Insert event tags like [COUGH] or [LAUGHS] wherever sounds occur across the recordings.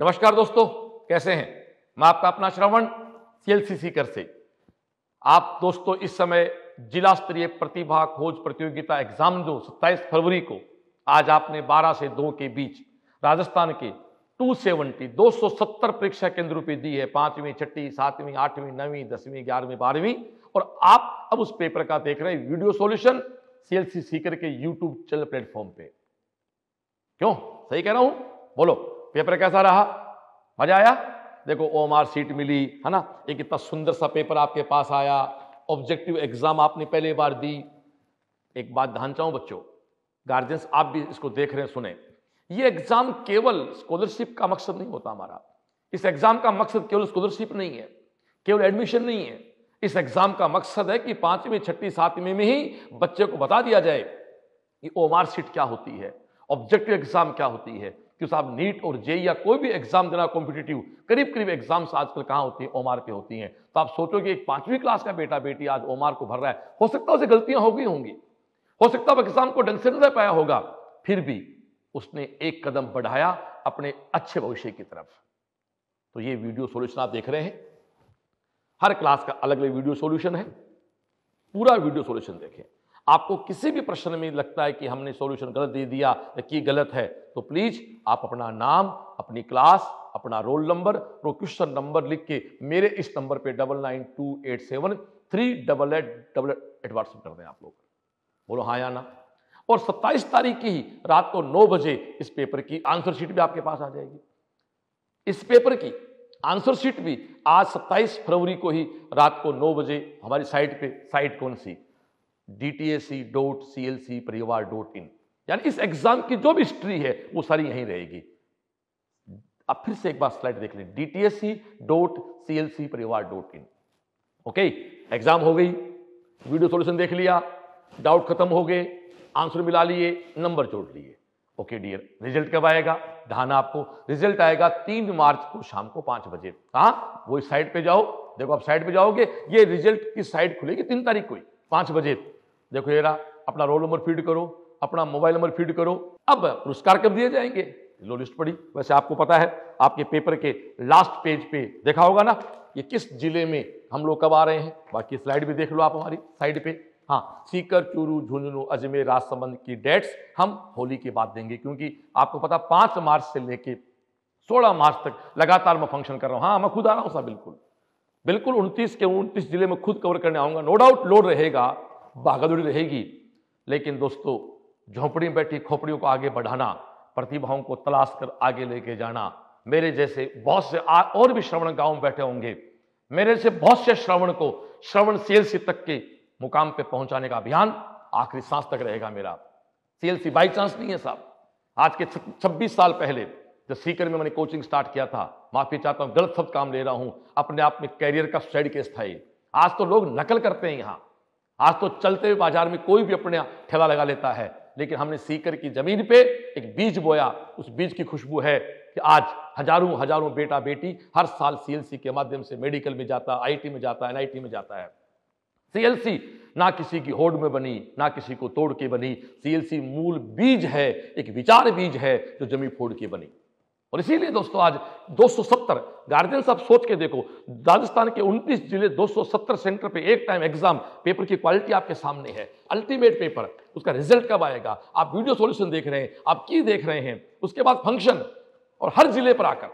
नमस्कार दोस्तों कैसे हैं मैं आपका अपना श्रवण सीएलसीसी कर से आप दोस्तों इस समय जिला स्तरीय प्रतिभा खोज प्रतियोगिता एग्जाम जो 27 फरवरी को आज आपने 12 से 2 के बीच राजस्थान के 270 सत्तर परीक्षा केंद्रों पर दी है पांचवीं छठी सातवीं आठवीं नवीं दसवीं ग्यारहवीं बारहवीं और आप अब उस पेपर का देख रहे हैं वीडियो सोल्यूशन सीएलसी सीकर के यूट्यूब चैनल प्लेटफॉर्म पे क्यों सही कह रहा हूं बोलो पेपर कैसा रहा मजा आया देखो ओम आर सीट मिली है ना एक इतना सुंदर सा पेपर आपके पास आया ऑब्जेक्टिव एग्जाम आपने पहली बार दी एक बात ध्यान चाहूं बच्चों गार्जियंस आप भी इसको देख रहे हैं सुने ये एग्जाम केवल स्कॉलरशिप का मकसद नहीं होता हमारा इस एग्जाम का मकसद केवल स्कॉलरशिप नहीं है केवल एडमिशन नहीं है इस एग्जाम का मकसद है कि पांचवी छठी सातवीं में ही बच्चे को बता दिया जाए कि आर सीट क्या होती है ऑब्जेक्टिव एग्जाम क्या होती है कि साहब नीट और जे या कोई भी एग्जाम देना कॉम्पिटिटिव करीब करीब एग्जाम्स आजकल कहाँ होती हैं ओमार पे होती हैं तो आप सोचो कि एक पांचवी क्लास का बेटा बेटी आज ओमार को भर रहा है हो सकता है उसे गलतियां हो गई होंगी हो सकता है एग्जाम को ढंग से नहीं पाया होगा फिर भी उसने एक कदम बढ़ाया अपने अच्छे भविष्य की तरफ तो ये वीडियो सोल्यूशन आप देख रहे हैं हर क्लास का अलग अलग वीडियो सोल्यूशन है पूरा वीडियो सोल्यूशन देखें आपको किसी भी प्रश्न में लगता है कि हमने सॉल्यूशन गलत दे दिया या कि गलत है तो प्लीज़ आप अपना नाम अपनी क्लास अपना रोल नंबर और क्वेश्चन नंबर लिख के मेरे इस नंबर पे double nine two eight seven three double eight double eight WhatsApp कर दें आप लोग बोलो हाँ या ना और 27 तारीख की ही रात को 9 बजे इस पेपर की आंसर शीट भी आपके पास आ जाएगी इस पेपर की आंसर शीट भी आज 27 फरवरी को ही रात को 9 बजे हमारी साइट पे साइट कौन सी D T dot C L C Parivar dot इन यानी इस एग्जाम की जो भी हिस्ट्री है वो सारी यहीं रहेगी अब फिर से एक बार स्लाइड देख लें D dot C L C Parivar dot in okay exam हो गई वीडियो सॉल्यूशन देख लिया डाउट खत्म हो गए आंसर मिला लिए नंबर जोड़ लिए ओके डियर रिजल्ट कब आएगा ध्यान आपको रिजल्ट आएगा तीन मार्च को शाम को पांच बजे कहा वो इस साइड पे जाओ देखो आप साइड पे जाओगे ये रिजल्ट की साइड खुलेगी तीन तारीख को ही पांच बजे देखो ये रहा अपना रोल नंबर फीड करो अपना मोबाइल नंबर फीड करो अब पुरस्कार कब दिए जाएंगे लो लिस्ट पड़ी वैसे आपको पता है आपके पेपर के लास्ट पेज पे देखा होगा ना ये किस जिले में हम लोग कब आ रहे हैं बाकी स्लाइड भी देख लो आप हमारी साइड पे हाँ सीकर चूरू झुंझुनू अजमेर राजसमंद की डेट्स हम होली के बाद देंगे क्योंकि आपको पता पाँच मार्च से लेके सोलह मार्च तक लगातार मैं फंक्शन कर रहा हूँ हाँ मैं खुद आ रहा हूँ साहब बिल्कुल बिल्कुल उनतीस के उनतीस जिले में खुद कवर करने आऊंगा नो डाउट लोड रहेगा भागदौड़ी रहेगी लेकिन दोस्तों झोंपड़ी में बैठी खोपड़ियों को आगे बढ़ाना प्रतिभाओं को तलाश कर आगे लेके जाना मेरे जैसे बहुत से आ, और भी श्रवण गांव में बैठे होंगे मेरे से बहुत से श्रवण को श्रवण सीएलसी तक के मुकाम पे पहुंचाने का अभियान आखिरी सांस तक रहेगा मेरा सीएलसी बाई चांस नहीं है साहब आज के छब्बीस साल पहले जब सीकर में मैंने कोचिंग स्टार्ट किया था माफी चाहता हूँ गलत शब्द काम ले रहा हूं अपने आप में कैरियर का स्टडी केस था आज तो लोग नकल करते हैं यहाँ आज तो चलते हुए बाजार में कोई भी अपने ठेला लगा लेता है लेकिन हमने सीकर की जमीन पे एक बीज बोया उस बीज की खुशबू है कि आज हजारों हजारों बेटा बेटी हर साल सीएलसी के माध्यम से मेडिकल में जाता आईटी में जाता एनआईटी में जाता है सीएलसी ना किसी की होड़ में बनी ना किसी को तोड़ के बनी सीएलसी मूल बीज है एक विचार बीज है जो जमी फोड़ के बनी और इसीलिए दोस्तों आज 270 गार्जियन आप सोच के देखो राजस्थान के 29 जिले 270 सेंटर पे एक टाइम एग्जाम पेपर की क्वालिटी आपके सामने है अल्टीमेट पेपर उसका रिजल्ट कब आएगा आप वीडियो सॉल्यूशन देख रहे हैं आप की देख रहे हैं उसके बाद फंक्शन और हर जिले पर आकर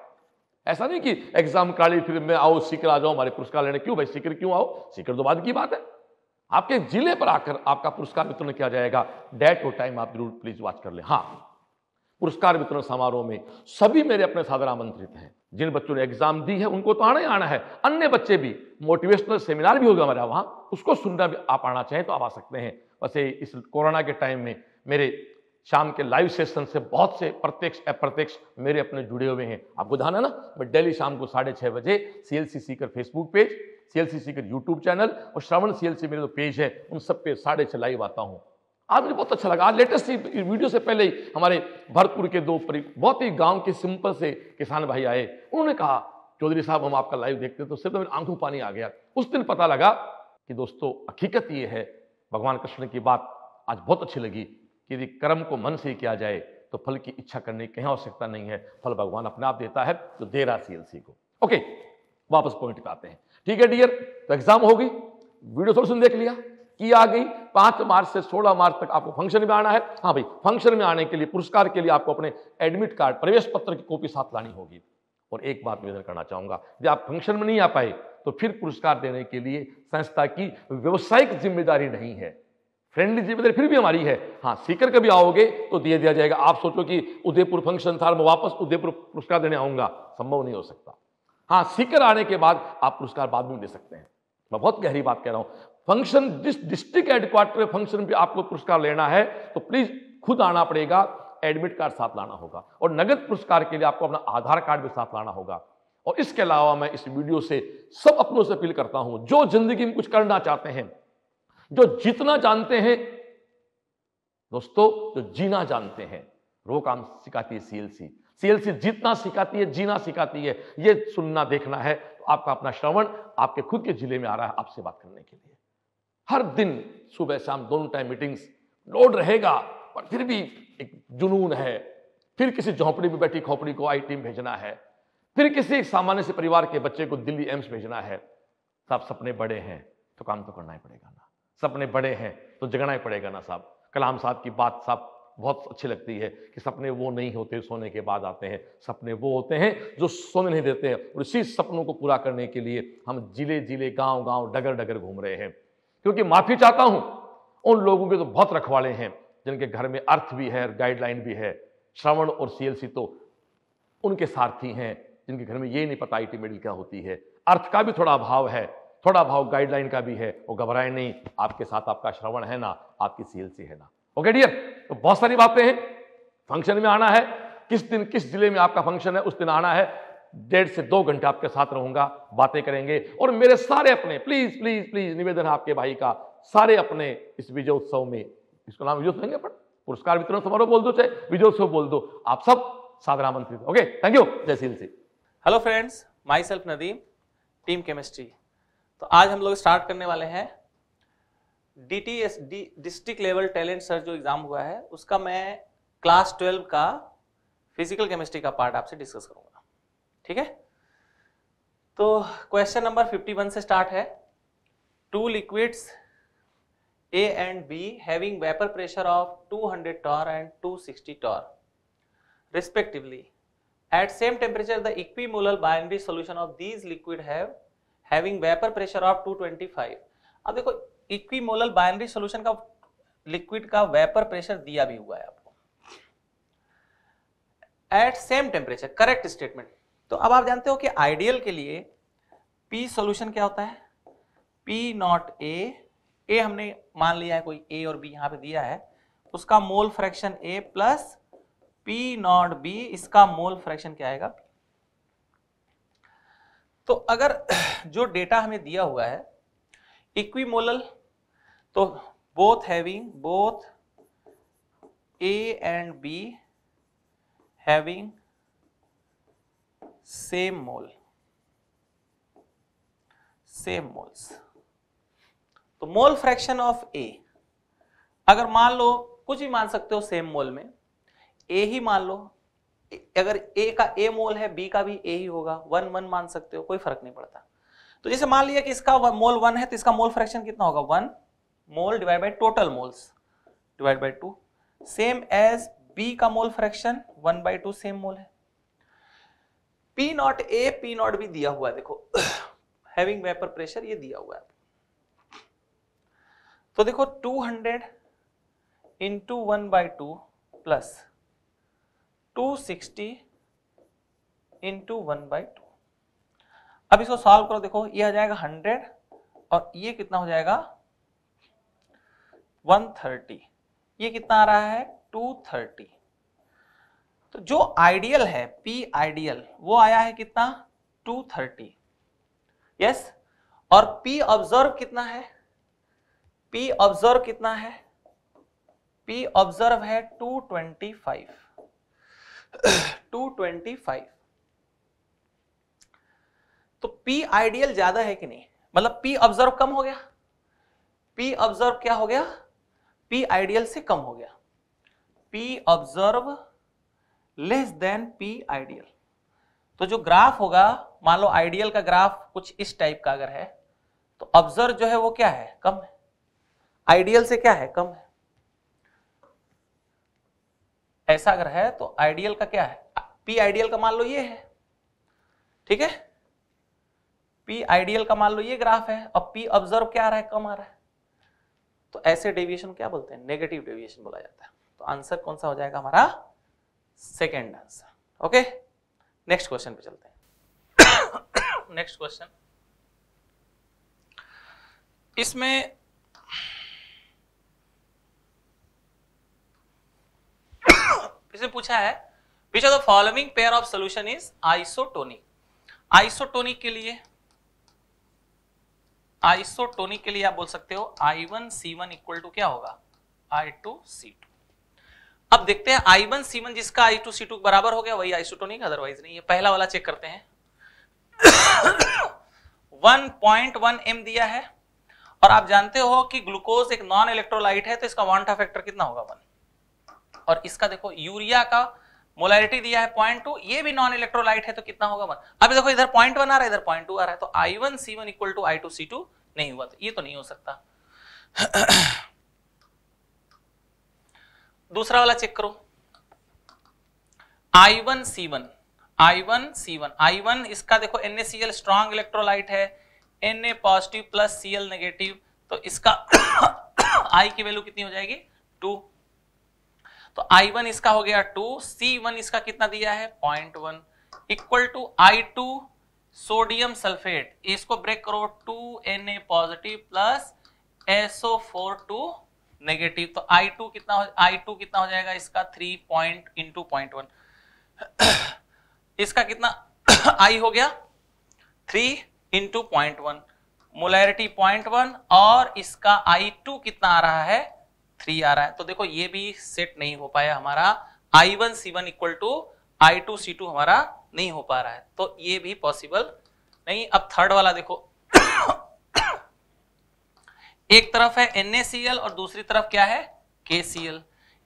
ऐसा नहीं कि एग्जाम काली फिर मैं आओ सीकर आ जाओ हमारे पुरस्कार लेने क्यों भाई सीकर क्यों आओ सीकर तो बाद की बात है आपके जिले पर आकर आपका पुरस्कार वितरण किया जाएगा डेट और टाइम आप जरूर प्लीज वॉच कर ले हाँ पुरस्कार वितरण समारोह में सभी मेरे अपने सादर आमंत्रित हैं जिन बच्चों ने एग्जाम दी है उनको तो आना ही आना है अन्य बच्चे भी मोटिवेशनल सेमिनार भी होगा हमारा वहाँ उसको सुनना भी आप आना चाहें तो आप आ सकते हैं वैसे इस कोरोना के टाइम में मेरे शाम के लाइव सेशन से बहुत से प्रत्यक्ष अप्रत्यक्ष मेरे अपने जुड़े हुए हैं आपको ध्यान है ना मैं डेली शाम को साढ़े छः बजे C L C Sikar Facebook page C L C Sikar YouTube channel और श्रवण सी एल सी मेरे जो पेज है उन सब पे साढ़े छः लाइव आता हूँ आज मुझे बहुत अच्छा लगा आज लेटेस्ट ही वीडियो से पहले ही हमारे भरतपुर के दो बहुत ही गांव के सिंपल से किसान भाई आए उन्होंने कहा चौधरी साहब हम आपका लाइव देखते तो सिर्फ आंखों पानी आ गया उस दिन पता लगा कि दोस्तों हकीकत ये है भगवान कृष्ण की बात आज बहुत अच्छी लगी कि यदि कर्म को मन से ही किया जाए तो फल की इच्छा करने की कहीं आवश्यकता नहीं है फल भगवान अपने आप देता है तो दे रहा सीएलसी को ओके वापस पॉइंट पे आते हैं ठीक है डियर तो एग्जाम होगी वीडियो थोड़ी सुन देख लिया की आ गई पांच मार्च से सोलह मार्च तक आपको फंक्शन में आना है हाँ भाई फंक्शन में आने के लिए पुरस्कार के लिए आपको अपने एडमिट कार्ड प्रवेश पत्र की कॉपी साथ लानी होगी और एक बात निवेदन करना चाहूंगा यदि आप फंक्शन में नहीं आ पाए तो फिर पुरस्कार देने के लिए संस्था की व्यवसायिक जिम्मेदारी नहीं है फ्रेंडली जिम्मेदारी फिर भी हमारी है हाँ सीकर कभी आओगे तो दिया दिया जाएगा आप सोचो कि उदयपुर फंक्शन था मैं वापस उदयपुर पुरस्कार देने आऊंगा संभव नहीं हो सकता हाँ सीकर आने के बाद आप पुरस्कार बाद में दे सकते हैं मैं बहुत गहरी बात कह रहा हूं फंक्शन जिस डिस्ट्रिक्ट हेडक्वार्टर फंक्शन भी आपको पुरस्कार लेना है तो प्लीज खुद आना पड़ेगा एडमिट कार्ड साथ लाना होगा और नगद पुरस्कार के लिए आपको अपना आधार कार्ड भी साथ लाना होगा और इसके अलावा मैं इस वीडियो से सब अपनों से अपील करता हूं जो जिंदगी में कुछ करना चाहते हैं जो जीतना जानते हैं दोस्तों जो जीना जानते हैं रो काम सिखाती है सीएलसी सीएलसी जीतना सिखाती है जीना सिखाती है यह सुनना देखना है तो आपका अपना श्रवण आपके खुद के जिले में आ रहा है आपसे बात करने के लिए हर दिन सुबह शाम दोनों टाइम मीटिंग्स लोड रहेगा पर फिर भी एक जुनून है फिर किसी झोंपड़ी में बैठी खोपड़ी को आई टीम भेजना है फिर किसी एक सामान्य से परिवार के बच्चे को दिल्ली एम्स भेजना है साहब तो सपने बड़े हैं तो काम तो करना ही पड़ेगा ना सपने बड़े हैं तो जगना ही पड़ेगा ना साहब कलाम साहब की बात साहब बहुत अच्छी लगती है कि सपने वो नहीं होते सोने के बाद आते हैं सपने वो होते हैं जो सोने नहीं देते हैं और इसी सपनों को पूरा करने के लिए हम जिले जिले गांव गांव डगर डगर घूम रहे हैं क्योंकि माफी चाहता हूं उन लोगों के तो बहुत रखवाले हैं जिनके घर में अर्थ भी है गाइडलाइन भी है श्रवण और सीएलसी तो उनके सारथी हैं जिनके घर में ये नहीं पता आई मेडिल क्या होती है अर्थ का भी थोड़ा अभाव है थोड़ा अभाव गाइडलाइन का भी है वो घबराए नहीं आपके साथ आपका श्रवण है ना आपकी सीएलसी है ना ओके डियर तो बहुत सारी बातें हैं फंक्शन में आना है किस दिन किस जिले में आपका फंक्शन है उस दिन आना है डेढ़ से दो घंटे आपके साथ रहूंगा बातें करेंगे और मेरे सारे अपने प्लीज प्लीज प्लीज निवेदन है आपके भाई का सारे अपने इस विजय उत्सव में इसको नाम विजय उत्सव पर पुरस्कार वितरण समारोह बोल दो चाहे विजय उत्सव बोल दो आप सब साधना मंत्री okay thank you Jai Singh Singh hello friends my self Nadeem team chemistry तो आज हम लोग स्टार्ट करने वाले हैं D T S D district level talent search जो एग्जाम हुआ है उसका मैं क्लास ट्वेल्व का फिजिकल केमिस्ट्री का पार्ट आपसे डिस्कस करूंगा ठीक है तो क्वेश्चन नंबर फिफ्टी वन से स्टार्ट है two liquids A and B having vapour pressure of 200 hundred torr and two sixty torr respectively at same temperature the equimolar binary solution of these liquid having vapour pressure of 225 twenty अब देखो equimolar binary solution का liquid का vapour pressure दिया भी हुआ है आपको at same temperature correct statement तो अब आप जानते हो कि आइडियल के लिए पी सोल्यूशन क्या होता है पी नॉट ए ए हमने मान लिया है कोई ए और बी यहां पे दिया है उसका mole fraction A plus P naught B इसका मोल फ्रैक्शन क्या आएगा तो अगर [CLEARS THROAT] जो डेटा हमें दिया हुआ है इक्विमोलल तो both having both A and B having same mole same moles तो मोल फ्रैक्शन ऑफ ए अगर मान लो कुछ भी मान सकते हो सेम मोल में ए ही मान लो अगर ए का ए मोल है बी का भी ए ही होगा वन वन मान सकते हो कोई फर्क नहीं पड़ता तो जैसे मान लिया कि इसका मोल वन है तो इसका मोल फ्रैक्शन कितना होगा one mole divide by total moles divide by two same as B का mole fraction one by two same mole है P naught A P naught भी दिया हुआ है देखो हैविंग वेपर प्रेशर ये दिया हुआ है तो देखो 200 hundred into one by two plus two sixty into one by two अब इसको सॉल्व करो देखो ये आ जाएगा 100 और ये कितना हो जाएगा 130 ये कितना आ रहा है 230 तो जो आइडियल है P आइडियल वो आया है कितना 230 यस और P ऑब्जर्व कितना है P ऑब्जर्व कितना है P ऑब्जर्व है 225 225 तो P आइडियल ज्यादा है कि नहीं मतलब P ऑब्जर्व कम हो गया P ऑब्जर्व क्या हो गया P आइडियल से कम हो गया P observe less than P ideal तो जो ग्राफ होगा मान लो आइडियल का ग्राफ कुछ इस टाइप का अगर है तो ऑब्जर्व जो है वो क्या है कम है आइडियल से क्या है कम है ऐसा अगर है तो आइडियल का क्या है पी आइडियल का मान लो ये है ठीक है पी आइडियल का मान लो ये ग्राफ है और पी ऑब्जर्व क्या आ रहा है कम आ रहा है तो ऐसे डेविएशन क्या बोलते हैं नेगेटिव डेविएशन बोला जाता है तो आंसर कौन सा हो जाएगा हमारा second answer okay next question पे चलते हैं नेक्स्ट [COUGHS] क्वेश्चन इसमें [COUGHS] इसमें पूछा है which of the following pair of solution is isotonic isotonic के लिए आइसोटोनिक के लिए आप बोल सकते हो I one C one equal to क्या होगा आई टू सी टू अब देखते हैं आई वन सी वन जिसका आई टू सी टू बराबर हो गया वही आई आइसोटोनिक अदरवाइज नहीं है पहला वाला चेक करते हैं 1.1 [COUGHS] एम दिया है और आप जानते हो कि ग्लूकोज एक नॉन इलेक्ट्रोलाइट है तो इसका वांटा फैक्टर कितना होगा वन और इसका देखो यूरिया का मोलारिटी दिया है पॉइंट टू ये भी नॉन इलेक्ट्रोलाइट है तो कितना होगा वन अब देखो इधर पॉइंट वन आ रहा है इधर पॉइंट टू आ रहा है तो I one C one equal to I two C two नहीं हुआ तो ये तो नहीं हो सकता दूसरा वाला चेक करो I one C one I one C one I one इसका देखो N A C L strong electrolyte है N A positive plus C L negative तो इसका आई [COUGHS] की वैल्यू कितनी हो जाएगी टू तो आई वन इसका हो गया टू सी वन इसका कितना दिया है point one equal to I two sodium sulphate इसको ब्रेक करो two N A positive plus SO four two negative तो आई टू कितना आई टू कितना हो जाएगा इसका three point into point one इसका कितना आई [CLEARS THROAT] हो गया three into point one molarity point one और इसका आई टू कितना आ रहा है थ्री आ रहा है तो देखो ये भी सेट नहीं हो पाया हमारा I one C one equal to I two C two हमारा नहीं हो पा रहा है तो ये भी पॉसिबल नहीं अब थर्ड वाला देखो एक तरफ है NaCl और दूसरी तरफ क्या है KCl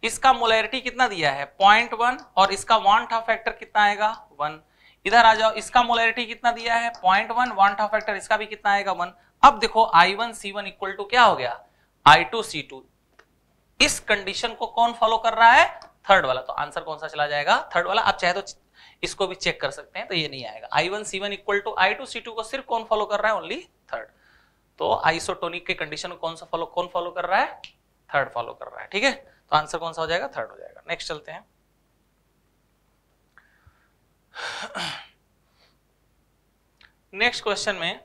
इसका मोलरिटी कितना दिया है पॉइंट वन और इसका वन था फैक्टर कितना आएगा वन इधर आ जाओ इसका मोलरिटी कितना दिया है पॉइंट वन वन था फैक्टर इसका भी कितना आएगा वन अब देखो I one C one equal to क्या हो गया आई टू सी टू इस कंडीशन को कौन फॉलो कर रहा है थर्ड वाला तो आंसर कौन सा चला जाएगा थर्ड वाला आप चाहे तो इसको भी चेक कर सकते हैं तो ये नहीं आएगा I one C one equal to I two C two को सिर्फ कौन फॉलो कर रहा है ओनली थर्ड तो आइसोटोनिक के कंडीशन कौन सा फॉलो कौन फॉलो कर रहा है थर्ड फॉलो कर रहा है ठीक है तो आंसर कौन सा हो जाएगा थर्ड हो जाएगा नेक्स्ट चलते हैं नेक्स्ट क्वेश्चन में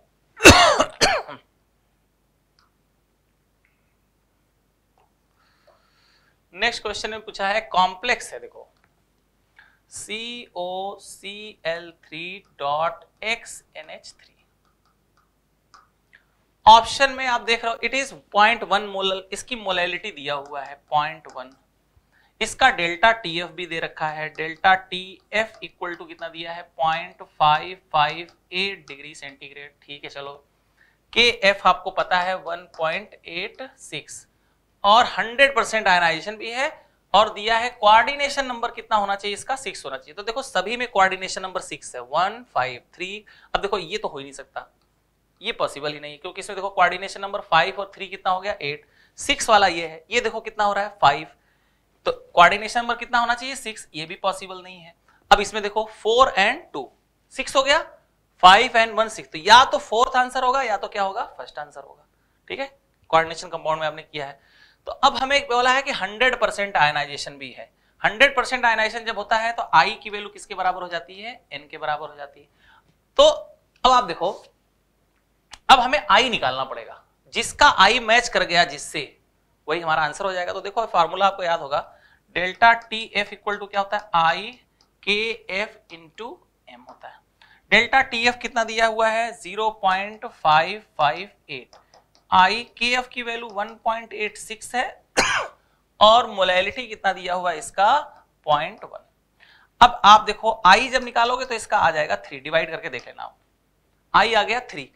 नेक्स्ट क्वेश्चन में पूछा है कॉम्प्लेक्स है देखो C O C L three dot X N H three option में आप देख रहे हो it is point one molal इसकी मोलैलिटी दिया हुआ है पॉइंट वन इसका डेल्टा टी एफ भी दे रखा है delta T F equal to कितना दिया है point five five eight degree centigrade ठीक है चलो के एफ आपको पता है वन पॉइंट एट सिक्स और हंड्रेड परसेंट आयनाइजेशन भी है और दिया है कोऑर्डिनेशन नंबर कितना होना चाहिए इसका सिक्स होना चाहिए तो देखो सभी में कोऑर्डिनेशन नंबर सिक्स है वन फाइव थ्री अब देखो ये तो हो ही नहीं सकता ये पॉसिबल ही नहीं है क्योंकि इसमें देखो कोऑर्डिनेशन नंबर फाइव और थ्री कितना हो गया एट सिक्स वाला ये है ये देखो कितना हो रहा है फाइव तो कोऑर्डिनेशन नंबर कितना होना चाहिए सिक्स ये भी पॉसिबल नहीं है अब इसमें देखो फोर एंड टू सिक्स हो गया फाइव एंड वन सिक्स तो या तो फोर्थ आंसर होगा या तो क्या होगा फर्स्ट आंसर होगा ठीक है कोऑर्डिनेशन कंपाउंड में आपने किया है तो अब हमें बोला है कि हंड्रेड परसेंट आयनाइजेशन भी है 100% परसेंट आयनाइजेशन जब होता है तो I की वैल्यू किसके बराबर हो जाती है N के बराबर हो जाती है तो अब आप देखो अब हमें आई निकालना पड़ेगा जिसका आई मैच कर गया जिससे वही हमारा आंसर हो जाएगा तो देखो फॉर्मूला आपको याद होगा delta T F equal to क्या होता है आई के एफ इंटू एम होता है डेल्टा टी एफ कितना दिया हुआ है 0.558 आई के एफ की वैल्यू 1.86 है [COUGHS] और मोलैलिटी कितना दिया हुआ है इसका 0.1 अब आप देखो आई जब निकालोगे तो इसका आ जाएगा थ्री डिवाइड करके देख लेना आई आ गया थ्री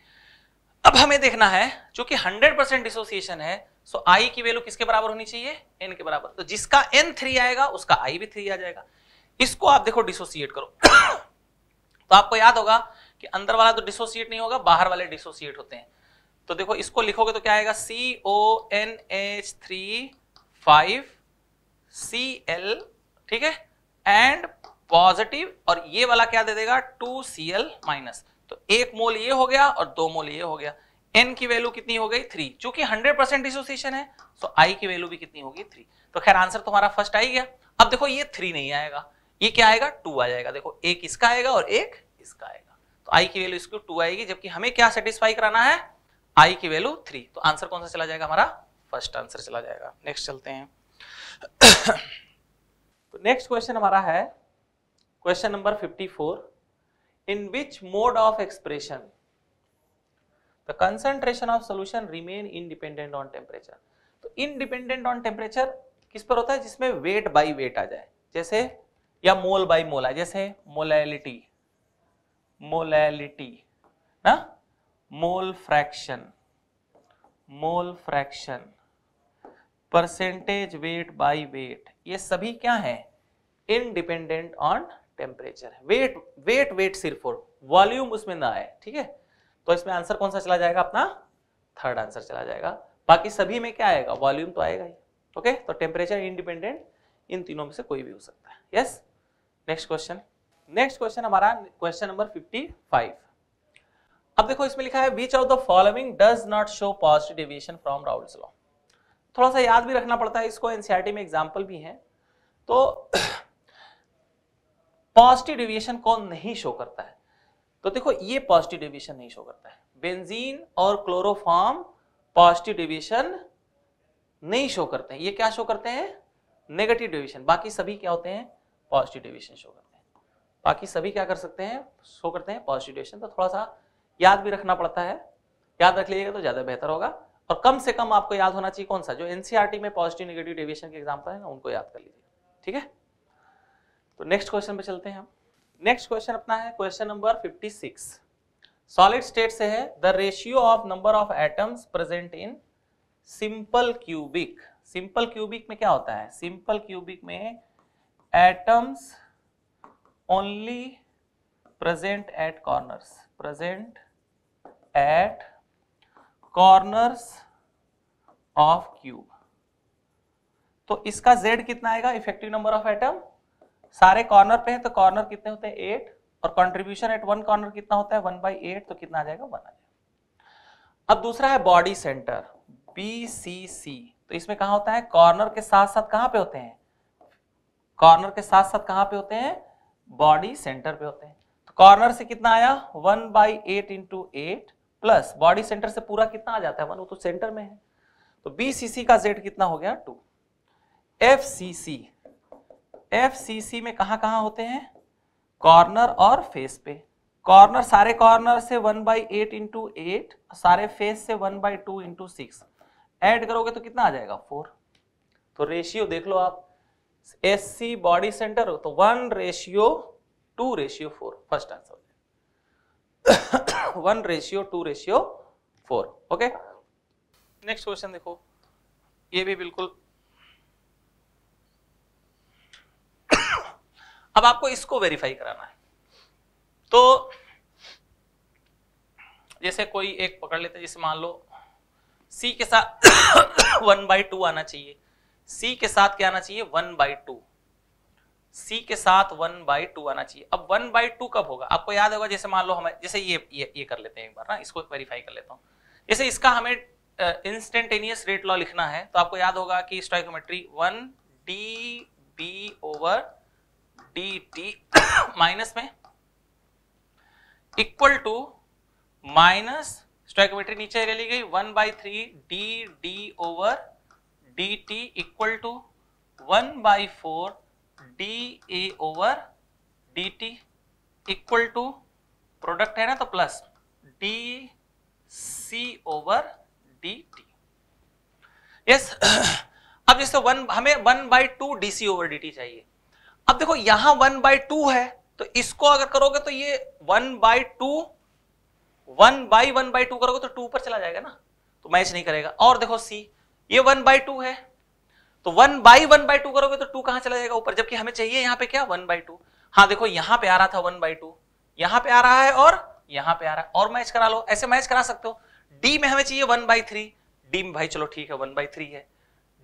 अब हमें देखना है जो कि 100 परसेंट डिसोसिएशन है सो so i की वैल्यू किसके बराबर होनी चाहिए n के बराबर तो जिसका n थ्री आएगा उसका i भी थ्री आ जाएगा इसको आप देखो डिसोसिएट करो [COUGHS] तो आपको याद होगा कि अंदर वाला तो डिसोसिएट नहीं होगा बाहर वाले डिसोसिएट होते हैं तो देखो इसको लिखोगे तो क्या आएगा C O N H three five C L ठीक है एंड पॉजिटिव और ये वाला क्या दे देगा टू सी एल माइनस तो एक मोल ये हो गया और दो मोल ये हो गया एन की वैल्यू कितनी हो गई थ्री चूंकि हंड्रेड परसेंट डिसोसिएशन है तो आई की वैल्यू भी कितनी होगी थ्री तो खैर आंसर तुम्हारा फर्स्ट आई गया अब देखो ये थ्री नहीं आएगा ये क्या आएगा टू आ जाएगा देखो एक इसका आएगा और एक इसका आएगा तो आई की वैल्यू इसकी टू आएगी जबकि हमें क्या सेटिस्फाई कराना है आई की वैल्यू थ्री तो आंसर कौन सा चला जाएगा हमारा फर्स्ट आंसर चला जाएगा नेक्स्ट चलते हैं [COUGHS] तो नेक्स्ट क्वेश्चन हमारा है question number 54 in which mode of expression the concentration of solution remain independent on temperature तो independent on temperature किस पर होता है जिसमें weight by weight आ जाए जैसे या मोल बाय मोल आ जैसे मोलैलिटी मोलैलिटी ना mole fraction mole fraction percentage weight by weight ये सभी क्या है इनडिपेंडेंट ऑन टेम्परेचर है वेट वेट वेट सिर्फ और वॉल्यूम उसमें ना आए ठीक है तो इसमें आंसर कौन सा चला जाएगा अपना थर्ड आंसर चला जाएगा बाकी सभी में क्या आएगा वॉल्यूम तो आएगा ही ओके तो टेम्परेचर इंडिपेंडेंट इन तीनों में से कोई भी हो सकता है yes next question next question हमारा क्वेश्चन नंबर 55 अब देखो इसमें लिखा है which of the following does not show positive deviation from Raoult's law थोड़ा सा याद भी रखना पड़ता है इसको एनसीईआरटी e में एग्जाम्पल भी है तो पॉजिटिव डिविएशन कौन नहीं शो करता है तो देखो ये पॉजिटिव डिविएशन नहीं शो करता है बेंजीन और क्लोरोफॉर्म पॉजिटिव डिविएशन नहीं शो करते हैं ये क्या शो करते हैं नेगेटिव डिविएशन बाकी सभी क्या होते हैं पॉजिटिव डिविएशन शो करते हैं बाकी सभी क्या कर सकते हैं शो करते हैं पॉजिटिव डिविएशन तो थोड़ा सा याद भी रखना पड़ता है याद रख लीजिएगा तो ज़्यादा बेहतर होगा और कम से कम आपको याद होना चाहिए कौन सा जो एनसीआरटी e में पॉजिटिव नेगेटिव डिविएशन के एग्जाम्पल है ना उनको याद कर लीजिए ठीक है तो नेक्स्ट क्वेश्चन पे चलते हैं हम नेक्स्ट क्वेश्चन अपना है क्वेश्चन नंबर 56 सॉलिड स्टेट से है the ratio of number of atoms present in simple cubic simple cubic में क्या होता है सिंपल क्यूबिक में atoms only present at corners present at corners of cube तो इसका z कितना आएगा इफेक्टिव नंबर ऑफ एटम सारे कॉर्नर पे है तो कॉर्नर कितने होते हैं एट और कॉन्ट्रीब्यूशन एट वन कॉर्नर कितना होता है वन बाई एट तो कितना आ जाएगा वन आ जाएगा अब दूसरा है body centre B C C तो इसमें कहा होता है कॉर्नर के साथ साथ कहां पे होते हैं कॉर्नर के साथ साथ कहां पे होते हैं बॉडी सेंटर पे होते हैं तो कॉर्नर से कितना आया one by eight into eight plus body centre से पूरा कितना आ जाता है वन वो तो सेंटर में है तो बी सी सी का जेड कितना हो गया two F C C F C C में कहा होते हैं कॉर्नर और फेस पे कॉर्नर सारे कॉर्नर से one by eight into eight सारे फेस से one by two into six add करोगे तो कितना आ जाएगा फोर तो रेशियो देख लो आप एस सी बॉडी सेंटर तो one ratio two ratio four first answer हो one ratio two ratio four okay next question देखो ये भी बिल्कुल अब आपको इसको वेरीफाई कराना है तो जैसे कोई एक पकड़ लेते जैसे मान लो सी के साथ वन बाई टू आना चाहिए सी के साथ क्या आना चाहिए वन बाई टू सी के साथ वन बाई टू आना चाहिए अब वन बाई टू कब होगा आपको याद होगा जैसे मान लो हमें जैसे ये ये, ये कर लेते हैं एक बार ना इसको वेरीफाई कर लेता हूँ जैसे इसका हमें इंस्टेंटेनियस रेट लॉ लिखना है तो आपको याद होगा कि stoichiometry one D B over D T [COUGHS] minus में इक्वल टू माइनस स्ट्राइकोमेट्री नीचे ले ली गई one by three D D over D T equal to one by four D A over D T equal to product है ना तो plus D C over D T yes [COUGHS] अब जैसे one हमें one by two D C over D T चाहिए अब देखो यहां वन बाई टू है तो इसको अगर करोगे तो ये one by two one by one by two करोगे तो टू पर चला जाएगा ना तो मैच नहीं करेगा और देखो सी ये वन बाई टू है तो one by one by two करोगे तो टू कहां चला जाएगा ऊपर जबकि हमें चाहिए यहाँ पे क्या वन बाई टू हाँ देखो यहां पे आ रहा था वन बाई टू यहां पर आ रहा है और यहाँ पे आ रहा है और मैच करा लो ऐसे मैच करा सकते हो डी में हमें चाहिए वन बाई थ्री डी में भाई चलो ठीक है वन बाई थ्री है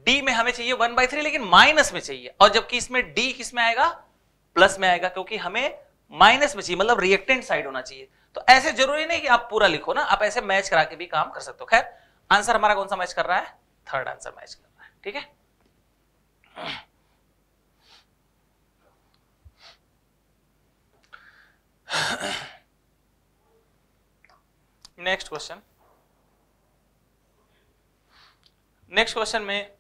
डी में हमें चाहिए वन बाई थ्री लेकिन माइनस में चाहिए और जबकि इसमें डी किस में आएगा प्लस में आएगा क्योंकि हमें माइनस में चाहिए मतलब रिएक्टेंट साइड होना चाहिए तो ऐसे जरूरी नहीं कि आप पूरा लिखो ना आप ऐसे मैच करा के भी काम कर सकते हो खैर आंसर हमारा कौन सा मैच कर रहा है थर्ड आंसर मैच कर रहा है ठीक है नेक्स्ट क्वेश्चन नेक्स्ट क्वेश्चन में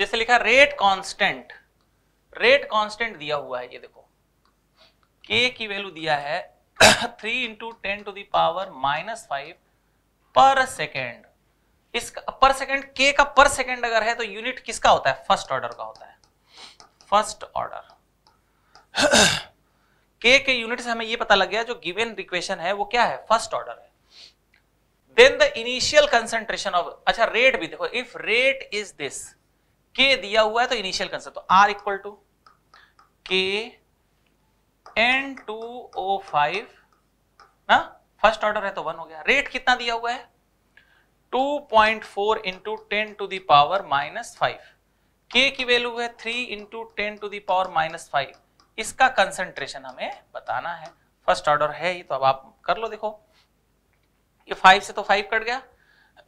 जैसे लिखा रेट कांस्टेंट रेट कांस्टेंट दिया हुआ है ये देखो के की वैल्यू दिया है three into ten to the power minus five per second इसका पर सेकेंड के का पर सेकेंड अगर है तो यूनिट किसका होता है फर्स्ट ऑर्डर का होता है फर्स्ट ऑर्डर [COUGHS] के के यूनिट से हमें ये पता लग गया जो गिवन इक्वेशन है वो क्या है फर्स्ट ऑर्डर है then the initial concentration of अच्छा रेट भी देखो इफ रेट इज दिस के दिया हुआ है तो इनिशियल कंसेप्ट तो R equal to K N two O five ना फर्स्ट ऑर्डर है तो वन हो गया रेट कितना दिया हुआ है 2.4 point four into ten to the power minus five K की वैल्यू है 3 into ten to the power minus five इसका कंसेंट्रेशन हमें बताना है फर्स्ट ऑर्डर है ही तो अब आप कर लो देखो ये फाइव से तो फाइव कट गया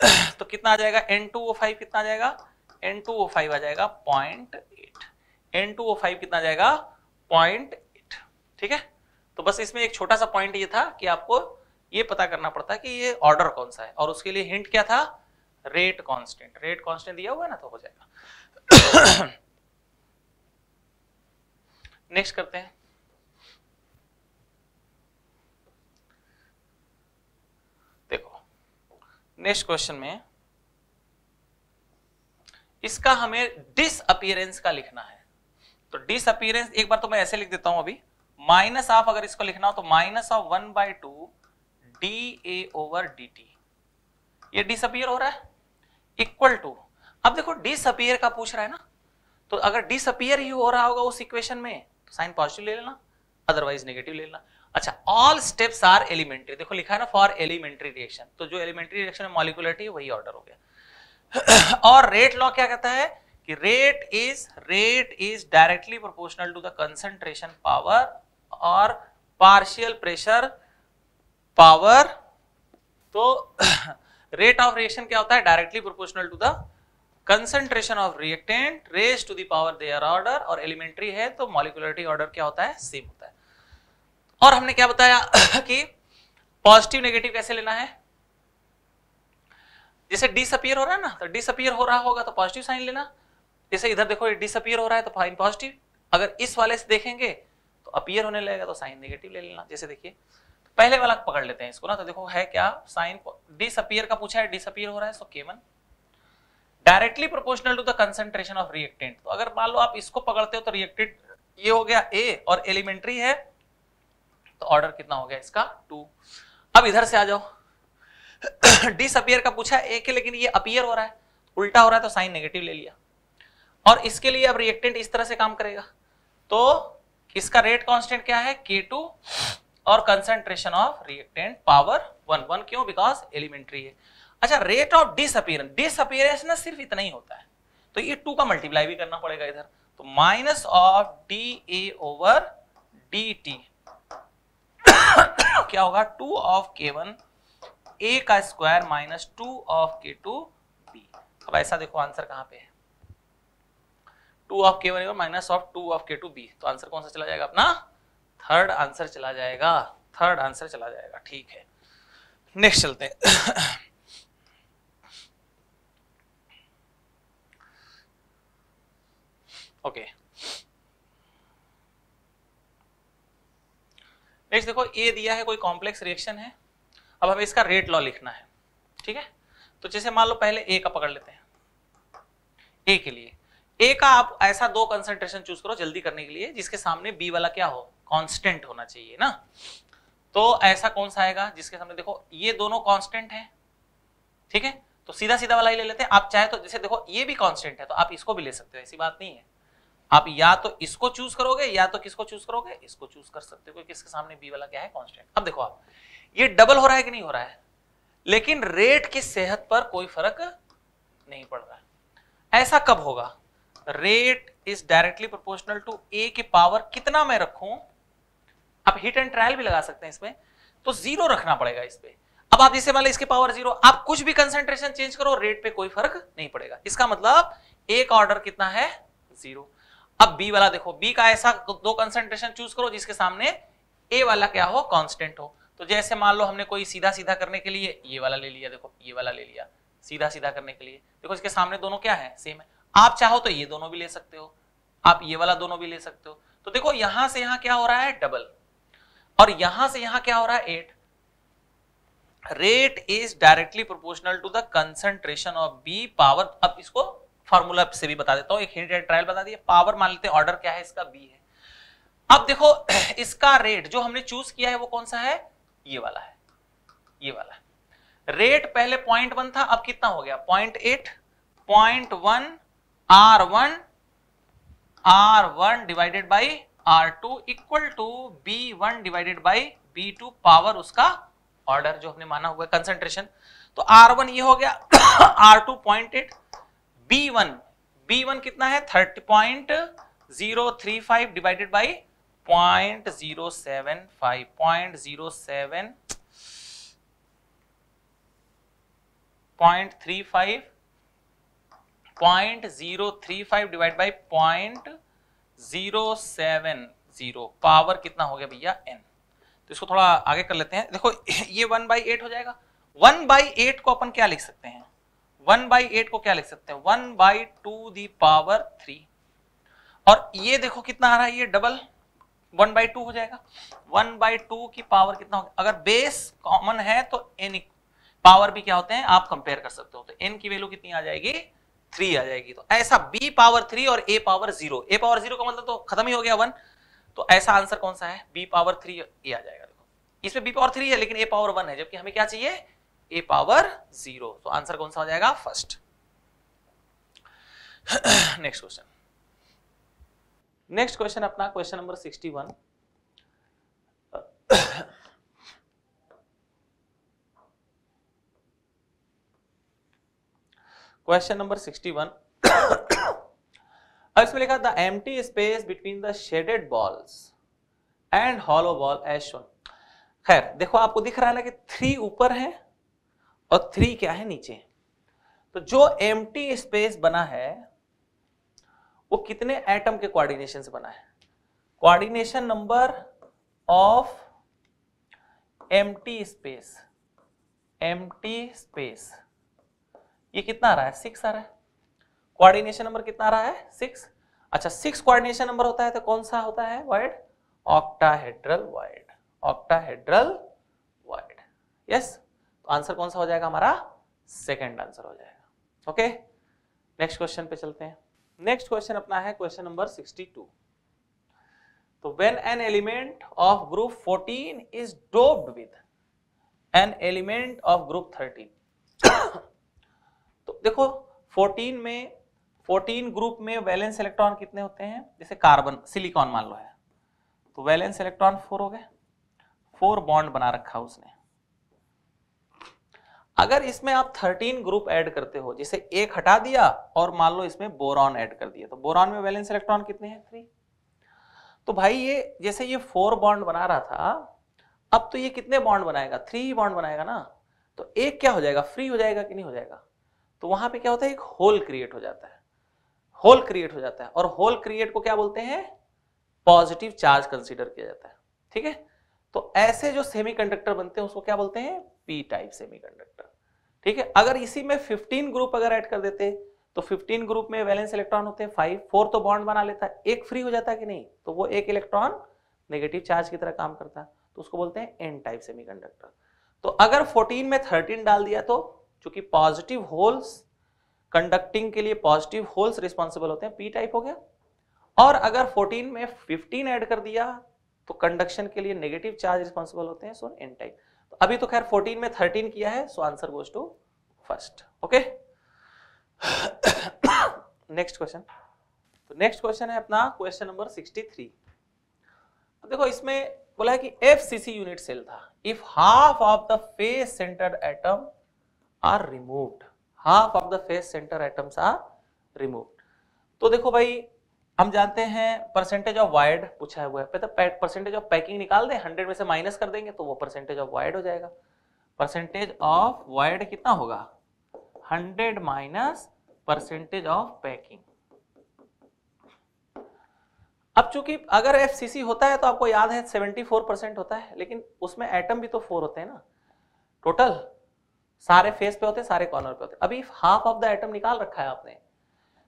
[CLEARS THROAT] तो कितना आ जाएगा एन टू ओ फाइव कितना आ जाएगा एन टू ओ फाइव आ जाएगा point eight N two O five कितना जाएगा पॉइंट एट ठीक है तो बस इसमें एक छोटा सा पॉइंट ये था कि आपको ये पता करना पड़ता है कि ये ऑर्डर कौन सा है और उसके लिए हिंट क्या था रेट कांस्टेंट रेट कांस्टेंट दिया हुआ है ना तो हो जाएगा नेक्स्ट करते हैं देखो नेक्स्ट क्वेश्चन में इसका हमें डिसअपियरेंस का लिखना है तो डिसअपियरेंस एक बार तो मैं ऐसे लिख देता हूं अभी माइनस ऑफ अगर इसको लिखना हो तो minus of one by two D over D T ये डिसअपियर हो रहा है इक्वल टू अब देखो डिसअपियर का पूछ रहा है ना तो अगर डिसअपियर ही हो रहा होगा उस इक्वेशन में तो साइन पॉजिटिव ले लेना अदरवाइज नेगेटिव ले लेना अच्छा ऑल स्टेप्स आर एलिमेंट्री देखो लिखा है ना फॉर एलिमेंट्री रिएक्शन तो जो एलिमेंट्री रिएक्शन में मॉलिकुलरिटी वही ऑर्डर हो गया [CLEARS THROAT] और रेट लॉ क्या कहता है कि rate is rate is directly proportional to the concentration power और पार्शियल प्रेशर पावर तो रेट ऑफ रिएक्शन क्या होता है directly proportional to the concentration of reactant raise to the power their order और एलिमेंट्री है तो मॉलिकुलरिटी ऑर्डर क्या होता है सेम होता है और हमने क्या बताया [CLEARS THROAT] कि पॉजिटिव नेगेटिव कैसे लेना है जैसे डिसअपियर हो रहा है ना तो डिसअपियर हो रहा होगा तो पॉजिटिव साइन लेना जैसे इधर देखो डिसअपियर हो रहा है तो फाइन पॉजिटिव अगर इस वाले से देखेंगे तो अपियर होने लगेगा तो साइन नेगेटिव ले लेना जैसे देखिए तो पहले वाला पकड़ लेते हैं इसको ना तो देखो है क्या साइन डिसअपियर का पूछा है डिसअपियर हो रहा है so K one directly proportional to the concentration of reactant तो अगर मान लो आप इसको पकड़ते हो तो रिएक्टेड ये हो गया ए और एलिमेंट्री है तो ऑर्डर कितना हो गया इसका टू अब इधर से आ जाओ डिसअपियर [COUGHS] का पूछा एक है लेकिन ये अपियर हो रहा है उल्टा हो रहा है तो साइन नेगेटिव ले लिया और इसके लिए अब रिएक्टेंट इस तरह से काम करेगा तो इसका रेट कांस्टेंट क्या है के टू और concentration of reactant power one one क्यों बिकॉज एलिमेंट्री है अच्छा रेट ऑफ डिस डिसअपियरेंस ना सिर्फ इतना ही होता है तो ये टू का मल्टीप्लाई भी करना पड़ेगा इधर तो minus of D A over D T क्या होगा two of K one A का square minus two of K two B अब ऐसा देखो आंसर कहाँ पे है टू ऑफ के बनेगा minus of two of K two B तो आंसर कौन सा चला जाएगा अपना थर्ड आंसर चला जाएगा थर्ड आंसर चला जाएगा ठीक है नेक्स्ट चलते हैं ओके नेक्स्ट देखो ए दिया है कोई कॉम्प्लेक्स रिएक्शन है अब हमें इसका रेट लॉ लिखना है ठीक है तो जैसे मान लो पहले ए का पकड़ लेते हैं ए के लिए ए का आप ऐसा दो कंसेंट्रेशन चूज करो जल्दी करने के लिए जिसके सामने बी वाला क्या हो कॉन्स्टेंट होना चाहिए ना तो ऐसा कौन सा आएगा जिसके सामने देखो ये दोनों कॉन्स्टेंट है ठीक है तो सीधा सीधा वाला ही ले लेते हैं आप चाहे तो जैसे देखो ये भी कांस्टेंट है तो आप इसको भी ले सकते हो ऐसी बात नहीं है आप या तो इसको चूज करोगे या तो किसको चूज करोगे इसको चूज कर सकते हो क्योंकि इसके सामने बी वाला क्या है कांस्टेंट अब देखो आप ये डबल हो रहा है कि नहीं हो रहा है लेकिन रेट की सेहत पर कोई फर्क नहीं पड़ रहा है ऐसा कब होगा rate is directly proportional to A की पावर कितना मैं रखूं आप हिट एंड ट्रायल भी लगा सकते हैं इसमें तो जीरो रखना पड़ेगा इस पर अब आप जैसे मान इसके पावर जीरो आप कुछ भी कंसेंट्रेशन चेंज करो रेट पे कोई फर्क नहीं पड़ेगा इसका मतलब एक ऑर्डर कितना है जीरो अब बी वाला देखो बी का ऐसा दो कंसेंट्रेशन चूज करो जिसके सामने ए वाला क्या हो कांस्टेंट हो तो जैसे मान लो हमने कोई सीधा सीधा करने के लिए ये वाला ले लिया देखो ये वाला ले लिया सीधा सीधा करने के लिए देखो इसके सामने दोनों क्या है सेम है आप चाहो तो ये दोनों भी ले सकते हो आप ये वाला दोनों भी ले सकते हो तो देखो यहां से यहां क्या हो रहा है डबल और यहां से यहां क्या हो रहा है at rate is directly proportional to the concentration of B power अब इसको फॉर्मूला से भी बता देता हूं एक हिंट ट्रायल बता दिए पावर मान लेते हैं ऑर्डर क्या है इसका बी है अब देखो [CLEARS THROAT] इसका रेट जो हमने चूज किया है वो कौन सा है ये वाला है ये वाला रेट पहले पॉइंट वन था अब कितना हो गया point eight point one R one R one divided by R two equal to B one divided by B two power उसका ऑर्डर जो हमने माना हुआ कंसेंट्रेशन तो आर वन ये हो गया R two point eight B one B one कितना है thirty point zero three five divided by point zero seven five point zero seven point three five point zero three five divide by point zero seven zero power कितना हो गया भैया N तो इसको थोड़ा आगे कर लेते हैं देखो [LAUGHS] ये वन बाई एट हो जाएगा वन बाई एट को अपन क्या लिख सकते हैं वन बाई एट को क्या लिख सकते हैं one by two the power three और ये देखो कितना आ रहा है ये डबल वन बाई टू हो जाएगा वन बाई टू की पावर कितना होगा अगर बेस कॉमन है तो एन पावर भी क्या होते हैं आप कंपेयर कर सकते हो तो एन की वैल्यू कितनी आ जाएगी थ्री आ जाएगी तो ऐसा बी पावर थ्री और A power zero A power zero का मतलब तो खत्म ही हो गया वन तो ऐसा आंसर कौन सा है बी पावर थ्री ए आ जाएगा देखो इसमें बी पावर थ्री है लेकिन ए पावर वन है जबकि हमें क्या चाहिए ए पावर जीरो तो आंसर कौन सा हो जाएगा first next question next question अपना question number sixty one question number sixty one अब इसमें लिखा the empty space between the shaded balls and hollow ball as shown खैर देखो आपको दिख रहा है ना कि थ्री ऊपर है और थ्री क्या है नीचे तो जो एम्प्टी स्पेस बना है वो कितने एटम के कोऑर्डिनेशन से बना है coordination number of empty space empty space ये कितना आ रहा है सिक्स आ रहा है कोऑर्डिनेशन नंबर कितना आ रहा है सिक्स अच्छा सिक्स कोऑर्डिनेशन नंबर होता है तो कौन सा होता है void octahedral void octahedral void yes तो आंसर कौन सा हो जाएगा हमारा सेकेंड आंसर हो जाएगा ओके नेक्स्ट क्वेश्चन पे चलते हैं नेक्स्ट क्वेश्चन अपना है क्वेश्चन नंबर 62 तो when an element of group 14 is doped with an element of group 13 तो देखो 14 में 14 ग्रुप में वैलेंस इलेक्ट्रॉन कितने होते हैं जैसे कार्बन सिलिकॉन मान लो है तो वैलेंस इलेक्ट्रॉन फोर हो गए फोर बॉन्ड बना रखा उसने अगर इसमें आप 13 ग्रुप ऐड करते हो जैसे एक हटा दिया और मान लो इसमें बोरॉन ऐड कर दिया तो बोरॉन में वैलेंस इलेक्ट्रॉन कितने हैं थ्री तो भाई ये जैसे ये फोर बॉन्ड बना रहा था अब तो ये कितने बॉन्ड बनाएगा थ्री बॉन्ड बनाएगा ना तो एक क्या हो जाएगा फ्री हो जाएगा कि नहीं हो जाएगा तो वहां पे क्या होता है एक होल क्रिएट हो जाता है होल क्रिएट हो जाता है और होल क्रिएट को क्या बोलते हैं पॉजिटिव चार्ज कंसीडर किया जाता है ठीक है तो ऐसे जो सेमी बनते हैं उसको क्या बोलते हैं पी टाइप सेमीकंडक्टर ठीक है अगर इसी में 15 ग्रुप अगर ऐड कर देते तो 15 ग्रुप में वैलेंस इलेक्ट्रॉन होते हैं फाइव फोर तो बॉन्ड बना लेता है एक फ्री हो जाता है कि नहीं तो वो एक इलेक्ट्रॉन नेगेटिव चार्ज की तरह काम करता है तो उसको बोलते हैं एन टाइप सेमीकंडक्टर तो अगर 14 में 13 डाल दिया तो चूंकि पॉजिटिव होल्स कंडक्टिंग के लिए पॉजिटिव होल्स रिस्पॉन्सिबल होते हैं पी टाइप हो गया और अगर 14 में 15 ऐड कर दिया तो कंडक्शन के लिए नेगेटिव चार्ज रिस्पॉन्सिबल होते हैं सो एन टाइप अभी तो खैर 14 में 13 किया है so answer goes to first okay next question तो नेक्स्ट क्वेश्चन है अपना क्वेश्चन नंबर 63 अब देखो इसमें बोला है कि एफ यूनिट सेल था if half of the face centre atom are removed half of the face centre atoms are removed तो देखो भाई हम जानते हैं परसेंटेज ऑफ वायर्ड पूछा हुआ है परसेंटेज ऑफ पैकिंग निकाल दें हंड्रेड में से माइनस कर देंगे तो वो परसेंटेज ऑफ वायर्ड हो जाएगा परसेंटेज ऑफ वायर्ड कितना होगा hundred minus percentage of packing अब चूंकि अगर एफ होता है तो आपको याद है सेवेंटी फोर परसेंट होता है लेकिन उसमें एटम भी तो फोर होते हैं ना टोटल सारे फेस पे होते हैं सारे कॉर्नर पे होते हैं अभी हाफ ऑफ द एटम निकाल रखा है आपने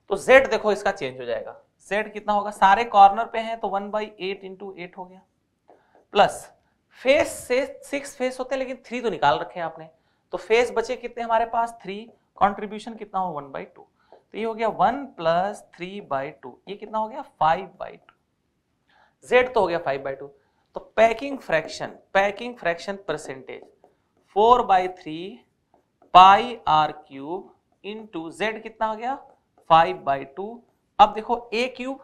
तो जेड देखो इसका चेंज हो जाएगा सेट कितना होगा सारे कॉर्नर पे हैं तो one by eight into eight हो गया प्लस फेस से सिक्स फेस होते हैं लेकिन थ्री तो निकाल रखे हैं आपने तो फेस बचे कितने हमारे पास थ्री कॉन्ट्रीब्यूशन कितना हो वन बाई टू तो ये हो गया one plus three by two ये कितना हो गया फाइव बाई टू जेड तो हो गया फाइव बाई टू तो packing fraction packing fraction percentage four by three pi R cube into Z कितना हो गया फाइव बाई टू अब देखो ए क्यूब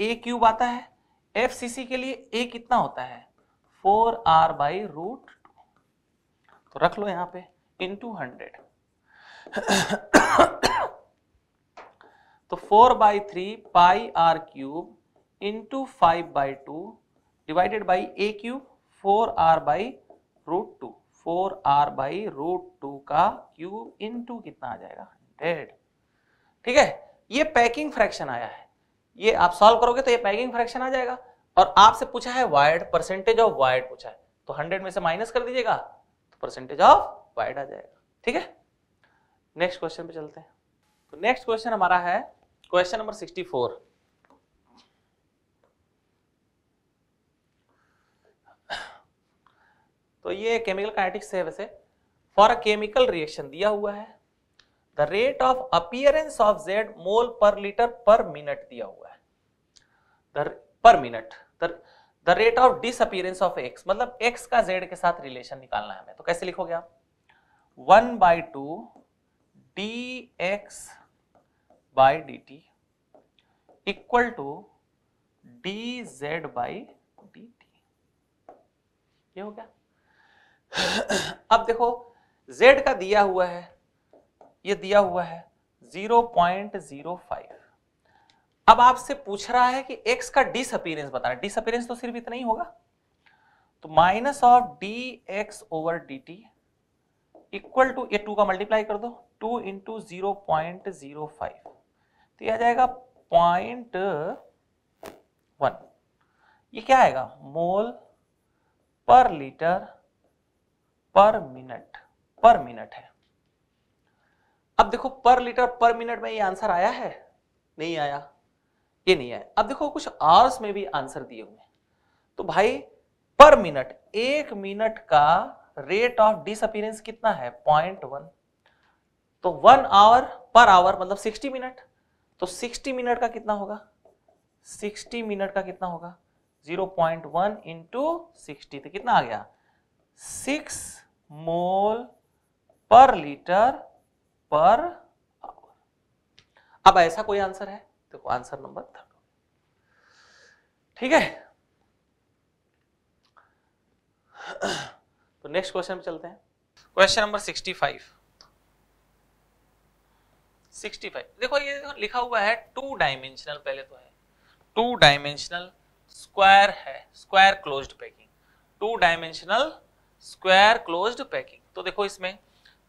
ए क्यूब आता है एफ सी सी के लिए ए कितना होता है फोर आर बाई रूट तो रख लो यहां पे इन टू हंड्रेड तो four by three pi R cube into five by two divided by A cube four R by root two four R by root two का cube into कितना आ जाएगा हंड्रेड ठीक है ये पैकिंग फ्रैक्शन आया है ये आप सॉल्व करोगे तो ये पैकिंग फ्रैक्शन आ जाएगा और आपसे पूछा है वायर्ड परसेंटेज ऑफ वायर्ड पूछा है तो हंड्रेड में से माइनस कर दीजिएगा तो परसेंटेज ऑफ वायर्ड आ जाएगा ठीक है नेक्स्ट क्वेश्चन पे चलते हैं तो नेक्स्ट क्वेश्चन हमारा है क्वेश्चन नंबर फोर तो ये केमिकल काइनेटिक्स है वैसे फॉर अ केमिकल रिएक्शन दिया हुआ है the rate of appearance of Z mole per litre per minute दिया हुआ है per minute the rate of disappearance of X मतलब एक्स का जेड के साथ रिलेशन निकालना है हमें तो कैसे लिखोगे आप one by two D X by D T equal to D Z by D T ये हो गया अब देखो z का दिया हुआ है ये दिया हुआ है 0.05 अब आपसे पूछ रहा है कि x का डिसअपीरेंस बताना डिसअपीरेंस तो सिर्फ इतना ही होगा तो minus of D X over D T equal to ये टू का मल्टीप्लाई कर दो two into zero point zero five तो यह आ जाएगा पॉइंट वन ये क्या आएगा मोल पर लीटर पर मिनट पर मिनट है अब देखो पर लीटर पर मिनट में ये आंसर आया है नहीं आया ये नहीं आया अब देखो कुछ आवर्स में भी आंसर दिए हुए हैं तो भाई पर मिनट एक मिनट का रेट ऑफ डिसअपीरेंस कितना है पॉइंट वन तो वन आवर पर आवर मतलब सिक्सटी मिनट तो सिक्सटी मिनट का कितना होगा सिक्सटी मिनट का कितना होगा zero point one into sixty तो कितना आ गया सिक्स मोल पर लीटर पर आवर अब ऐसा कोई आंसर है देखो आंसर नंबर थर्ड ठीक है [CLEARS THROAT] तो नेक्स्ट क्वेश्चन पे चलते हैं question number sixty five sixty five देखो ये देखो लिखा हुआ है टू डायमेंशनल पहले तो है टू डायमेंशनल स्क्वायर है square closed packing two dimensional square closed packing तो देखो इसमें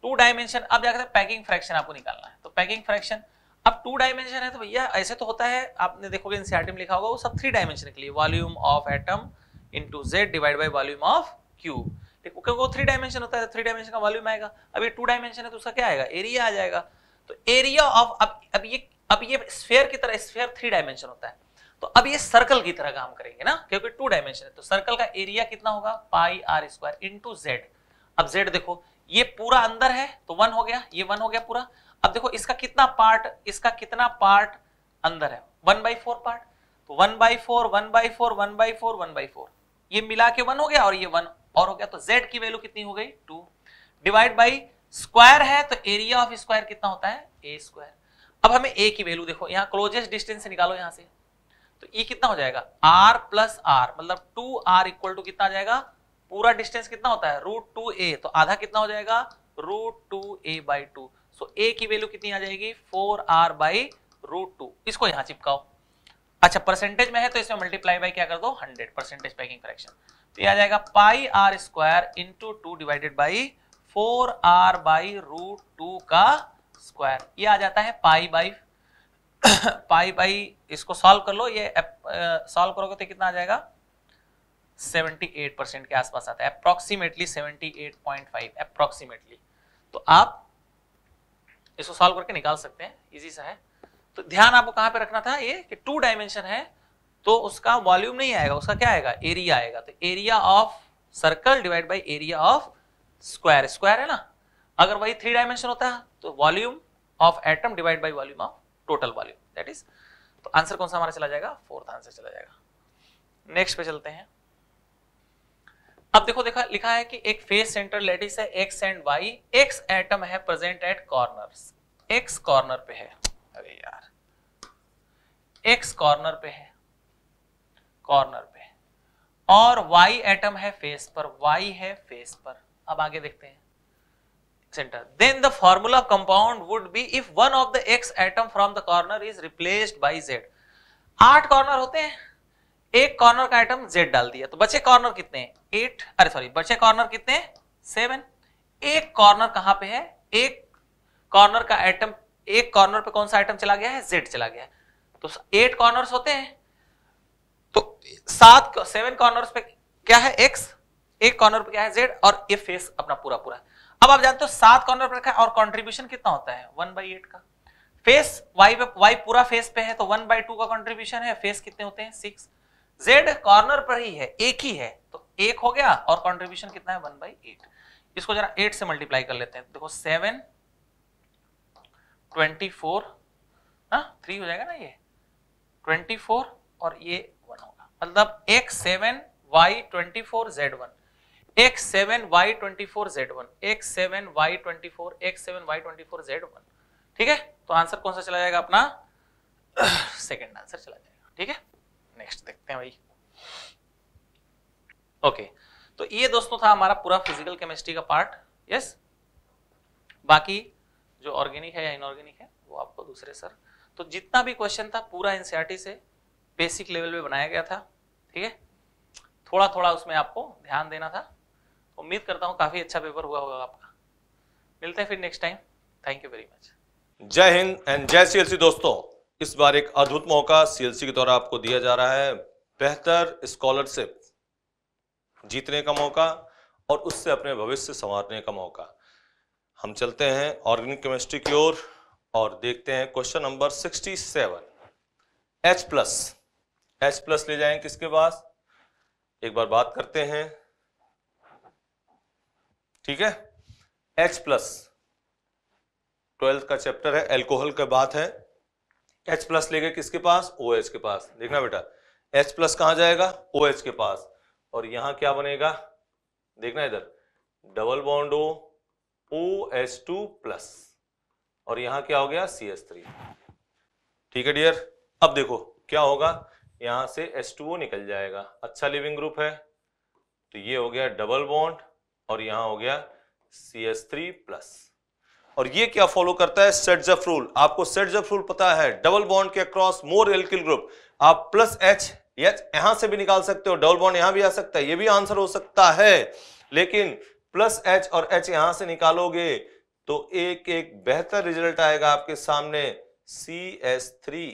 टू डायमेंशन अब जाकर तो पैकिंग फ्रैक्शन आपको निकालना है तो पैकिंग फ्रैक्शन अब टू डायमेंशन है तो भैया ऐसे तो होता है आपने देखोगे इनसे आइटम लिखा होगा वो सब थ्री डायमेंशन के लिए volume of atom into Z divide by volume of cube क्योंकि वो थ्री डायमेंशन होता है थ्री डायमेंशन का वॉल्यूम आएगा अब ये टू डायमेंशन है तो उसका क्या आएगा एरिया आ जाएगा तो एरिया ऑफ अब अब ये अब ये स्फेयर की तरह स्फेयर थ्री डायमेंशन होता है तो अब ये सर्कल की तरह काम करेंगे ना क्योंकि टू डायमेंशन है तो सर्कल का एरिया कितना होगा pi R square into Z अब जेड देखो ये पूरा अंदर है तो वन हो गया ये वन हो गया पूरा अब देखो इसका कितना पार्ट इसका कितना पार्ट अंदर है वन बाई फोर पार्ट तो one by four one by four one by four one by four ये मिला के वन हो गया और ये वन और हो गया तो z की वैल्यू कितनी हो गई टू डिवाइड बाई स्क्वायर है तो एरिया ऑफ स्क्वायर कितना होता है ए स्क्वायर अब हमें ए की वैल्यू देखो यहाँ क्लोजेस्ट डिस्टेंस से निकालो यहाँ से तो ई e कितना हो जाएगा आर प्लस आर मतलब टू आर इक्वल टू कितना आ जाएगा पूरा डिस्टेंस कितना होता है रूट टू ए तो आधा कितना हो जाएगा root two A by two so A की वैल्यू कितनी आ जाएगी four R by root two इसको यहां चिपकाओ अच्छा परसेंटेज में है तो इसमें मल्टीप्लाई बाई क्या कर दो हंड्रेड परसेंटेज पैकिंग फ्रैक्शन तो ये आ जाएगा pi R square into two divided by four R by root two का स्क्वायर ये आ जाता है पाई बाई पाई बाई इसको सॉल्व कर लो ये सॉल्व करोगे तो कितना आ जाएगा 78 परसेंट के आसपास आता है अप्रॉक्सीमेटली 78.5 अप्रोक्सीमेटली तो आप इसको सॉल्व करके निकाल सकते हैं इजी सा है तो ध्यान आपको कहां पे रखना था ये कि टू डायमेंशन है तो उसका वॉल्यूम नहीं आएगा उसका क्या आएगा एरिया आएगा तो area of circle divide by area of square square है ना अगर वही थ्री डायमेंशन होता है तो volume of atom divide by volume of total volume that is तो आंसर कौन सा हमारा चला जाएगा फोर्थ आंसर चला जाएगा नेक्स्ट पे चलते हैं अब देखो देखा लिखा है कि एक फेस सेंटर लेडीज है X and Y X atom है present at corner X corner पे है अरे यार एक्स कॉर्नर पे है कॉर्नर पे और वाई एटम है फेस पर वाई है फेस पर अब आगे देखते हैं centre then the formula compound would be if one of the X atom from the corner is replaced by Z आठ कॉर्नर होते हैं एक कॉर्नर का आइटम जेड डाल दिया तो बचे कॉर्नर कितने एट अरे सॉरी बचे कॉर्नर कितने सेवन एक कॉर्नर कहां पे है एक कॉर्नर का आइटम एक कॉर्नर पे कौन सा आइटम चला गया है जेड चला गया तो एट कॉर्नर होते हैं तो सात सेवन कॉर्नर पे क्या है एक्स एक कॉर्नर पे क्या है जेड और ये फेस अपना पूरा पूरा अब आप जानते हो सात कॉर्नर पर रखा है और कॉन्ट्रीब्यूशन कितना होता है वन बाई एट का फेस वाई पे वाई पूरा फेस पे है तो वन बाई टू का कॉन्ट्रीब्यूशन है फेस कितने होते हैं सिक्स जेड कॉर्नर पर ही है एक ही है तो एक हो गया और कॉन्ट्रीब्यूशन कितना है वन बाई एट इसको जरा एट से मल्टीप्लाई कर लेते हैं देखो सेवन ट्वेंटी फोर ना थ्री हो जाएगा ना ये ट्वेंटी फोर और ये वन होगा मतलब X seven Y twenty four Z one X seven Y twenty four Z one X seven Y twenty four X seven Y twenty four Z one ठीक है तो आंसर कौन सा चला जाएगा अपना सेकेंड [CLEARS THROAT] आंसर चला जाएगा ठीक है नेक्स्ट देखते हैं भाई ओके तो ये दोस्तों था हमारा पूरा फिजिकल केमिस्ट्री का पार्ट यस बाकी जो ऑर्गेनिक है या इनऑर्गेनिक है वो आपको दूसरे सर तो जितना भी क्वेश्चन था पूरा एनसीईआरटी से बेसिक लेवल पे बनाया गया था ठीक है थोड़ा थोड़ा उसमें आपको ध्यान देना था उम्मीद करता हूँ काफी अच्छा पेपर हुआ होगा आपका मिलते हैं फिर next time thank you very much जय हिंद एंड जय सी दोस्तों इस बार एक अद्भुत मौका सीएलसी के द्वारा आपको दिया जा रहा है बेहतर स्कॉलरशिप जीतने का मौका और उससे अपने भविष्य संवारने का मौका हम चलते हैं ऑर्गेनिक केमिस्ट्री की ओर और, देखते हैं question number 67 H plus H plus ले जाए किसके पास एक बार बात करते हैं ठीक है एच प्लस ट्वेल्थ का चैप्टर है एल्कोहल का बात है एच प्लस ले गए किसके पास ओ OH के पास देखना बेटा एच प्लस कहा जाएगा ओ OH के पास और यहाँ क्या बनेगा देखना इधर double bond O O H two plus और यहाँ क्या हो गया सी एस थ्री ठीक है डियर अब देखो क्या होगा यहाँ से एस टू ओ निकल जाएगा अच्छा लिविंग ग्रुप है तो ये हो गया डबल बॉन्ड और यहाँ हो गया सी एस थ्री प्लस और ये क्या फॉलो करता है सेटजफ रूल आपको सेटजफ रूल पता है डबल बॉन्ड के अक्रॉस मोर एल्किल ग्रुप आप प्लस एच एच यहां से भी निकाल सकते हो डबल बॉन्ड यहां भी आ सकता है ये भी आंसर हो सकता है लेकिन प्लस एच और एच यहां से निकालोगे तो एक एक बेहतर रिजल्ट आएगा आपके सामने सी एस थ्री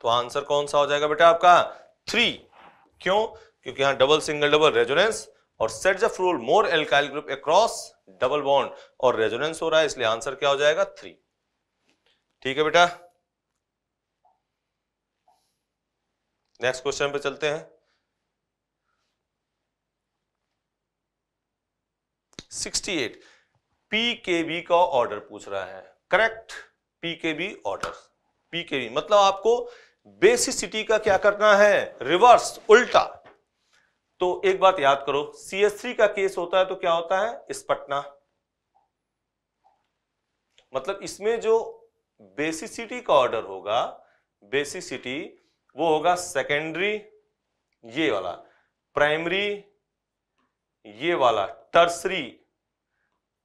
तो आंसर कौन सा हो जाएगा बेटा आपका थ्री क्यों क्योंकि यहां डबल सिंगल डबल रेजोनेंस और sets of rule more alkyl group across double bond और रेजोनेंस हो रहा है इसलिए आंसर क्या हो जाएगा थ्री ठीक है बेटा नेक्स्ट क्वेश्चन पे चलते हैं sixty eight P K B का ऑर्डर पूछ रहा है correct P K B order P K B मतलब आपको बेसिसिटी का क्या करना है रिवर्स उल्टा तो एक बात याद करो सी का केस होता है तो क्या होता है स्पटना मतलब इसमें जो बेसिसिटी का ऑर्डर होगा बेसिसिटी वो होगा सेकेंडरी ये वाला प्राइमरी ये वाला टर्सरी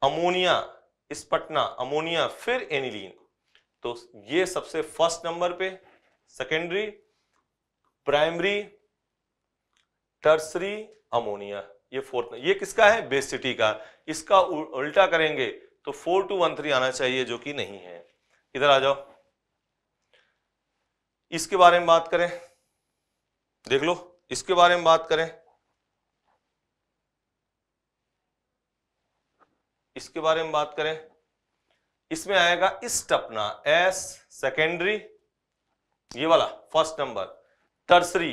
अमोनिया स्पटना अमोनिया फिर एनिलीन तो ये सबसे फर्स्ट नंबर पे सेकेंडरी प्राइमरी टर्सरी अमोनिया ये फोर्थ ये किसका है बेसिटी का इसका उल्टा करेंगे तो फोर टू वन थ्री आना चाहिए जो कि नहीं है इधर आ जाओ इसके बारे में बात करें देख लो इसके बारे में बात करें इसके बारे में बात करें इसमें आएगा इस टपना एस सेकेंडरी ये वाला फर्स्ट नंबर टर्सरी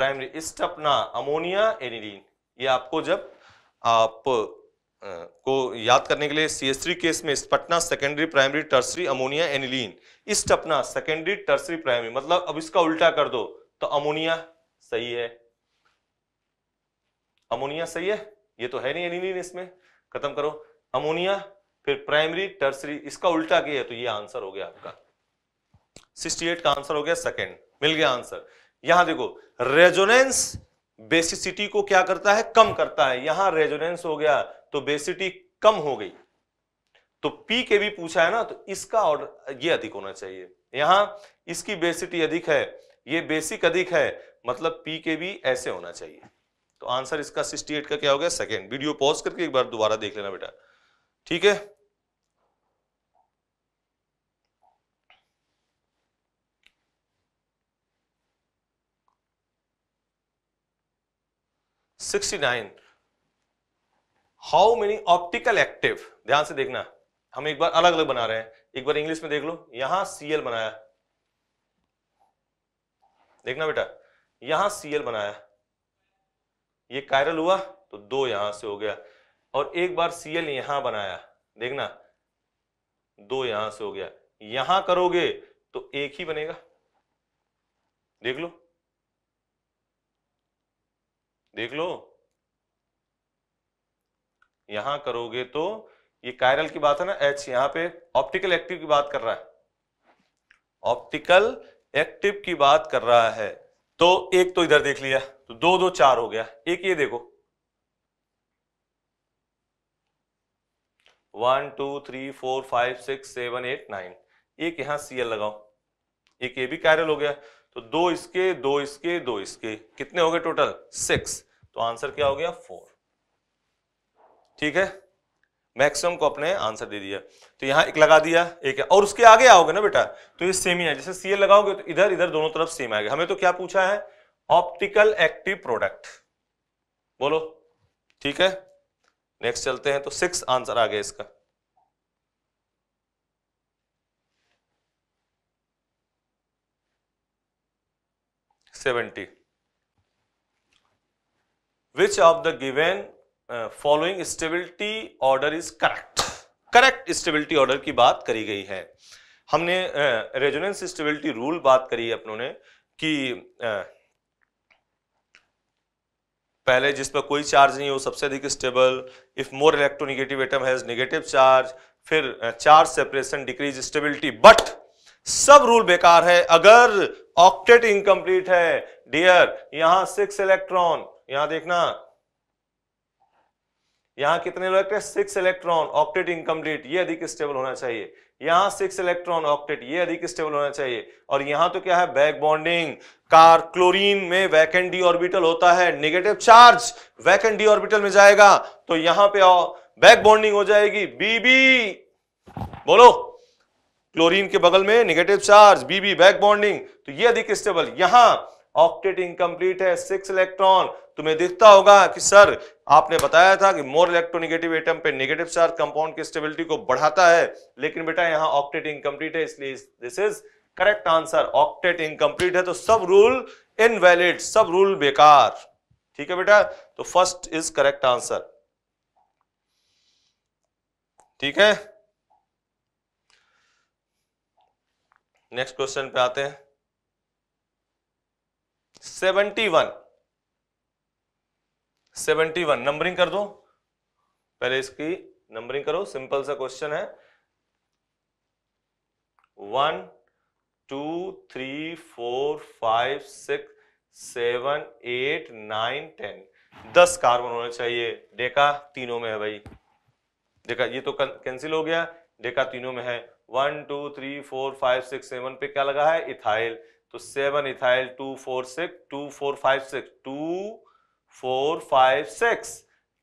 प्राइमरी स्टपना अमोनिया एनिडीन ये आपको जब आप को याद करने के लिए सी एस थ्री केस में स्पटना secondary primary tertiary ammonia aniline स्टपना सेकेंडरी टर्सरी प्राइमरी मतलब अब इसका उल्टा कर दो तो अमोनिया सही है अमोनिया सही है ये तो है नहीं एनिलीन इसमें खत्म करो अमोनिया फिर प्राइमरी टर्सरी इसका उल्टा किया तो ये आंसर हो गया आपका 68 का आंसर हो गया सेकेंड मिल गया आंसर यहां देखो रेजोनेंस बेसिसिटी को क्या करता है कम करता है यहां रेजोनेंस हो गया तो बेसिटी कम हो गई तो पी के भी पूछा है ना तो इसका ऑर्डर ये अधिक होना चाहिए यहां इसकी बेसिटी अधिक है ये बेसिक अधिक है मतलब पी के भी ऐसे होना चाहिए तो आंसर इसका सिक्सटी एट का क्या हो गया सेकेंड वीडियो पॉज करके एक बार दोबारा देख लेना बेटा ठीक है 69 हाउ मेनी ऑप्टिकल एक्टिव ध्यान से देखना हम एक बार अलग अलग बना रहे हैं एक बार इंग्लिश में देख लो यहां सीएल बनाया देखना बेटा यहां सीएल बनाया ये कायरल हुआ तो दो यहां से हो गया और एक बार सीएल यहां बनाया देखना दो यहां से हो गया यहां करोगे तो एक ही बनेगा देख लो देख लो यहां करोगे तो ये कायरल की बात है ना एच यहां पे ऑप्टिकल एक्टिव की बात कर रहा है ऑप्टिकल एक्टिव की बात कर रहा है तो एक तो इधर देख लिया तो दो दो चार हो गया एक ये देखो one two three four five six seven eight nine एक यहां सीएल लगाओ एक ये भी कायरल हो गया तो दो इसके दो इसके दो इसके कितने हो गए टोटल सिक्स तो आंसर क्या हो गया फोर ठीक है मैक्सिमम को अपने आंसर दे दिया तो यहां एक लगा दिया एक है और उसके आगे आओगे ना बेटा तो ये सेम ही है जैसे सीएल लगाओगे तो इधर इधर दोनों तरफ सेम आएगा हमें तो क्या पूछा है ऑप्टिकल एक्टिव प्रोडक्ट बोलो ठीक है नेक्स्ट चलते हैं तो सिक्स आंसर आ गया इसका 70 which of the given uh, following stability order is correct correct stability order की बात करी गई है हमने रेजोनेंस स्टेबिलिटी रूल बात करी है अपनों ने कि uh, पहले जिस पर कोई चार्ज नहीं हो सबसे अधिक stable if more electronegative atom has negative charge फिर charge separation decrease stability but सब रूल बेकार है अगर ऑक्टेट इनकम्प्लीट है डियर यहां सिक्स इलेक्ट्रॉन यहां देखना यहां कितने electron six electron octet incomplete ये अधिक स्टेबल होना चाहिए यहां सिक्स इलेक्ट्रॉन ऑक्टेट ये अधिक स्टेबल होना चाहिए और यहां तो क्या है बैक बॉन्डिंग कार क्लोरीन में वैकेंडी डी ऑर्बिटल होता है नेगेटिव चार्ज वैकेंडी ऑर्बिटल में जाएगा तो यहां पे बैक बॉन्डिंग हो जाएगी बीबी बोलो क्लोरीन के बगल में निगेटिव चार्ज बीबी बैक बॉन्डिंग तो ये अधिक स्टेबल यहां ऑक्टेट इनकम्प्लीट है सिक्स इलेक्ट्रॉन तुम्हें दिखता होगा कि सर आपने बताया था कि मोर इलेक्ट्रोनिगेटिव एटम पे नेगेटिव चार्ज कंपाउंड की स्टेबिलिटी को बढ़ाता है लेकिन बेटा यहां ऑक्टेट इनकम्प्लीट है इसलिए this is correct answer octet incomplete है तो सब रूल इनवैलिड सब रूल बेकार ठीक है बेटा तो फर्स्ट इज करेक्ट आंसर ठीक है नेक्स्ट क्वेश्चन पे आते हैं seventy one seventy one numbering कर दो पहले इसकी नंबरिंग करो सिंपल सा क्वेश्चन है one two three four five six seven eight nine ten दस कार्बन होने चाहिए डेका तीनों में है भाई डेका ये तो कैंसिल हो गया डेका तीनों में है one two three four five six seven पे क्या लगा है इथाइल तो seven ethyl two four six two four five six two four five six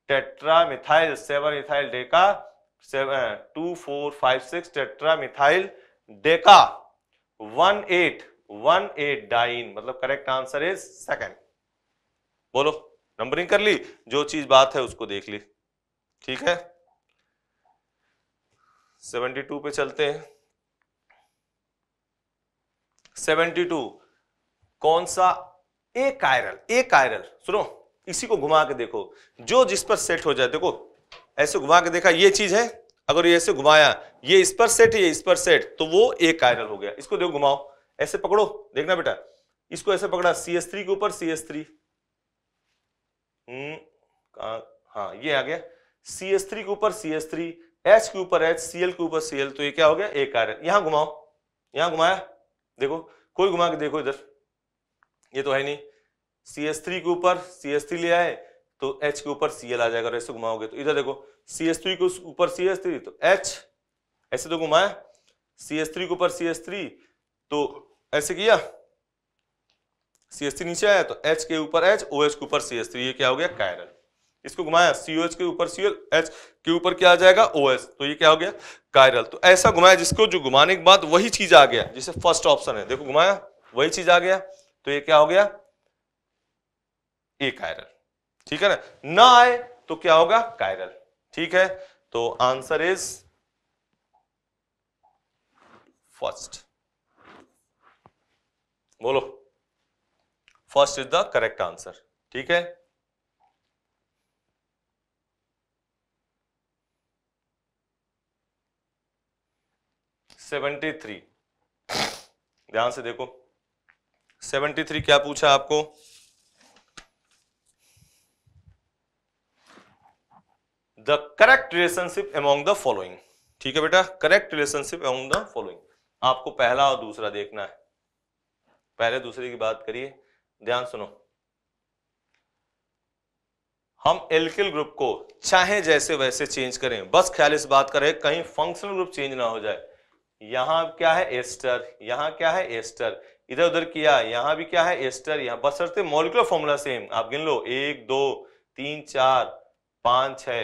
tetra methyl seven ethyl deca seven two four five six tetra methyl deca one eight one eight diene मतलब correct answer is second बोलो numbering कर ली जो चीज बात है उसको देख ली ठीक है सेवेंटी टू पे चलते हैं सेवेंटी टू कौन सा ए कायरल ए कायरल सुनो इसी को घुमा के देखो जो जिस पर सेट हो जाए देखो ऐसे घुमा के देखा ये चीज है अगर ये ऐसे घुमाया ये इस पर सेट ये इस पर सेट तो वो ए कायरल हो गया इसको देखो घुमाओ ऐसे पकड़ो देखना बेटा इसको ऐसे पकड़ा सी एस थ्री के ऊपर सी एस थ्री हाँ ये आ गया सी एस थ्री के ऊपर सी एस थ्री एच के ऊपर एच सी एल के ऊपर सी एल तो ये क्या हो गया एक आयरन यहां घुमाओ यहां घुमाया देखो कोई घुमा के देखो इधर ये तो है नहीं सी एस थ्री के ऊपर सी एस थ्री ले आए तो एच के ऊपर सी एल आ जाएगा ऐसे घुमाओगे तो इधर देखो सी एस थ्री के ऊपर सी एस थ्री तो एच ऐसे तो घुमाया सी एस थ्री के ऊपर सी एस थ्री तो ऐसे किया सी एस थ्री नीचे आया तो एच के ऊपर एच ओ एच के ऊपर सी एस थ्री ये क्या हो गया कायरन इसको घुमाया सी के ऊपर सी एच के ऊपर क्या आ जाएगा ओ तो ये क्या हो गया कायरल तो ऐसा घुमाया जिसको जो घुमाने के बाद वही चीज आ गया जिसे फर्स्ट ऑप्शन है देखो घुमाया वही चीज आ गया तो ये क्या हो गया ए कायरल ठीक है ना ना आए तो क्या होगा कायरल ठीक है तो आंसर इज फर्स्ट बोलो first is the correct answer ठीक है सेवेंटी थ्री ध्यान से देखो सेवेंटी थ्री क्या पूछा आपको the correct relationship among the following ठीक है बेटा correct relationship among the following आपको पहला और दूसरा देखना है पहले दूसरे की बात करिए ध्यान सुनो हम एल्किल ग्रुप को चाहे जैसे वैसे चेंज करें बस ख्याल इस बात का रहे कहीं फंक्शनल ग्रुप चेंज ना हो जाए यहां क्या है एस्टर यहां क्या है एस्टर इधर उधर किया यहां भी क्या है एस्टर यहां सरते मोलिकुलर फॉर्मूला सेम आप गिन लो एक दो तीन चार पांच है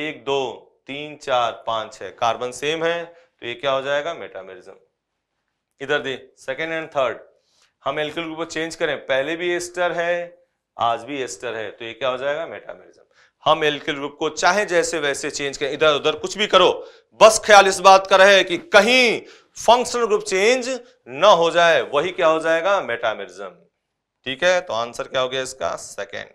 एक दो तीन चार पांच है कार्बन सेम है तो ये क्या हो जाएगा मेटामेरिज्म इधर दे सेकेंड एंड थर्ड हम एल्किल ग्रुप को चेंज करें पहले भी एस्टर है आज भी एस्टर है तो ये क्या हो जाएगा मेटामेरिज्म हम एल्किल ग्रुप को चाहे जैसे वैसे चेंज करें इधर उधर कुछ भी करो बस ख्याल इस बात का रहे कि कहीं फंक्शनल ग्रुप चेंज ना हो जाए वही क्या हो जाएगा मेटामिरिज्म ठीक है तो आंसर क्या हो गया इसका सेकेंड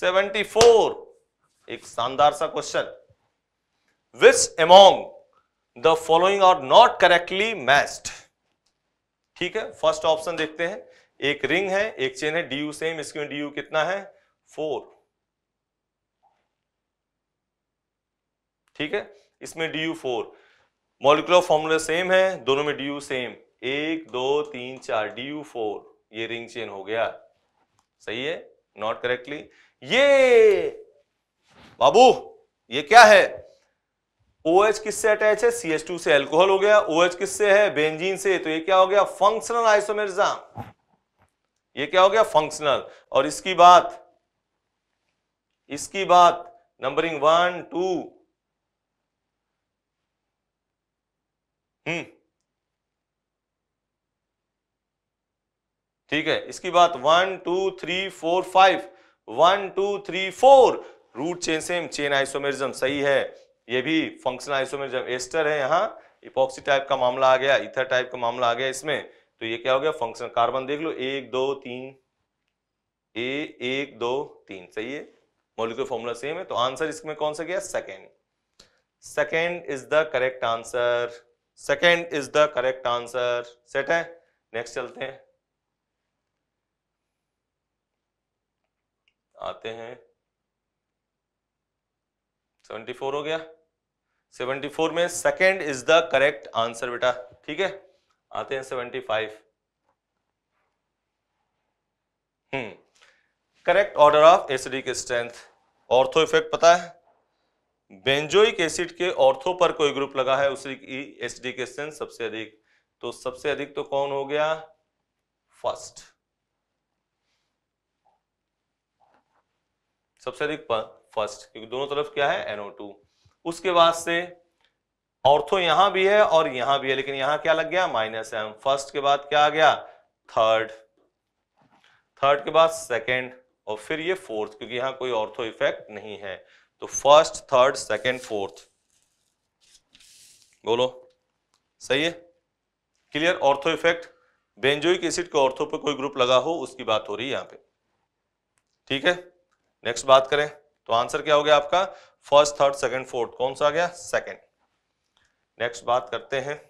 सेवेंटी फोर एक शानदार सा question which among the following are not correctly matched ठीक है फर्स्ट ऑप्शन देखते हैं एक रिंग है एक चेन है डी यू सेम इसके डी यू कितना है फोर ठीक है इसमें D U four molecular formula same है दोनों में डी यू सेम एक दो तीन चार डी यू फोर ये रिंग चेन हो गया सही है नॉट करेक्टली ये बाबू ये क्या है OH किससे अटैच है सी एच टू से एल्कोहल हो गया ओ OH किससे है बेंजीन से तो ये क्या हो गया फंक्शनल आइसोमेरिज्म ये क्या हो गया फंक्शनल और इसकी बात इसकी बात नंबरिंग वन टू हम्म ठीक है इसकी बात one two three four five one two three four root chain same chain isomerism सही है ये भी फंक्शन आइसोमर जब एस्टर है यहाँ इपॉक्सी टाइप का मामला आ गया इथर टाइप का मामला आ गया इसमें तो ये क्या हो गया फंक्शन कार्बन देख लो एक दो तीन ए एक दो तीन सही है मोलिकुलर फॉर्मूला सेम है तो आंसर इसमें कौन सा गया second second is the correct answer second is the correct answer set है नेक्स्ट चलते हैं आते हैं सेवेंटी फोर हो गया 74 में second is the correct answer बेटा ठीक है आते हैं 75 hmm correct order of acidic strength ortho effect पता है बेंजोइक एसिड के ऑर्थो पर कोई ग्रुप लगा है उसी की एसिडिक स्ट्रेंथ सबसे अधिक तो सबसे अधिक तो कौन हो गया फर्स्ट सबसे अधिक फर्स्ट क्योंकि दोनों तरफ क्या है एनओ टू उसके बाद से ऑर्थो तो यहां भी है और यहां भी है लेकिन यहां क्या लग गया माइनस एम फर्स्ट के बाद क्या आ गया थर्ड थर्ड के बाद सेकेंड और फिर ये फोर्थ क्योंकि यहां कोई ऑर्थो तो इफेक्ट नहीं है तो फर्स्ट थर्ड सेकेंड फोर्थ बोलो सही है clear ortho effect benzoic acid के ऑर्थो पे कोई ग्रुप लगा हो उसकी बात हो रही है यहां पे ठीक है नेक्स्ट बात करें तो आंसर क्या हो गया आपका फर्स्ट थर्ड सेकंड फोर्थ कौन सा आ गया सेकंड नेक्स्ट बात करते हैं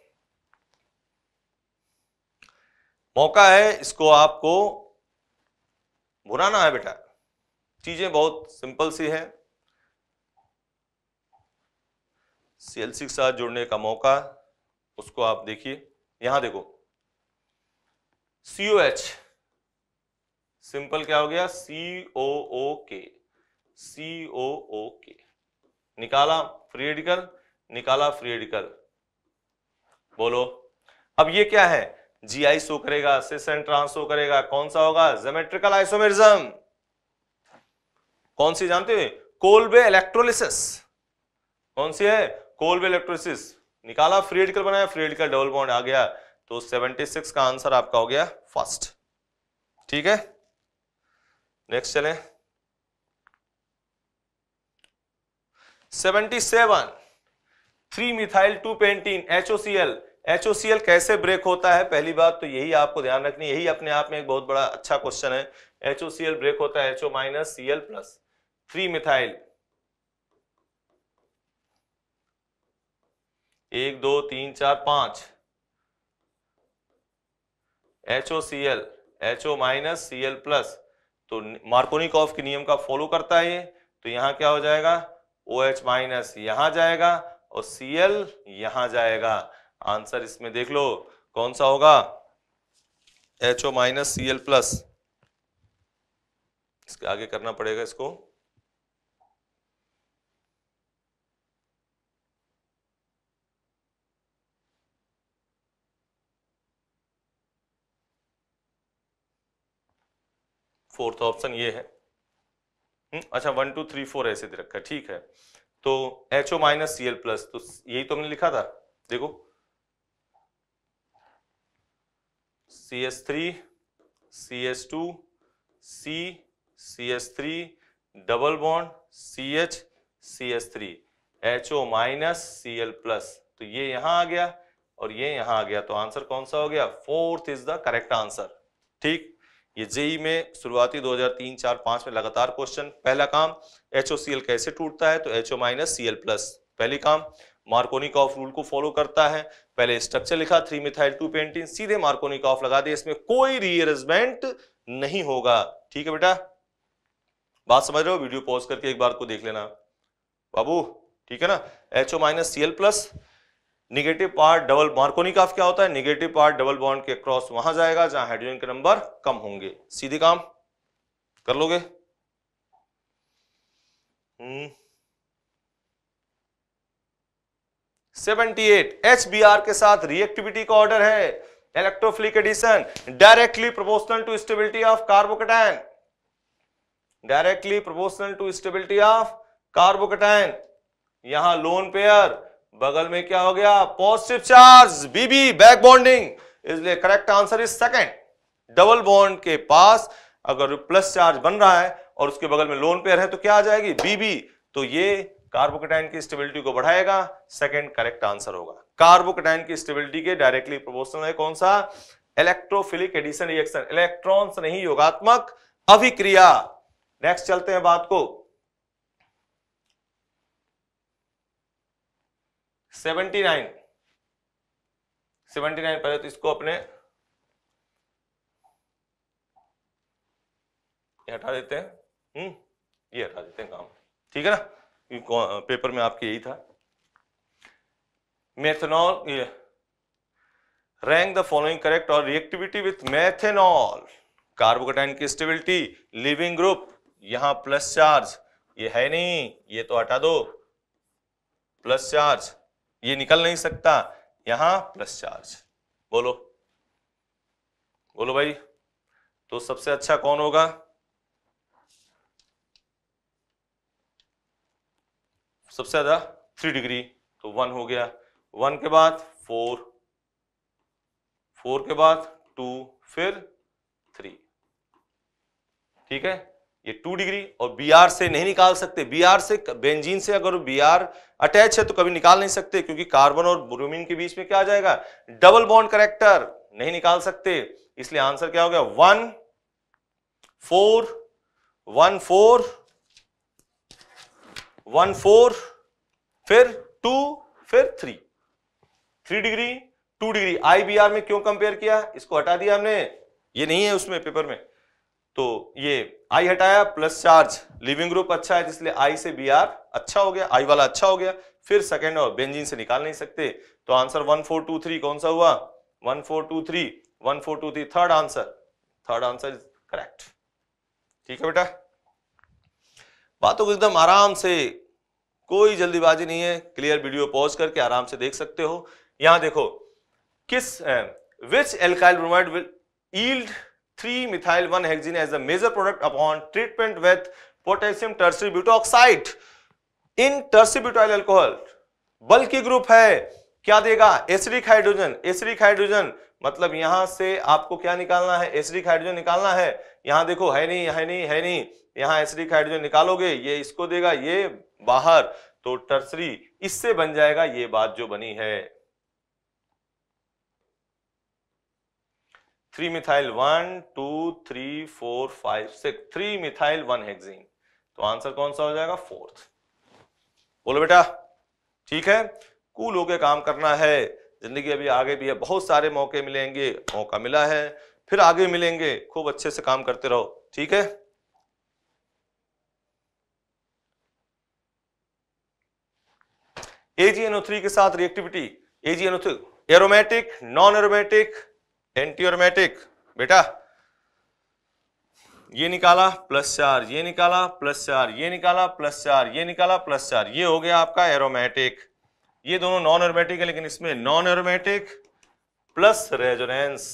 मौका है इसको आपको भुनाना है बेटा चीजें बहुत सिंपल सी है सीएलसी के साथ जुड़ने का मौका उसको आप देखिए यहां देखो सीओ एच सिंपल क्या हो गया सीओ ओ के सी ओ के निकाला फ्री रेडिकल निकाला फ्री रेडिकल बोलो अब ये क्या है जी आई शो करेगा ट्रांस शो करेगा कौन सा होगा जेमेट्रिकल आइसोमेरिज्म कौन सी जानते हुए कोलबे इलेक्ट्रोलिसिस कौन सी है कोलबे इलेक्ट्रोलिसिस निकाला फ्री रेडिकल बनाया फ्री रेडिकल डबल बॉन्ड आ गया तो 76 का आंसर आपका हो गया फर्स्ट ठीक है नेक्स्ट चलें seven three methyl two pentene HOCl HOCl कैसे ब्रेक होता है पहली बात तो यही आपको ध्यान रखनी यही अपने आप में एक बहुत बड़ा अच्छा क्वेश्चन है एचओसीएल ब्रेक होता है HO minus L plus three methyl एक दो तीन चार पांच H O C L H O minus C L plus तो मार्कोनिक ऑफ के नियम का फॉलो करता है ये तो यहां क्या हो जाएगा ओ एच माइनस यहां जाएगा और सी एल यहां जाएगा आंसर इसमें देख लो कौन सा होगा H O minus C L plus इसके आगे करना पड़ेगा इसको फोर्थ ऑप्शन ये है हम्म, अच्छा वन टू थ्री फोर ऐसे दे रखा है ठीक है तो H O minus C L plus तो यही तो हमने लिखा था देखो C S three C S two C C S three double bond C H C S three H O minus C L plus तो ये यहां आ गया और ये यहां आ गया तो आंसर कौन सा हो गया fourth is the correct answer ठीक ये जेई में शुरुआती 2003 4 5 में लगातार क्वेश्चन पहला काम एच ओ सी एल कैसे टूटता है तो H O minus C L plus पहली काम मार्कोनिक ऑफ रूल को फॉलो करता है पहले स्ट्रक्चर लिखा थ्री मिथाइल टू पेंटिन सीधे मार्कोनिक ऑफ लगा दिया इसमें कोई रीअरेंजमेंट नहीं होगा ठीक है बेटा बात समझ रहे हो वीडियो पॉज करके एक बार को देख लेना बाबू ठीक है ना H O minus C L plus negative part double Markovnikov क्या होता है निगेटिव पार्ट डबल बॉन्ड के क्रॉस वहां जाएगा जहां हाइड्रोजन के नंबर कम होंगे सीधे काम कर लोगे seventy eight H B R के साथ रिएक्टिविटी का ऑर्डर है electrophilic addition directly proportional to stability of carbocation directly proportional to stability of carbocation यहां लोन पेयर बगल में क्या हो गया पॉजिटिव चार्ज बीबी बैक बॉन्डिंग इसलिए correct answer is second double bond के पास अगर प्लस चार्ज बन रहा है और उसके बगल में लोन पेयर है तो क्या आ जाएगी बीबी तो ये कार्बोकेटाइन की स्टेबिलिटी को बढ़ाएगा सेकेंड करेक्ट आंसर होगा कार्बोकेटाइन की स्टेबिलिटी के डायरेक्टली प्रोपोर्शनल है कौन सा इलेक्ट्रोफिलिक एडिशन रिएक्शन इलेक्ट्रॉन्स नहीं योगात्मक अभिक्रिया नेक्स्ट चलते हैं बात को सेवेंटी नाइन सेवेंटी नाइन पहले तो इसको अपने हटा देते हैं हम्म ये हटा देते हैं काम ठीक है ना पेपर में आपके यही था मेथनॉल ये रैंक द फॉलोइंग करेक्ट और रिएक्टिविटी विथ मेथेनॉल कार्बोकटाइन की स्टेबिलिटी लिविंग ग्रुप यहां प्लस चार्ज ये है नहीं ये तो हटा दो प्लस चार्ज ये निकल नहीं सकता यहां प्लस चार्ज बोलो बोलो भाई तो सबसे अच्छा कौन होगा सबसे ज्यादा थ्री डिग्री तो वन हो गया वन के बाद फोर फोर के बाद टू फिर थ्री ठीक है ये टू डिग्री और बी आर से नहीं निकाल सकते बी आर से बेंजीन से अगर बी आर अटैच है तो कभी निकाल नहीं सकते क्योंकि कार्बन और ब्रोमीन के बीच में क्या आ जाएगा डबल बॉन्ड करेक्टर नहीं निकाल सकते इसलिए आंसर क्या हो गया one four one four one four फिर टू फिर three three degree two degree IBR में क्यों कंपेयर किया इसको हटा दिया हमने ये नहीं है उसमें पेपर में तो ये आई हटाया प्लस चार्ज लिविंग ग्रुप अच्छा है इसलिए आई से बी आर अच्छा हो गया आई वाला अच्छा हो गया फिर सेकेंड और बेंजीन से निकाल नहीं सकते तो answer one four two three कौन सा हुआ one four two three one four two three third answer third answer is correct ठीक है बेटा बातों को एकदम आराम से कोई जल्दीबाजी नहीं है क्लियर वीडियो पॉज करके आराम से देख सकते हो यहां देखो किस which alkyl bromide will yield 3-methyl 1-hexene as the major product upon treatment with potassium tertiary butoxide in tertiary butyl alcohol बल्कि ग्रुप है क्या देगा एसिडिक हाइड्रोजन एसिडिक हाइड्रोजन मतलब यहां से आपको क्या निकालना है एसिडिक हाइड्रोजन निकालना है यहां देखो है नहीं है नहीं है नहीं यहां एसिडिक हाइड्रोजन निकालोगे ये इसको देगा ये बाहर तो टर्सरी इससे बन जाएगा ये बात जो बनी है three methyl one two three four five six three methyl one hexene तो आंसर कौन सा हो जाएगा फोर्थ बोलो बेटा ठीक है कूल होके काम करना है जिंदगी अभी आगे भी है बहुत सारे मौके मिलेंगे मौका मिला है फिर आगे मिलेंगे खूब अच्छे से काम करते रहो ठीक है एजीएनओ थ्री के साथ reactivity AgNO three aromatic non aromatic antiaromatic बेटा ये निकाला प्लस चार ये निकाला प्लस चार ये निकाला प्लस चार ये निकाला प्लस चार ये हो गया आपका एरोमेटिक ये दोनों नॉन एरोमेटिक है लेकिन इसमें नॉन एरोमेटिक प्लस रेजोनेंस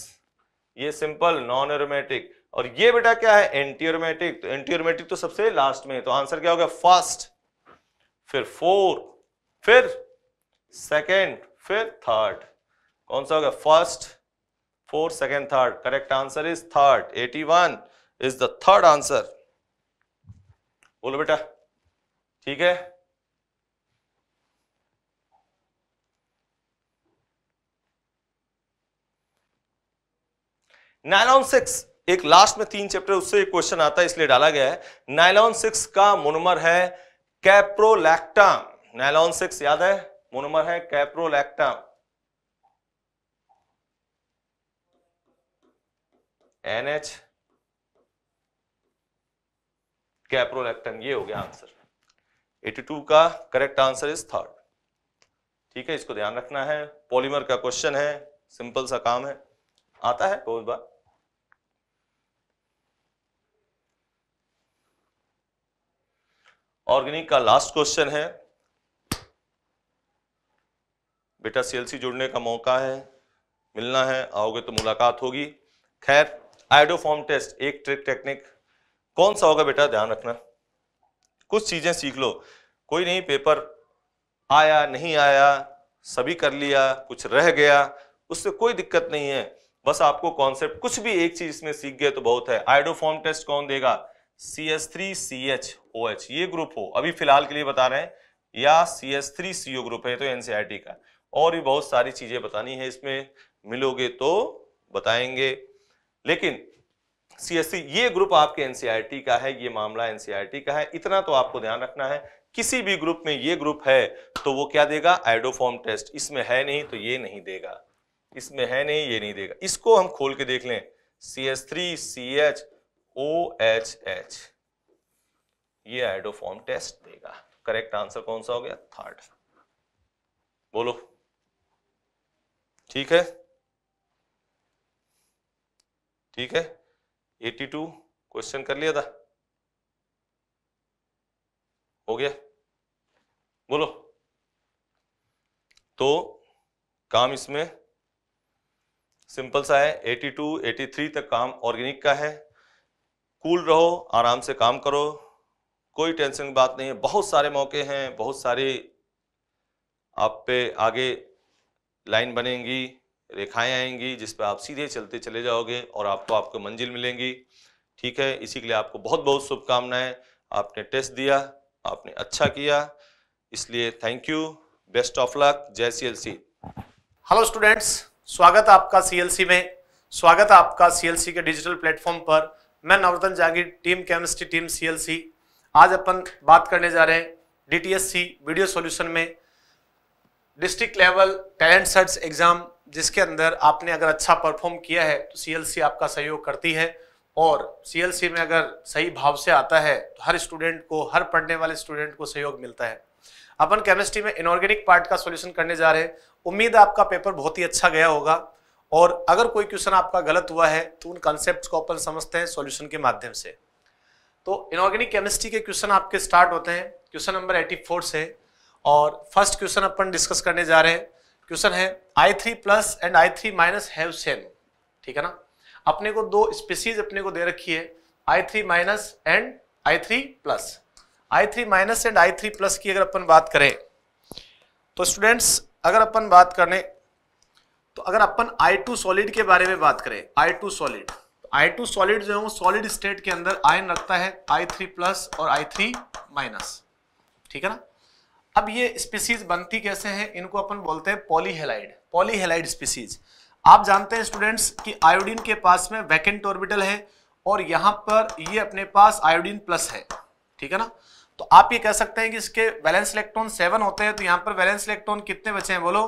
ये सिंपल नॉन एरोमेटिक और ये बेटा क्या है एंटीओरमेटिक तो एंटीओरमेटिक तो सबसे लास्ट में तो आंसर क्या हो गया फर्स्ट फिर फोर फिर सेकेंड फिर थर्ड कौन सा हो गया first second third correct answer is third eighty one is the third answer बोलो बेटा ठीक है नाइलॉन सिक्स एक लास्ट में तीन चैप्टर उससे एक क्वेश्चन आता है इसलिए डाला गया है नाइलॉन सिक्स का मोनोमर है कैप्रोलैक्टाम नाइलॉन सिक्स याद है मोनोमर है कैप्रोलैक्टाम एन एच ये हो गया आंसर 82 का करेक्ट आंसर इज थर्ड ठीक है इसको ध्यान रखना है पॉलीमर का क्वेश्चन है सिंपल सा काम है आता है बहुत बार ऑर्गेनिक का लास्ट क्वेश्चन है बेटा सीएलसी जुड़ने का मौका है मिलना है आओगे तो मुलाकात होगी खैर आइडोफॉर्म टेस्ट एक ट्रिक टेक्निक कौन सा होगा बेटा ध्यान रखना कुछ चीजें सीख लो कोई नहीं पेपर आया नहीं आया सभी कर लिया कुछ रह गया उससे कोई दिक्कत नहीं है बस आपको कॉन्सेप्ट कुछ भी एक चीज इसमें सीख गए तो बहुत है आइडोफॉर्म टेस्ट कौन देगा C S three C H O H ये ग्रुप हो अभी फिलहाल के लिए बता रहे हैं या C S three C O group है तो एनसीआर e का और भी बहुत सारी चीजें बतानी है इसमें मिलोगे तो बताएंगे लेकिन सीएससी ये ग्रुप आपके एनसीआरटी का है ये मामला एनसीआरटी का है इतना तो आपको ध्यान रखना है किसी भी ग्रुप में ये ग्रुप है तो वो क्या देगा आइडोफॉर्म टेस्ट इसमें है नहीं तो ये नहीं देगा इसमें है नहीं ये नहीं देगा इसको हम खोल के देख लें C S three C H O H H ये आइडोफॉर्म टेस्ट देगा करेक्ट आंसर कौन सा हो गया थर्ड बोलो ठीक है ठीक है 82 क्वेश्चन कर लिया था हो गया बोलो तो काम इसमें सिंपल सा है 82, 83 तक काम ऑर्गेनिक का है कूल रहो आराम से काम करो कोई टेंशन की बात नहीं है बहुत सारे मौके हैं बहुत सारी आप पे आगे लाइन बनेंगी रेखाएं आएंगी जिस पर आप सीधे चलते चले जाओगे और आपको आपको मंजिल मिलेंगी ठीक है इसी के लिए आपको बहुत बहुत शुभकामनाएं आपने टेस्ट दिया आपने अच्छा किया इसलिए thank you best of luck जय सी हेलो स्टूडेंट्स स्वागत आपका सी में स्वागत आपका सी के डिजिटल प्लेटफॉर्म पर मैं Navratan Jagir team chemistry team सी आज अपन बात करने जा रहे हैं सी वीडियो सॉल्यूशन में district level talent search exam जिसके अंदर आपने अगर अच्छा परफॉर्म किया है तो सीएलसी आपका सहयोग करती है और सीएलसी में अगर सही भाव से आता है तो हर स्टूडेंट को हर पढ़ने वाले स्टूडेंट को सहयोग मिलता है अपन केमिस्ट्री में इनऑर्गेनिक पार्ट का सॉल्यूशन करने जा रहे हैं उम्मीद आपका पेपर बहुत ही अच्छा गया होगा और अगर कोई क्वेश्चन आपका गलत हुआ है तो उन कॉन्सेप्ट को अपन समझते हैं सोल्यूशन के माध्यम से तो इनऑर्गेनिक केमिस्ट्री के क्वेश्चन आपके स्टार्ट होते हैं क्वेश्चन नंबर फोर से और फर्स्ट क्वेश्चन अपन डिस्कस करने जा रहे हैं क्वेश्चन है I three plus and I three minus have same ठीक है ना अपने को दो स्पीसीज अपने को दे रखी है I three minus and I three plus I three minus and I three plus की अगर अपन बात करें तो स्टूडेंट्स अगर अपन बात करें तो अगर अपन आई टू सॉलिड के बारे में बात करें I two solid I two solid जो है वो सॉलिड स्टेट के अंदर आयन रखता है आई थ्री प्लस और आई थ्री माइनस ठीक है ना अब ये स्पीसीज बनती कैसे है इनको अपन बोलते हैं पॉलीहेलाइड पॉलीहेलाइड स्पीसीज आप जानते हैं स्टूडेंट्स कि आयोडीन के पास में वैकेंट ऑर्बिटल है और यहां पर ये अपने पास आयोडीन प्लस है ठीक है ना तो आप ये कह सकते हैं कि इसके वैलेंस इलेक्ट्रॉन सेवन होते हैं तो यहां पर वैलेंस इलेक्ट्रॉन कितने बचे हैं बोलो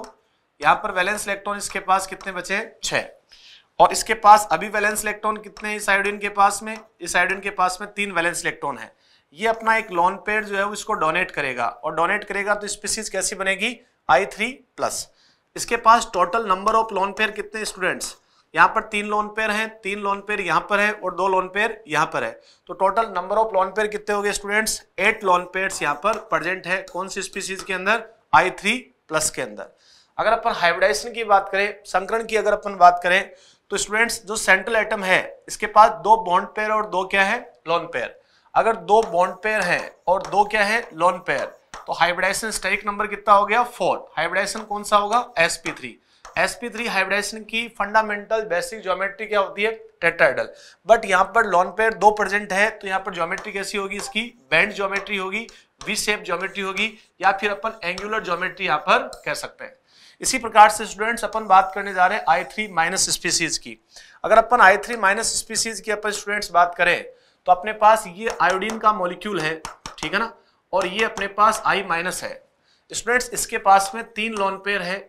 यहां पर वैलेंस इलेक्ट्रॉन इसके पास कितने बचे हैं छ और इसके पास अभी वैलेंस इलेक्ट्रॉन कितने हैं इस आयोडीन के पास में इस आयोडीन के पास में तीन वैलेंस इलेक्ट्रॉन है ये अपना एक लॉन पेड़ जो है वो इसको डोनेट करेगा और डोनेट करेगा तो स्पीसीज कैसी बनेगी आई थ्री प्लस इसके पास total number of lone pair कितने स्टूडेंट्स यहाँ पर तीन लोन पेयर हैं तीन लोन पेयर यहाँ पर है और दो लोन पेयर यहाँ पर है तो total number of lone pair कितने हो गए स्टूडेंट्स एट लॉन पेयर्स यहाँ पर प्रजेंट है कौन सी स्पीसीज के अंदर आई थ्री प्लस के अंदर अगर अपन हाइब्रिडाइजेशन की बात करें संकरण की अगर अपन बात करें तो स्टूडेंट्स जो सेंट्रल एटम है इसके पास दो बॉन्ड पेयर और दो क्या है लॉन पेयर अगर दो बॉन्ड पेयर हैं और दो क्या है लोन पेयर तो हाइब्रिडाइजेशन स्टेरिक नंबर कितना हो गया फोर हाइब्रिडाइजेशन कौन सा होगा sp3 sp3 हाइब्रिडाइजेशन की फंडामेंटल बेसिक ज्योमेट्री क्या होती है टेट्राहेड्रल बट यहां पर लॉन पेयर दो प्रेजेंट है तो यहां पर ज्योमेट्री कैसी होगी इसकी बैंड ज्योमेट्री होगी वी शेप ज्योमेट्री होगी या फिर अपन एंगुलर ज्योमेट्री यहां पर कह सकते हैं इसी प्रकार से स्टूडेंट्स अपन बात करने जा रहे हैं आई थ्री माइनस स्पीसीज की अगर अपन आई थ्री माइनस स्पीसीज की अपन स्टूडेंट्स बात करें तो अपने पास ये आयोडीन का मॉलिक्यूल है ठीक है ना और ये अपने पास आई माइनस है स्टूडेंट्स इसके पास में तीन लॉन पेयर है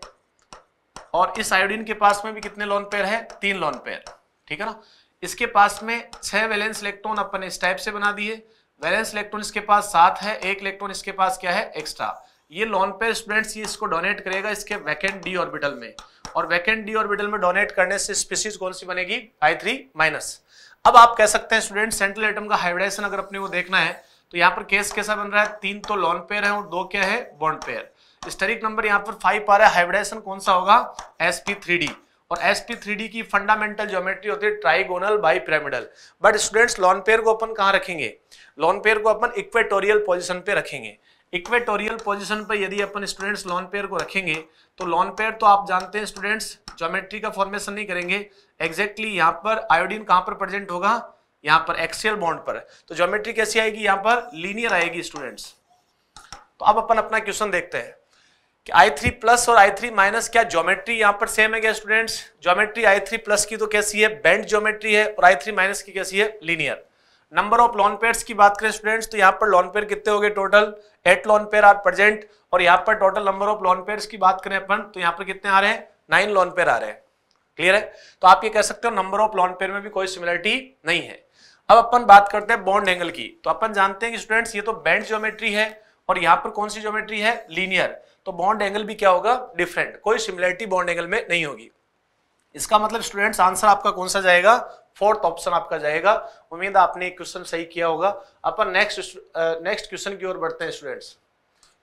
और इस आयोडीन के पास में भी कितने लॉन पेयर है तीन लॉन पेयर ठीक है ना इसके पास में छह वैलेंस इलेक्ट्रॉन अपन इस टाइप से बना दिए वैलेंस इलेक्ट्रॉन इसके पास सात है एक इलेक्ट्रॉन इसके पास क्या है एक्स्ट्रा ये लॉन पेयर स्टूडेंट्स ये इसको डोनेट करेगा इसके वैकेंट डी ऑर्बिटल में और वैकेंट डी ऑर्बिटल में डोनेट करने से स्पीसीज कौन सी बनेगी आई थ्री माइनस अब आप कह सकते हैं स्टूडेंट सेंट्रल एटम का हाइब्रिडाइजेशन अगर अपने को देखना है तो यहाँ पर केस कैसा बन रहा है तीन तो लॉन पेयर है और दो क्या है बॉन्ड पेयर स्टरिक नंबर यहाँ पर फाइव आ रहा है हाइब्रिडाइजेशन कौन सा होगा एस और एस की फंडामेंटल ज्योमेट्री होती है trigonal bipyramidal but students lone pair को अपन कहाँ रखेंगे लॉन पेयर को अपन इक्वेटोरियल पोजिशन पे रखेंगे इक्वेटोरियल पोजीशन पर यदि अपन स्टूडेंट्स लॉन पेयर को रखेंगे तो लॉन पेयर तो आप जानते हैं स्टूडेंट्स ज्योमेट्री का फॉर्मेशन नहीं करेंगे एग्जैक्टली exactly यहाँ पर आयोडीन कहाँ पर प्रेजेंट होगा यहाँ पर एक्सियल बॉन्ड पर तो ज्योमेट्री कैसी आएगी यहाँ पर लीनियर आएगी स्टूडेंट्स तो अब अपन अपना क्वेश्चन देखते हैं कि आई थ्री प्लस और आई थ्री माइनस क्या ज्योमेट्री यहाँ पर सेम है क्या students geometry I three plus की तो कैसी है बेंड ज्योमेट्री है और आई थ्री माइनस की कैसी है linear number of lone pair की बात करें स्टूडेंट्स तो यहाँ पर लॉन पेयर कितने हो गए total eight lone pair are present और यहाँ पर total number of lone pair की बात करें अपन तो यहाँ पर कितने आ रहे हैं नाइन लॉन पेयर आ रहे हैं क्लियर है तो आप ये कह सकते हो नंबर ऑफ लॉन पेयर में भी कोई सिमिलरिटी नहीं है अब अपन बात करते हैं बॉन्ड एंगल की तो अपन जानते हैं कि स्टूडेंट्स ये तो बैंड ज्योमेट्री है और यहाँ पर कौन सी ज्योमेट्री है लीनियर तो बॉन्ड एंगल भी क्या होगा डिफरेंट कोई सिमिलरिटी बॉन्ड एंगल में नहीं होगी इसका मतलब स्टूडेंट्स आंसर आपका कौन सा जाएगा फोर्थ ऑप्शन आपका जाएगा उम्मीद आपने क्वेश्चन सही किया होगा अपन नेक्स्ट नेक्स्ट क्वेश्चन की ओर बढ़ते हैं स्टूडेंट्स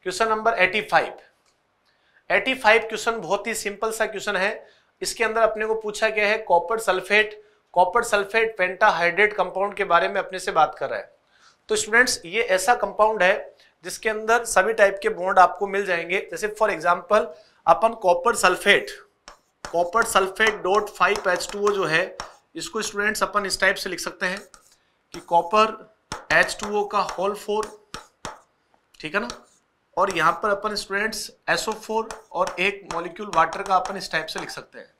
क्वेश्चन नंबर 85 85 क्वेश्चन बहुत ही सिंपल सा क्वेश्चन है इसके अंदर अपने को पूछा गया है copper sulphate copper sulphate pentahydrate compound के बारे में अपने से बात कर रहा है तो स्टूडेंट्स ये ऐसा कंपाउंड है जिसके अंदर सभी टाइप के बॉन्ड आपको मिल जाएंगे जैसे फॉर एग्जाम्पल अपन copper sulphate copper sulphate dot five H two जो है इसको स्टूडेंट्स अपन इस टाइप से लिख सकते हैं कि कॉपर H2O का होल फोर ठीक है ना और यहाँ पर अपन स्टूडेंट्स SO4 और एक मॉलिक्यूल वाटर का अपन इस टाइप से लिख सकते हैं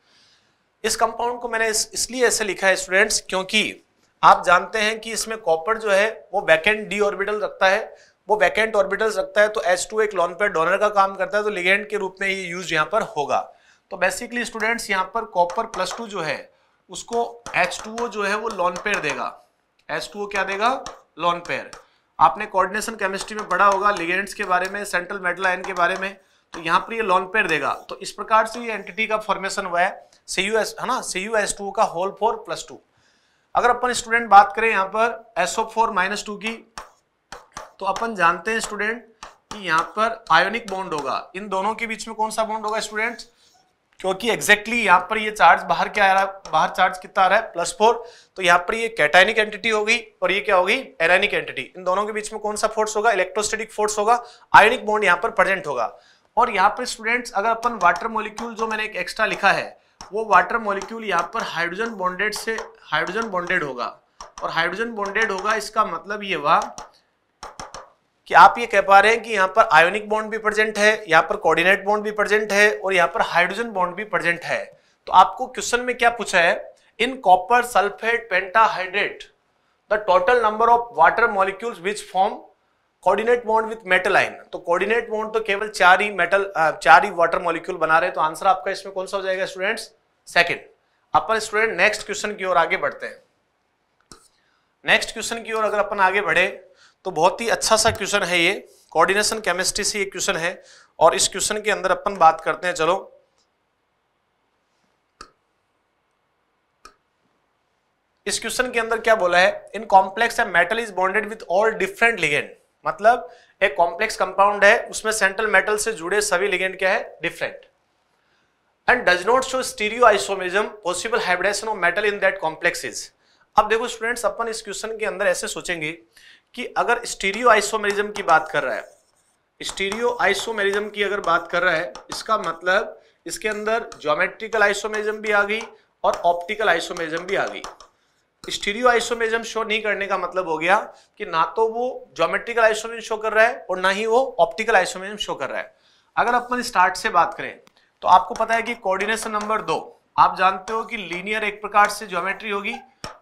इस कंपाउंड को मैंने इस, इसलिए ऐसे लिखा है स्टूडेंट्स क्योंकि आप जानते हैं कि इसमें कॉपर जो है वो वैकेंट डी ऑर्बिटल रखता है वो वैकेंट ऑर्बिटल रखता है तो H2 एक लॉन पेड डोनर का काम करता है तो लिगेंट के रूप में ये यूज यहाँ पर होगा तो बेसिकली स्टूडेंट्स यहाँ पर कॉपर प्लस टू जो है उसको H2O जो है वो लॉन पेयर देगा H2O क्या देगा लॉन पेयर आपने कोऑर्डिनेशन केमिस्ट्री में पढ़ा होगा लिगेंड्स के बारे में सेंट्रल मेटल आयन के बारे में तो यहाँ पर ये लॉन पेयर देगा तो इस प्रकार से ये एंटिटी का फॉर्मेशन हुआ है सी यू एस है ना सी यू एस टू का होल फोर प्लस टू अगर अपन स्टूडेंट बात करें यहाँ पर S O four minus two की तो अपन जानते हैं स्टूडेंट कि यहाँ पर आयोनिक बॉन्ड होगा इन दोनों के बीच में कौन सा बॉन्ड होगा स्टूडेंट्स क्योंकि एग्जैक्टली exactly यहाँ पर ये चार्ज बाहर क्या आ रहा है बाहर चार्ज कितना आ रहा है प्लस फोर तो यहाँ पर ये कैटाइनिक एंटिटी होगी और ये क्या होगी एराइनिक एंटिटी इन दोनों के बीच में कौन सा फोर्स होगा इलेक्ट्रोस्टेटिक फोर्स होगा आयनिक बॉन्ड यहाँ पर प्रेजेंट होगा और यहाँ पर स्टूडेंट्स अगर अपन वाटर मोलिक्यूल जो मैंने एक एक्स्ट्रा लिखा है वो वाटर मोलिक्यूल यहाँ पर हाइड्रोजन बॉन्डेड से हाइड्रोजन बॉन्डेड होगा और हाइड्रोजन बॉन्डेड होगा इसका मतलब ये हुआ कि आप ये कह पा रहे हैं कि यहाँ पर आयोनिक बॉन्ड भी प्रेजेंट है यहाँ पर कोऑर्डिनेट बॉन्ड भी प्रेजेंट है और यहाँ पर हाइड्रोजन बॉन्ड भी प्रेजेंट है तो आपको क्वेश्चन में क्या पूछा है in copper sulphate pentahydrate the total number of water molecules which form coordinate bond with metal ion तो कोऑर्डिनेट बॉन्ड तो केवल चार ही मेटल चार ही वाटर मॉलिक्यूल बना रहे तो आंसर आपका इसमें कौन सा हो जाएगा स्टूडेंट्स सेकेंड अपन स्टूडेंट नेक्स्ट क्वेश्चन की ओर आगे बढ़ते हैं नेक्स्ट क्वेश्चन की ओर अगर अपन आगे बढ़े तो बहुत ही अच्छा सा क्वेश्चन है ये कोऑर्डिनेशन केमिस्ट्री से ये क्वेश्चन है और इस क्वेश्चन के अंदर अपन बात करते हैं चलो इस क्वेश्चन के अंदर क्या बोला है in complex metal is bonded with all different ligand मतलब एक कॉम्प्लेक्स कंपाउंड है उसमें सेंट्रल मेटल से जुड़े सभी लिगेंड क्या है different and does not show stereoisomerism possible hybridization of metal in that complexes अब देखो स्टूडेंट्स अपन इस क्वेश्चन के अंदर ऐसे सोचेंगे कि अगर स्टीरियो आइसोमेरिज्म की बात कर रहा है स्टीरियो आइसोमेरिज्म की अगर बात कर रहा है इसका मतलब इसके अंदर ज्योमेट्रिकल आइसोमेरिज्म भी आ गई और ऑप्टिकल आइसोमेरिज्म भी आ गई स्टीरियो आइसोमेरिज्म शो नहीं करने का मतलब हो गया कि ना तो वो ज्योमेट्रिकल आइसोमेरिज्म शो कर रहा है और ना ही वो ऑप्टिकल आइसोमेरिज्म शो कर रहा है अगर अपन स्टार्ट से बात करें तो आपको पता है कि कोऑर्डिनेशन नंबर दो आप जानते हो कि लीनियर एक प्रकार से ज्योमेट्री होगी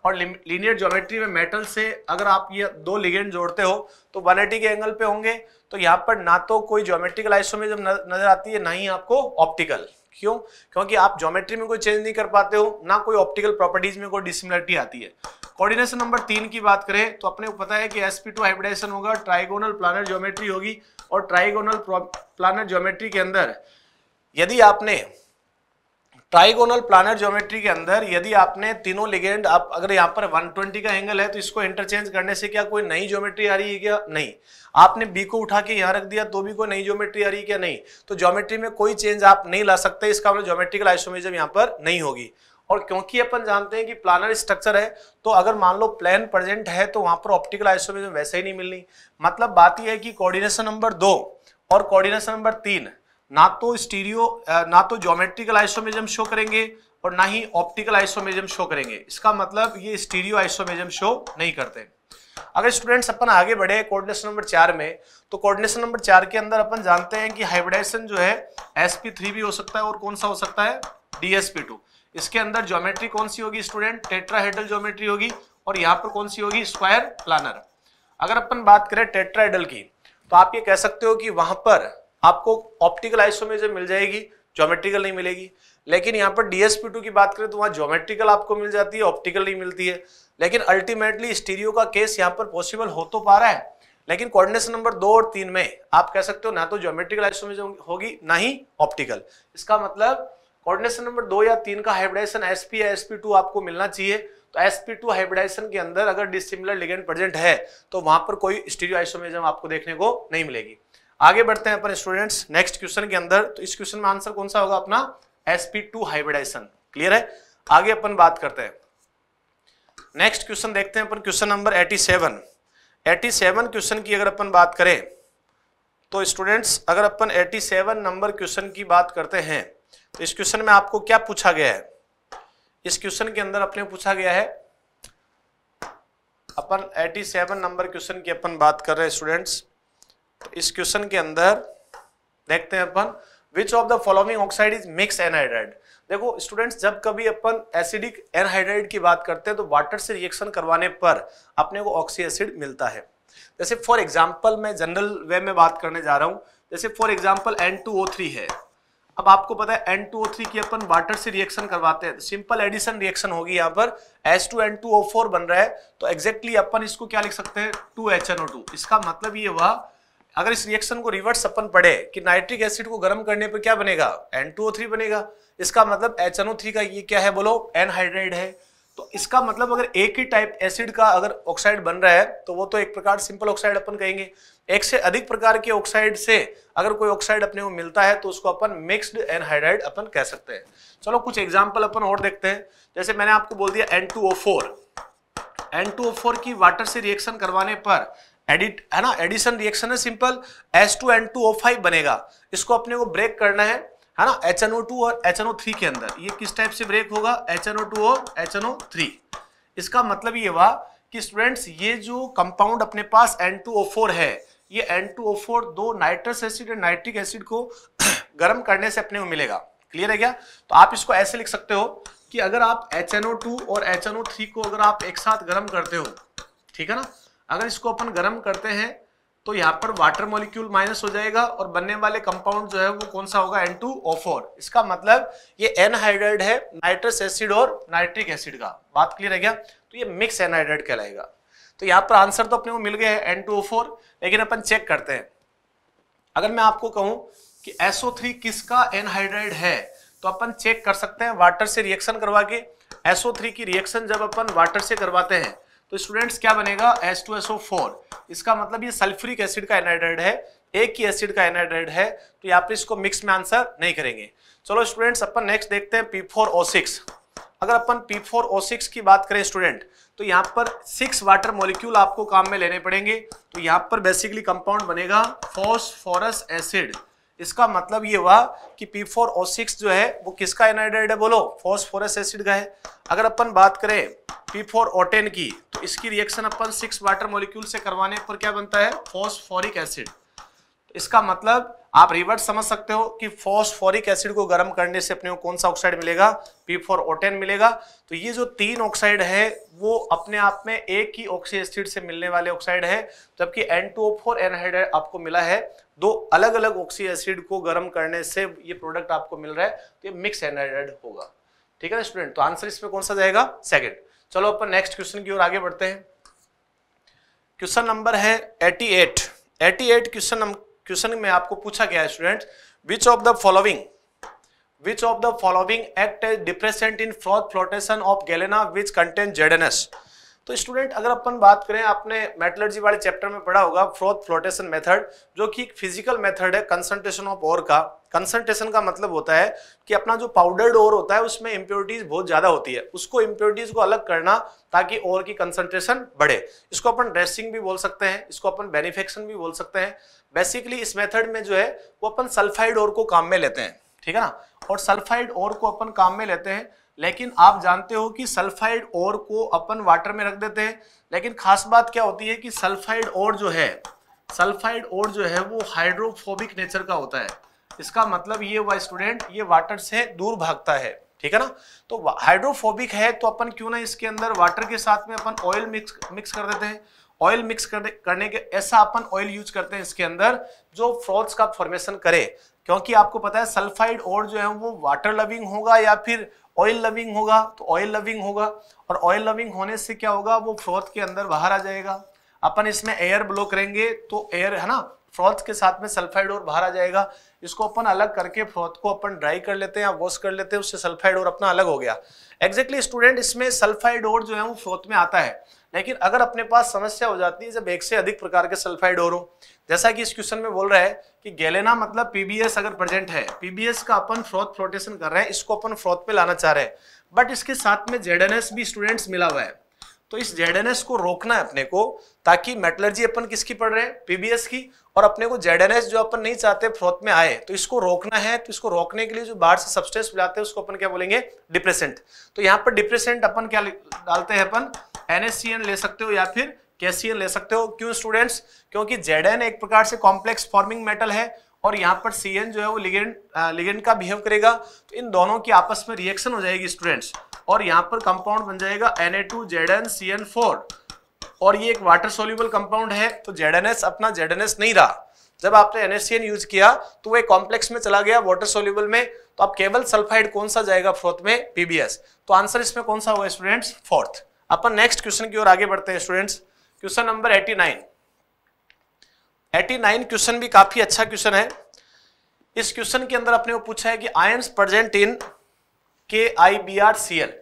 और लीनियर ज्योमेट्री में मेटल से अगर आप ये दो लिगेंड जोड़ते हो तो 180 के एंगल पे होंगे तो यहाँ पर ना तो कोई ज्योमेट्रिकल आइसोमेरिज्म नजर आती है ना ही आपको ऑप्टिकल क्यों क्योंकि आप ज्योमेट्री में कोई चेंज नहीं कर पाते हो ना कोई ऑप्टिकल प्रॉपर्टीज में कोई डिसिमिलरिटी आती है कोऑर्डिनेशन नंबर तीन की बात करें तो अपने पता है कि sp2 हाइब्रिडाइजेशन होगा ट्राइगोनल प्लानर ज्योमेट्री होगी और ट्राइगोनल प्लानर ज्योमेट्री के अंदर यदि आपने ट्राइगोनल प्लानर ज्योमेट्री के अंदर यदि आपने तीनों लिगेंड आप अगर यहाँ पर 120 का एंगल है तो इसको इंटरचेंज करने से क्या कोई नई ज्योमेट्री आ रही है क्या नहीं आपने बी को उठा के यहाँ रख दिया तो भी कोई नई ज्योमेट्री आ रही है क्या नहीं तो ज्योमेट्री में कोई चेंज आप नहीं ला सकते इसका मतलब ज्योमेट्रिकल आइसोमेजम यहाँ पर नहीं होगी और क्योंकि अपन जानते हैं कि प्लानर स्ट्रक्चर है तो अगर मान लो प्लान प्रेजेंट है तो वहां पर ऑप्टिकल आइसोमेजम वैसे ही नहीं मिलनी मतलब बात यह है कि कोऑर्डिनेशन नंबर दो और कोऑर्डिनेशन नंबर तीन ना तो स्टीरियो ना तो ज्योमेट्रिकल आइसोमेजम शो करेंगे और ना ही ऑप्टिकल आइसोमेजम शो करेंगे इसका मतलब ये स्टीरियो आइसोमेजम शो नहीं करते अगर स्टूडेंट्स अपन आगे बढ़े कोऑर्डिनेशन नंबर चार में तो कोऑर्डिनेशन नंबर चार के अंदर अपन जानते हैं कि हाइब्रिडाइजेशन जो है एस भी हो सकता है और कौन सा हो सकता है डीएसपी टू इसके अंदर ज्योमेट्री कौन सी होगी स्टूडेंट टेट्राहेडल ज्योमेट्री होगी और यहाँ पर कौन सी होगी स्क्वायर प्लानर अगर अपन बात करें टेट्राहेडल की तो आप ये कह सकते हो कि वहां पर आपको ऑप्टिकल आइसोमेजर मिल जाएगी ज्योमेट्रिकल नहीं मिलेगी लेकिन यहाँ पर डीएसपी टू की बात करें तो वहाँ ज्योमेट्रिकल आपको मिल जाती है ऑप्टिकल नहीं मिलती है लेकिन अल्टीमेटली स्टीरियो का केस यहाँ पर पॉसिबल हो तो पा रहा है लेकिन कोऑर्डिनेशन नंबर दो और तीन में आप कह सकते हो ना तो ज्योमेट्रिकल आइसोमेजर होगी ना ही ऑप्टिकल इसका मतलब कोऑर्डिनेशन नंबर दो या तीन का hybridization SP or SP two आपको मिलना चाहिए तो एसपी टू हाइब्रिडाइजेशन के अंदर अगर डिसिमिलर लिगेंड प्रेजेंट है तो वहां पर कोई स्टीरियो आइसोमेजम आपको देखने को नहीं मिलेगी आगे बढ़ते हैं अपन स्टूडेंट्स नेक्स्ट क्वेश्चन के अंदर तो इस क्वेश्चन में आंसर कौन सा होगा अपना टू हाइब्रिडाइजेशन क्लियर है आगे अपन बात करते हैं नेक्स्ट क्वेश्चन देखते हैं अपन क्वेश्चन नंबर 87 87 क्वेश्चन की अगर अपन बात करें तो स्टूडेंट्स अगर अपन 87 नंबर क्वेश्चन की बात करते हैं तो इस क्वेश्चन में आपको क्या पूछा गया है इस क्वेश्चन के अंदर अपने पूछा गया है अपन 87 नंबर क्वेश्चन की अपन बात कर रहे हैं स्टूडेंट्स इस क्वेश्चन के अंदर देखते हैं अपन which of the following oxide is mix anhydride देखो स्टूडेंट्स जब कभी अपन एसिडिक एनहाइड्राइड की बात करते हैं तो वाटर से रिएक्शन करवाने पर अपने को ऑक्सी एसिड मिलता है जैसे फॉर एग्जाम्पल मैं जनरल वे में बात करने जा रहा हूँ जैसे फॉर एग्जाम्पल एन है अब आपको पता है एन टू ओ थ्री की अपन वाटर से रिएक्शन करवाते हैं सिंपल एडिशन रिएक्शन होगी यहाँ पर S two N two O four बन रहा है तो एग्जैक्टली exactly अपन इसको क्या लिख सकते हैं two H N O two इसका मतलब ये हुआ अगर इस रिएक्शन को रिवर्स अपन पढ़े कि नाइट्रिक एसिड को गर्म करने पर क्या बनेगा N2O3 बनेगा इसका मतलब HNO3 का ये क्या है बोलो एनहाइड्राइड है तो इसका मतलब अगर एक ही टाइप एसिड का अगर ऑक्साइड बन रहा है तो वो तो एक प्रकार सिंपल ऑक्साइड अपन कहेंगे एक से अधिक प्रकार के ऑक्साइड से अगर कोई ऑक्साइड अपने को मिलता है तो उसको अपन मिक्स्ड एनहाइड्राइड अपन कह सकते हैं चलो कुछ एग्जांपल अपन और देखते हैं जैसे मैंने आपको बोल दिया N2O4 N2O4 की वाटर से रिएक्शन करवाने पर एडिट है ना एडिशन रिएक्शन है simple S two N two O five बनेगा इसको अपने को ब्रेक करना है है ना एच एन ओ टू और एच एन ओ थ्री के अंदर ये किस टाइप से ब्रेक होगा एच एन ओ टू और एच एन ओ थ्री इसका मतलब ये हुआ कि स्टूडेंट्स ये जो कंपाउंड अपने पास एन टू ओ फोर है ये एन टू ओ फोर दो नाइट्रस एसिड और नाइट्रिक एसिड को [CLEARS THROAT] गर्म करने से अपने को मिलेगा क्लियर है क्या तो आप इसको ऐसे लिख सकते हो कि अगर आप एच एन ओ टू और एच एन ओ थ्री को अगर आप एक साथ गर्म करते हो ठीक है ना अगर इसको अपन गर्म करते हैं तो यहाँ पर वाटर मॉलिक्यूल माइनस हो जाएगा और बनने वाले कंपाउंड जो है वो कौन सा होगा एन टू ओ फोर इसका मतलब ये एनहाइड्राइड है नाइट्रस एसिड और नाइट्रिक एसिड का बात क्लियर है क्या तो ये मिक्स एनहाइड्राइड कहलाएगा तो यहाँ पर आंसर तो अपने को मिल गया है एन टू ओ फोर लेकिन अपन चेक करते हैं अगर मैं आपको कहूँ कि SO3 थ्री किसका एनहाइड्राइड है तो अपन चेक कर सकते हैं वाटर से रिएक्शन करवा के एसओ थ्री की रिएक्शन जब अपन वाटर से करवाते हैं तो स्टूडेंट्स क्या बनेगा एस टू फोर इसका मतलब ये सल्फ्यूरिक एसिड का एनाइड्राइड है एक ही एसिड का एनाइड्राइड है तो यहाँ पे इसको मिक्स में आंसर नहीं करेंगे चलो स्टूडेंट्स अपन नेक्स्ट देखते हैं पी फोर सिक्स अगर अपन पी फोर सिक्स की बात करें स्टूडेंट तो यहाँ पर सिक्स वाटर मोलिक्यूल आपको काम में लेने पड़ेंगे तो यहाँ पर बेसिकली कंपाउंड बनेगा फॉस्फोरस एसिड इसका मतलब ये हुआ कि पी फोर ओ सिक्स जो है वो किसका एनहाइड्राइड है बोलो फॉस्फोरस एसिड का है अगर अपन बात करें पी फोर ओ टेन की तो इसकी रिएक्शन अपन सिक्स वाटर मॉलिक्यूल से करवाने पर क्या बनता है फॉस्फोरिक एसिड इसका मतलब आप रिवर्स समझ सकते हो कि फॉस्फोरिक एसिड को गर्म करने से अपने को कौन सा ऑक्साइड मिलेगा पी फोर ओटेन मिलेगा तो ये जो तीन ऑक्साइड है वो अपने आप में एक ही ऑक्सी एसिड से मिलने वाले ऑक्साइड है जबकि N two O four anhydride आपको मिला है दो अलग अलग ऑक्सी एसिड को गर्म करने से ये प्रोडक्ट आपको मिल रहा है तो ये मिक्स एनाइड होगा ठीक है ना स्टूडेंट तो आंसर इसमें कौन सा जाएगा सेकेंड चलो अपन नेक्स्ट क्वेश्चन की ओर आगे बढ़ते हैं क्वेश्चन नंबर है 88 88 क्वेश्चन क्वेश्चन में आपको पूछा गया है student which of the following which of the following act as depressant in froth flotation of galena which contain Z N S तो स्टूडेंट अगर अपन बात करें आपने मेटलर्जी वाले चैप्टर में पढ़ा होगा फ्रोथ फ्लोटेशन मेथड जो कि एक फिजिकल मेथड है कंसंट्रेशन ऑफ ओर का कंसंट्रेशन का मतलब होता है कि अपना जो पाउडर्ड ओर होता है उसमें इम्प्योरिटीज बहुत ज़्यादा होती है उसको इम्प्योरिटीज को अलग करना ताकि ओर की कंसंट्रेशन बढ़े इसको अपन ड्रेसिंग भी बोल सकते हैं इसको अपन बेनिफेक्शन भी बोल सकते हैं बेसिकली इस मेथड में जो है वो अपन सल्फाइड ओर को काम में लेते हैं ठीक है ना और सल्फाइड ओर को अपन काम में लेते हैं लेकिन आप जानते हो कि सल्फाइड और को अपन वाटर में रख देते हैं लेकिन खास बात क्या होती है कि सल्फाइड और जो है सल्फाइड और जो है वो हाइड्रोफोबिक नेचर का होता है इसका मतलब ये हुआ स्टूडेंट ये वाटर से दूर भागता है ठीक है ना तो हाइड्रोफोबिक है तो अपन क्यों ना इसके अंदर वाटर के साथ में अपन ऑयल मिक्स मिक्स कर देते हैं ऑयल मिक्स करने के ऐसा अपन ऑयल यूज करते हैं इसके अंदर जो फ्रॉड्स का फॉर्मेशन करे क्योंकि आपको पता है सल्फाइड और जो है वो वाटर लविंग होगा या फिर ऑयल लविंग होगा तो ऑयल लविंग होगा और ऑयल लविंग होने से क्या होगा वो फ्रॉथ के अंदर बाहर आ जाएगा अपन इसमें एयर ब्लो करेंगे तो एयर है ना फ्रॉथ के साथ में सल्फाइड और बाहर आ जाएगा इसको अपन अलग करके फ्रॉथ को अपन ड्राई कर लेते हैं या वॉश कर लेते हैं उससे सल्फाइड और अपना अलग हो गया एग्जैक्टली exactly स्टूडेंट इसमें सल्फाइड और जो है वो फ्रॉथ में आता है लेकिन अगर अपने पास समस्या हो जाती है जब एक से अधिक प्रकार के सल्फाइड और जैसा कि इस क्वेश्चन में बोल रहा है कि गैलेना मतलब पीबीएस अगर प्रेजेंट है पीबीएस का अपन फ्रॉथ फ्लोटेशन कर रहे हैं इसको अपन फ्रॉथ पे लाना चाह रहे हैं बट इसके साथ में जेडएनएस भी स्टूडेंट्स मिला हुआ है तो इस जेडएनएस को रोकना है अपने को ताकि मेटलर्जी अपन किसकी पढ़ रहे हैं पीबीएस की और अपने को जेडएनएस जो अपन नहीं चाहते फ्रोथ में आए तो इसको रोकना है तो इसको रोकने के लिए जो बाहर से सब्सटेंस मिलाते हैं उसको अपन क्या बोलेंगे डिप्रेसेंट तो यहाँ पर डिप्रेसेंट अपन क्या डालते हैं अपन एनएससीएन ले सकते हो या फिर कैसीएन ले सकते हो क्यों स्टूडेंट्स क्योंकि जेड एक प्रकार से कॉम्प्लेक्स फॉर्मिंग मेटल है और यहाँ पर सी जो है वो लिगेंड लिगेंड का बिहेव करेगा तो इन दोनों की आपस में रिएक्शन हो जाएगी स्टूडेंट्स और यहाँ पर कंपाउंड बन जाएगा N A two Z N C N four और ये एक वाटर सोल्यूबल कंपाउंड है तो जेड एन एस अपना जेड एन एस नहीं रहा जब आपने एनएससीएन यूज किया तो वो एक कॉम्प्लेक्स में चला गया वाटर सोल्यूबल में तो आप केवल सल्फाइड कौन सा जाएगा फोर्थ में पीबीएस तो आंसर इसमें कौन सा होगा स्टूडेंट्स फोर्थ अपन नेक्स्ट क्वेश्चन की ओर आगे बढ़ते हैं स्टूडेंट्स क्वेश्चन नंबर 89 89 क्वेश्चन भी काफी अच्छा क्वेश्चन है इस क्वेश्चन के अंदर अपने को पूछा है कि ions present in K I B R C L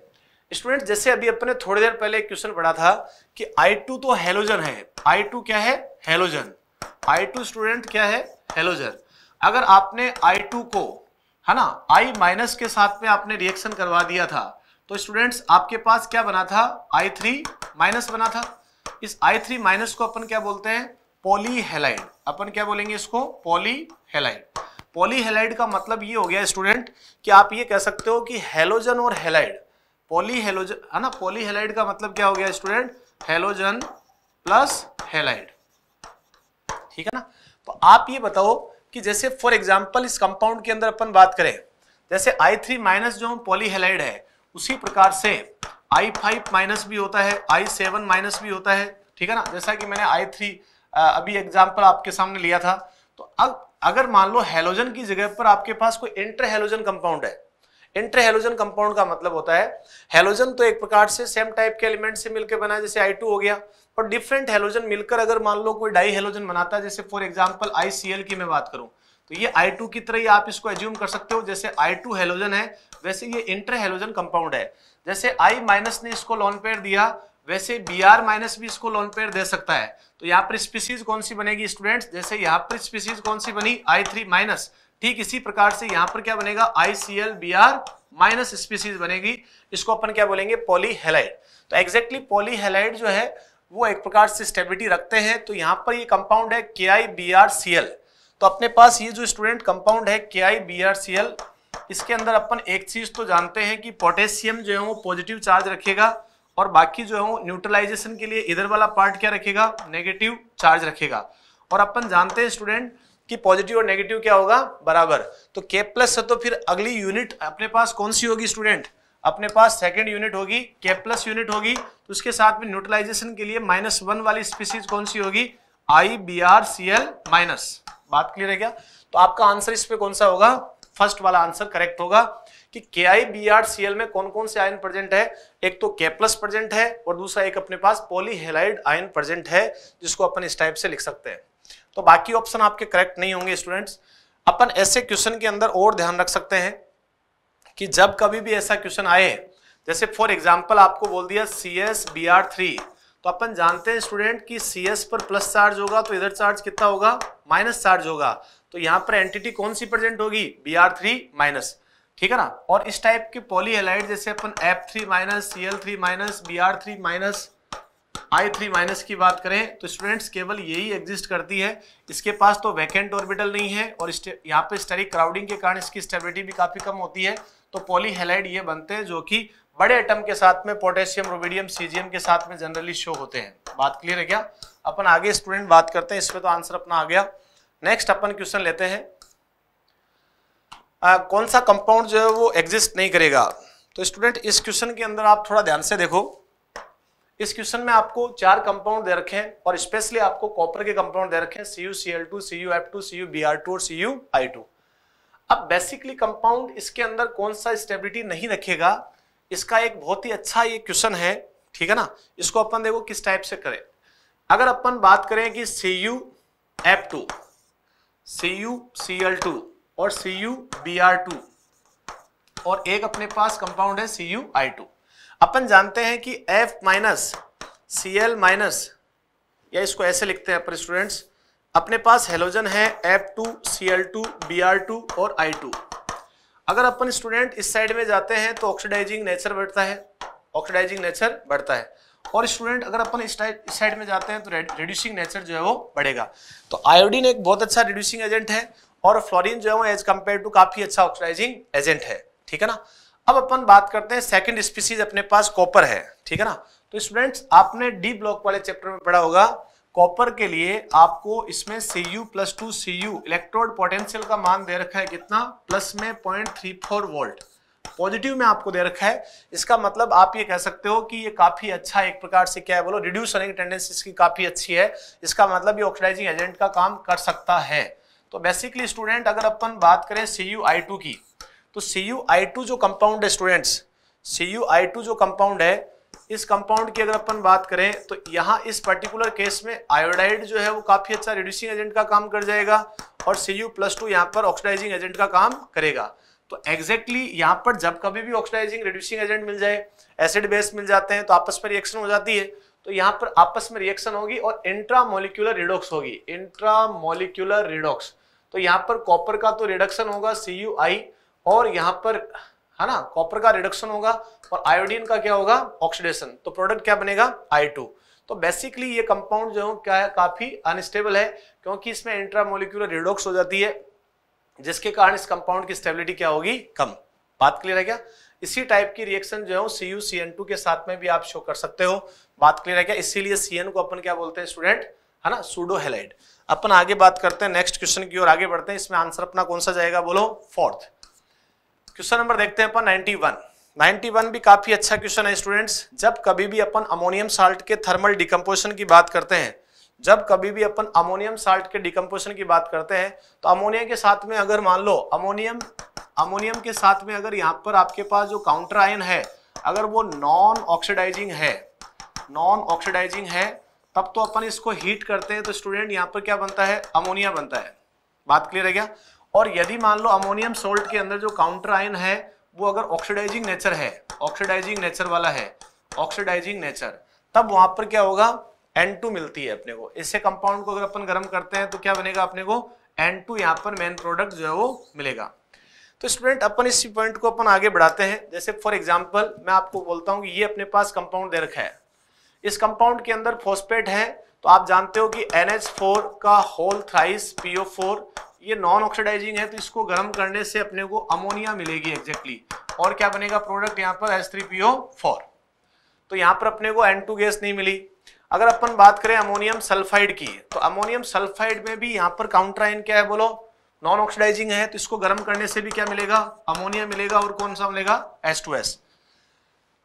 student जैसे अभी अपने थोड़ी देर पहले एक क्वेश्चन पढ़ा था कि I2 तो हेलोजन है I2 क्या है हेलोजन I2 स्टूडेंट क्या है हेलोजन अगर आपने I2 को है ना I माइनस के साथ में आपने रिएक्शन करवा दिया था तो स्टूडेंट्स आपके पास क्या बना था आई थ्री माइनस बना था इस आई थ्री माइनस को अपन क्या बोलते हैं पॉलीहेलाइड अपन क्या बोलेंगे इसको पॉलीहेलाइड पॉलीहेलाइड का मतलब ये हो गया स्टूडेंट कि आप ये कह सकते हो कि हेलोजन और हेलाइड पॉलीहेलोजन है ना पॉलीहेलाइड का मतलब क्या हो गया स्टूडेंट हेलोजन प्लस हेलाइड ठीक है ना तो आप ये बताओ कि जैसे फॉर एग्जाम्पल इस कंपाउंड के अंदर अपन बात करें जैसे आई थ्री माइनस जो हम पॉलीहेलाइड है उसी प्रकार से आई फाइव माइनस भी होता है आई सेवन माइनस भी होता है ठीक है ना जैसा कि मैंने आई थ्री अभी एग्जाम्पल आपके सामने लिया था तो अब अगर मान लो हेलोजन की जगह पर आपके पास कोई इंटर हेलोजन कंपाउंड है इंटर हेलोजन कंपाउंड का मतलब होता है हेलोजन तो एक प्रकार से सेम टाइप के एलिमेंट से मिलकर बना जैसे आई टू हो गया और डिफरेंट हेलोजन मिलकर अगर मान लो कोई डाई हेलोजन बनाता है जैसे फॉर एग्जाम्पल आई की मैं बात करूं तो ये I2 टू की तरह ही आप इसको एज्यूम कर सकते हो जैसे आई टू हेलोजन है वैसे ये इंटर हेलोजन कंपाउंड है जैसे आई माइनस ने इसको लॉन पेयर दिया वैसे बी आर माइनस भी इसको लॉन पेयर दे सकता है तो यहाँ पर स्पीसीज कौन सी बनेगी स्टूडेंट्स जैसे यहाँ पर स्पीसीज कौन सी बनी आई थ्री माइनस ठीक इसी प्रकार से यहाँ पर क्या बनेगा I C L B R minus species बनेगी इसको अपन क्या बोलेंगे पॉलीहेलाइड तो एग्जैक्टली पॉलीहेलाइड जो है वो एक प्रकार से स्टेबिलिटी रखते हैं तो यहाँ पर ये कंपाउंड है K I B R C L तो अपने पास ये जो स्टूडेंट कंपाउंड है K I B R C L इसके अंदर अपन एक चीज़ तो जानते हैं कि पोटेशियम जो है वो पॉजिटिव चार्ज रखेगा और बाकी जो है वो न्यूट्रलाइजेशन के लिए इधर वाला पार्ट क्या रखेगा नेगेटिव चार्ज रखेगा और अपन जानते हैं स्टूडेंट कि पॉजिटिव और नेगेटिव क्या होगा बराबर तो के प्लस है तो फिर अगली यूनिट अपने पास कौन सी होगी स्टूडेंट अपने पास सेकेंड यूनिट होगी के प्लस यूनिट होगी तो उसके साथ में न्यूट्रलाइजेशन के लिए माइनस वन वाली स्पीसीज कौन सी होगी I B R C L minus बात क्लियर है क्या तो आपका आंसर इस पे कौन सा होगा फर्स्ट वाला आंसर करेक्ट होगा कि K I B R C L में कौन कौन से आयन प्रेजेंट है एक तो के प्लस प्रेजेंट है और दूसरा एक अपने पास पॉलीहेलाइड आयन प्रेजेंट है जिसको अपन इस टाइप से लिख सकते हैं तो बाकी ऑप्शन आपके करेक्ट नहीं होंगे स्टूडेंट्स अपन ऐसे क्वेश्चन के अंदर और ध्यान रख सकते हैं कि जब कभी भी ऐसा क्वेश्चन आए जैसे फॉर एग्जाम्पल आपको बोल दिया C S B R three तो अपन जानते हैं स्टूडेंट कि सी एस पर प्लस चार्ज होगा तो इधर चार्ज कितना होगा माइनस चार्ज होगा तो यहाँ पर एंटिटी कौन सी प्रेजेंट होगी बी आर थ्री माइनस ठीक है ना और इस टाइप के पॉलीहेलाइड जैसे अपन F three minus C L three minus B R three minus I three minus की बात करें तो स्टूडेंट्स केवल यही एग्जिस्ट करती है इसके पास तो वैकेंट ऑर्बिटल नहीं है और यहाँ पे स्टेरिक क्राउडिंग के कारण इसकी स्टेबिलिटी भी काफ़ी कम होती है तो पॉलीहेलाइड ये बनते हैं जो कि बड़े एटम के साथ में पोटेशियम रोबेडियम सीजियम के साथ में जनरली शो होते हैं बात क्लियर है क्या अपन आगे स्टूडेंट बात करते हैं इसमें तो आंसर अपना आ गया नेक्स्ट अपन क्वेश्चन लेते हैं आ, कौन सा कंपाउंड जो है वो एग्जिस्ट नहीं करेगा तो स्टूडेंट इस क्वेश्चन के अंदर आप थोड़ा ध्यान से देखो इस क्वेश्चन में आपको चार कंपाउंड दे रखे हैं और स्पेशली आपको कॉपर के कंपाउंड दे रखे हैं C U C L two C U F two C U B R two और सी यू आई टू अब बेसिकली कंपाउंड इसके अंदर कौन सा स्टेबिलिटी नहीं रखेगा इसका एक बहुत ही अच्छा ये क्वेश्चन है ठीक है ना इसको अपन देखो किस टाइप से करें अगर अपन बात करें कि C U F two C U C L two और C U B R two और एक अपने पास कंपाउंड है सी यू आई टू अपन जानते हैं कि F minus C L minus या इसको ऐसे लिखते हैं अपने स्टूडेंट्स अपने पास हेलोजन है F two C L two B R two और आई टू अगर अपन स्टूडेंट इस साइड में जाते हैं तो ऑक्सीडाइजिंग नेचर बढ़ता है ऑक्सीडाइजिंग नेचर बढ़ता है और स्टूडेंट अगर अपन इस साइड में जाते हैं तो रिड्यूसिंग नेचर जो है वो बढ़ेगा तो आयोडीन एक बहुत अच्छा रिड्यूसिंग एजेंट है और फ्लोरिन जो है वो एज कम्पेयर टू काफी अच्छा ऑक्सीडाइजिंग एजेंट है ठीक है ना अब अपन बात करते हैं सेकेंड स्पीसीज अपने पास कॉपर है ठीक है ना तो स्टूडेंट्स आपने डी ब्लॉक वाले चैप्टर में पढ़ा होगा कॉपर के लिए आपको इसमें C U plus two C U electrode potential का मान दे रखा है कितना प्लस में point three four volt positive में आपको दे रखा है इसका मतलब आप ये कह सकते हो कि ये काफी अच्छा एक प्रकार से क्या है बोलो रिड्यूस होने की टेंडेंसी इसकी काफी अच्छी है इसका मतलब ये ऑक्सीडाइजिंग एजेंट का काम कर सकता है तो बेसिकली स्टूडेंट अगर अपन बात करें सी यू आई टू की तो सी यू आई टू जो कंपाउंड है students C U I two जो कंपाउंड है इस कंपाउंड की अगर अपन बात करें तो यहाँ इस पर्टिकुलर केस में आयोडाइड जो है वो काफ़ी अच्छा रिड्यूसिंग एजेंट का काम कर जाएगा और सी यू प्लस टू यहाँ पर ऑक्सीडाइजिंग एजेंट का काम करेगा तो एग्जैक्टली exactly यहाँ पर जब कभी भी ऑक्सीडाइजिंग रिड्यूसिंग एजेंट मिल जाए एसिड बेस मिल जाते हैं तो आपस में रिएक्शन हो जाती है तो यहाँ पर आपस में रिएक्शन होगी और इंट्रामोलिक्यूलर रिडोक्स होगी इंट्रामोलिक्यूलर रिडोक्स तो यहाँ पर कॉपर का तो रिडक्शन होगा सी और यहाँ पर है ना कॉपर का रिडक्शन होगा और आयोडीन का क्या होगा ऑक्सीडेशन तो प्रोडक्ट क्या बनेगा आई टू तो बेसिकली ये कंपाउंड जो है क्या है काफ़ी अनस्टेबल है क्योंकि इसमें इंट्रामोलिकुलर रिडोक्स हो जाती है जिसके कारण इस कंपाउंड की स्टेबिलिटी क्या होगी कम बात क्लियर है क्या इसी टाइप की रिएक्शन जो है C U C N two के साथ में भी आप शो कर सकते हो बात क्लियर है क्या इसीलिए सी एन को अपन क्या बोलते हैं स्टूडेंट है ना सूडोहेलाइड अपन आगे बात करते हैं नेक्स्ट क्वेश्चन की ओर आगे बढ़ते हैं इसमें आंसर अपना कौन सा जाएगा बोलो फोर्थ क्वेश्चन नंबर देखते हैं अपन नाइनटी वन 91 भी काफ़ी अच्छा क्वेश्चन है स्टूडेंट्स जब कभी भी अपन अमोनियम साल्ट के थर्मल डिकम्पोजिशन की बात करते हैं जब कभी भी अपन अमोनियम साल्ट के डिकम्पोजिशन की बात करते हैं तो अमोनिया के साथ में अगर मान लो अमोनियम अमोनियम के साथ में अगर यहाँ पर आपके पास जो काउंटर आयन है अगर वो नॉन ऑक्सीडाइजिंग है नॉन ऑक्सीडाइजिंग है तब तो अपन इसको हीट करते हैं तो स्टूडेंट यहाँ पर क्या बनता है अमोनिया बनता है बात क्लियर है क्या और यदि मान लो अमोनियम सोल्ट के अंदर जो काउंटर आयन है वो अगर ऑक्सीडाइजिंग नेचर है ऑक्सीडाइजिंग नेचर वाला है ऑक्सीडाइजिंग नेचर तब वहां पर क्या होगा N2 मिलती है अपने को इससे कंपाउंड को अगर अपन गर्म करते हैं तो क्या बनेगा अपने को N2 टू यहाँ पर मेन प्रोडक्ट जो है वो मिलेगा तो स्टूडेंट अपन इस पॉइंट को अपन आगे बढ़ाते हैं जैसे फॉर एग्जाम्पल मैं आपको बोलता हूँ कि ये अपने पास कंपाउंड दे रखा है इस कंपाउंड के अंदर फोस्पेट है तो आप जानते हो कि NH4 का होल थ्राइस PO4 ये नॉन ऑक्सीडाइजिंग है तो इसको गर्म करने से अपने को अमोनिया मिलेगी एग्जैक्टली exactly. और क्या बनेगा प्रोडक्ट यहाँ पर S three P O four तो यहाँ पर अपने को एन टू गैस नहीं मिली अगर अपन बात करें अमोनियम सल्फाइड की तो अमोनियम सल्फाइड में भी यहाँ पर काउंटर आयन क्या है बोलो नॉन ऑक्सीडाइजिंग है तो इसको गर्म करने से भी क्या मिलेगा अमोनिया मिलेगा और कौन सा मिलेगा एस टू एस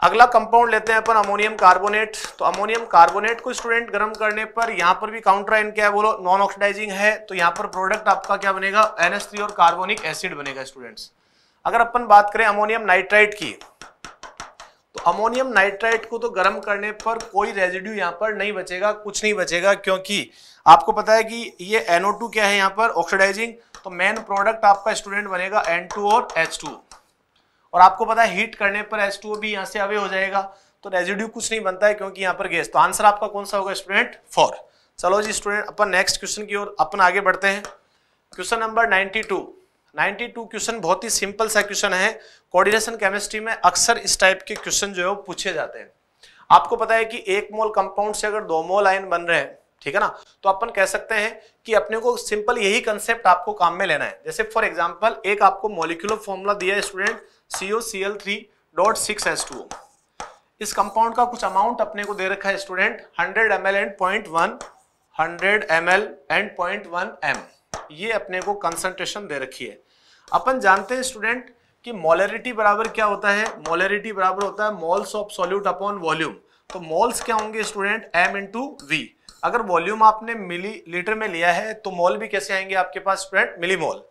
अगला कंपाउंड लेते हैं अपन अमोनियम कार्बोनेट तो अमोनियम कार्बोनेट को स्टूडेंट गर्म करने पर यहाँ पर भी काउंटर एन क्या है बोलो नॉन ऑक्सीडाइजिंग है तो यहाँ पर प्रोडक्ट आपका क्या बनेगा एन और कार्बोनिक एसिड बनेगा स्टूडेंट्स अगर अपन बात करें अमोनियम नाइट्राइट की तो अमोनियम नाइट्राइट को तो गर्म करने पर कोई रेजिड्यू यहाँ पर नहीं बचेगा कुछ नहीं बचेगा क्योंकि आपको पता है कि ये एनओ क्या है यहाँ पर ऑक्सीडाइजिंग तो मेन प्रोडक्ट आपका स्टूडेंट बनेगा एन और एच और आपको पता है हीट करने पर एस टू भी यहाँ से अवे हो जाएगा तो रेजिड्यू कुछ नहीं बनता है क्योंकि यहाँ पर गैस तो आंसर आपका कौन सा होगा स्टूडेंट फोर चलो जी स्टूडेंट अपन नेक्स्ट क्वेश्चन की ओर अपन आगे बढ़ते हैं question number two 92 two question बहुत ही सिंपल सा क्वेश्चन है कोऑर्डिनेशन केमिस्ट्री में अक्सर इस टाइप के क्वेश्चन जो है वो पूछे जाते हैं आपको पता है कि एक मोल कंपाउंड से अगर दो मोल आयन बन रहे हैं ठीक है ना तो अपन कह सकते हैं कि अपने को सिंपल यही कंसेप्ट आपको काम में लेना है जैसे फॉर एग्जाम्पल एक आपको मोलिकुलर फॉर्मूला दिया है student C O C L three dot six S two इस कंपाउंड का कुछ अमाउंट अपने को दे रखा है student hundred M L and point one hundred M L and point one M ये अपने को कंसेंट्रेशन दे रखी है अपन जानते हैं स्टूडेंट कि मोलरिटी बराबर क्या होता है मोलरिटी बराबर होता है moles of solute upon volume तो मॉल्स क्या होंगे स्टूडेंट एम इंटू वी अगर वॉल्यूम आपने मिली लीटर में लिया है तो मॉल भी कैसे आएंगे आपके पास स्टूडेंट मिली मोल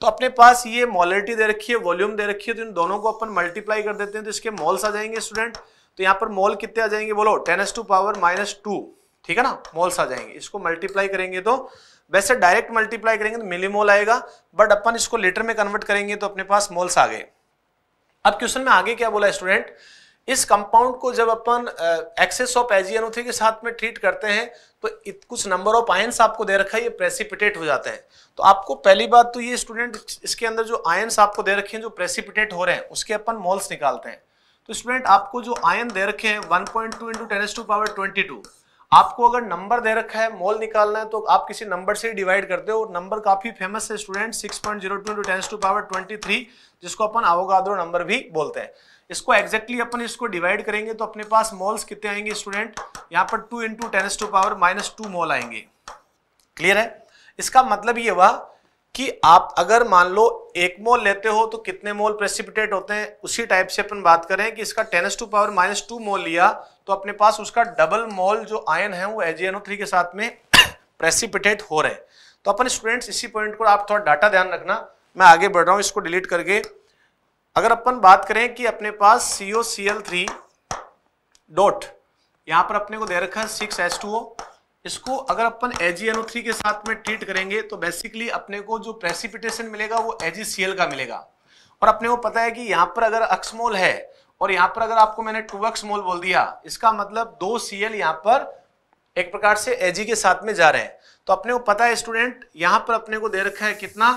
तो अपने पास ये मॉलिटी दे रखी है वॉल्यूम दे रखी है तो इन दोनों को अपन मल्टीप्लाई कर देते हैं तो इसके मॉल्स आ जाएंगे स्टूडेंट तो यहाँ पर मॉल कितने आ जाएंगे बोलो ten's to power minus two ठीक है ना मॉल्स आ जाएंगे इसको मल्टीप्लाई करेंगे तो वैसे डायरेक्ट मल्टीप्लाई करेंगे तो मिली मॉल आएगा बट अपन इसको लीटर में कन्वर्ट करेंगे तो अपने पास मॉल्स आ गए अब क्वेश्चन में आगे क्या बोला स्टूडेंट इस कंपाउंड को जब अपन एक्सेस ऑफ एजीएनओ के साथ में ट्रीट करते हैं तो इत, कुछ नंबर ऑफ आयंस आपको दे रखा है ये प्रेसिपिटेट हो जाते हैं तो आपको पहली बात तो ये स्टूडेंट इसके अंदर जो आयंस आपको दे रखे हैं जो प्रेसिपिटेट हो रहे हैं उसके अपन मोल्स निकालते हैं तो स्टूडेंट आपको जो आयन दे रखे हैं one point two into ten to power twenty two आपको अगर नंबर दे रखा है मोल निकालना है तो आप किसी नंबर से डिवाइड करते हो और नंबर काफ़ी फेमस है student six point zero two into to power twenty three जिसको अपन आवोगाद्रो नंबर भी बोलते हैं इसको एग्जैक्टली exactly अपन इसको डिवाइड करेंगे तो अपने पास मॉल्स कितने आएंगे स्टूडेंट यहाँ पर two into ten's to power minus two mole आएंगे क्लियर है इसका मतलब ये हुआ कि आप अगर मान लो एक मॉल लेते हो तो कितने मॉल प्रेसिपिटेट होते हैं उसी टाइप से अपन बात करें कि इसका ten's to power minus two mole लिया तो अपने पास उसका डबल मॉल जो आयन है वो एजीएनओ थ्री के साथ में प्रेसिपिटेट [COUGHS] हो रहे तो अपन स्टूडेंट्स इसी पॉइंट को आप थोड़ा डाटा ध्यान रखना मैं आगे बढ़ रहा हूँ इसको डिलीट करके अगर अपन बात करें कि अपने पास C O C L three dot यहाँ पर अपने को दे रखा है सिक्स एस टू ओ इसको अगर अपन एनओ थ्री के साथ में ट्रीट करेंगे तो बेसिकली अपने को जो प्रेसिपिटेशन मिलेगा वो एल का मिलेगा और अपने को पता है कि यहाँ पर अगर अक्समोल है और यहाँ पर अगर आपको मैंने टू मोल बोल दिया इसका मतलब दो सी एल यहाँ पर एक प्रकार से एजी के साथ में जा रहे हैं तो अपने को पता है स्टूडेंट यहाँ पर अपने को दे रखा है कितना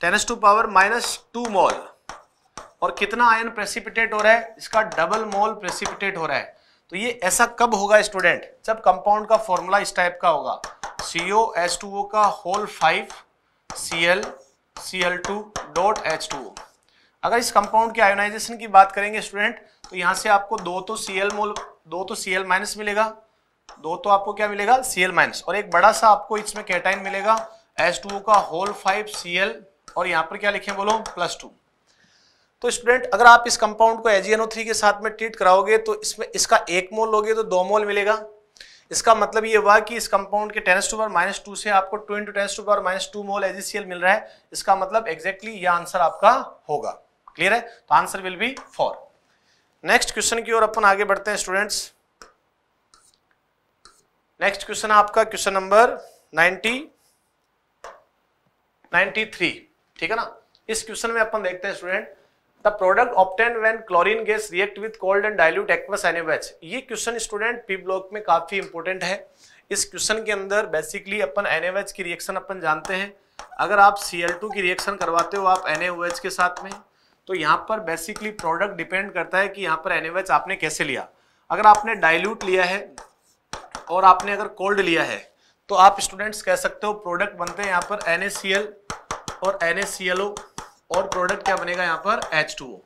ten's to power minus two mole और कितना आयन प्रेसिपिटेट हो रहा है इसका डबल मोल प्रेसिपिटेट हो रहा है तो ये ऐसा कब होगा स्टूडेंट जब कंपाउंड का फॉर्मूला इस टाइप का होगा सी ओ एस टू ओ का whole five C L C L two dot H two O अगर इस कंपाउंड के आयोनाइजेशन की बात करेंगे स्टूडेंट तो यहाँ से आपको दो तो सी एल मोल दो तो सी एल माइनस मिलेगा दो तो आपको क्या मिलेगा सी एल माइनस और एक बड़ा सा आपको इसमें कैटाइन मिलेगा एच टू ओ का होल फाइव सी एल और यहाँ पर क्या लिखे बोलो प्लस टू तो स्टूडेंट अगर आप इस कंपाउंड को एजी थ्री के साथ में ट्रीट कराओगे तो इसमें इसका एक मोल लोगे तो दो मोल मिलेगा इसका मतलब ये हुआ कि इस कंपाउंड के ten's to power minus two से आपको two into ten's to power minus two mole A G C L मिल रहा है इसका मतलब एग्जैक्टली exactly ये आंसर आपका होगा क्लियर है तो answer will be four next question की ओर अपन आगे बढ़ते हैं स्टूडेंट्स नेक्स्ट क्वेश्चन आपका क्वेश्चन नंबर नाइनटी नाइनटी ठीक है ना इस क्वेश्चन में अपन देखते हैं student the product obtain when chlorine gas react with cold and dilute aqueous N A O H ये क्वेश्चन स्टूडेंट पी ब्लॉक में काफ़ी इंपॉर्टेंट है इस क्वेश्चन के अंदर बेसिकली अपन एनएवएच की रिएक्शन अपन जानते हैं अगर आप सी की रिएक्शन करवाते हो आप एन के साथ में तो यहाँ पर बेसिकली प्रोडक्ट डिपेंड करता है कि यहाँ पर एन आपने कैसे लिया अगर आपने डाइल्यूट लिया है और आपने अगर कोल्ड लिया है तो आप स्टूडेंट्स कह सकते हो प्रोडक्ट बनते हैं यहाँ पर एन और एन और प्रोडक्ट क्या बनेगा यहाँ पर एच टू ओ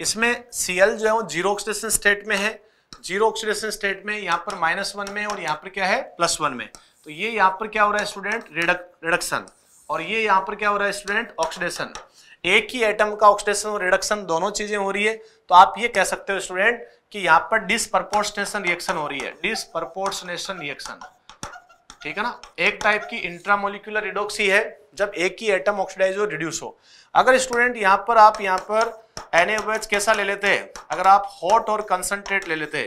इसमें सी एल जो है वो जीरो ऑक्सीडेशन स्टेट में है जीरो ऑक्सीडेशन स्टेट में यहाँ पर माइनस वन में और यहाँ पर क्या है प्लस वन में तो ये यहाँ पर क्या हो रहा है स्टूडेंट रिडक्शन और ये यहाँ पर क्या हो रहा है स्टूडेंट ऑक्सीडेशन एक ही एटम का ऑक्सीडेशन और रिडक्शन दोनों चीजें हो रही है तो आप ये कह सकते हो स्टूडेंट कि यहाँ पर डिसप्रपोर्शनेशन रिएक्शन हो रही है डिसप्रपोर्शनेशन रिएक्शन ठीक है ना एक टाइप की इंट्रामोलिकुलर रिडोक्सी है जब एक ही एटम ऑक्सीडाइज हो रिड्यूस हो अगर स्टूडेंट यहाँ पर आप यहाँ पर एन कैसा ले लेते अगर आप हॉट और कंसनट्रेट ले लेते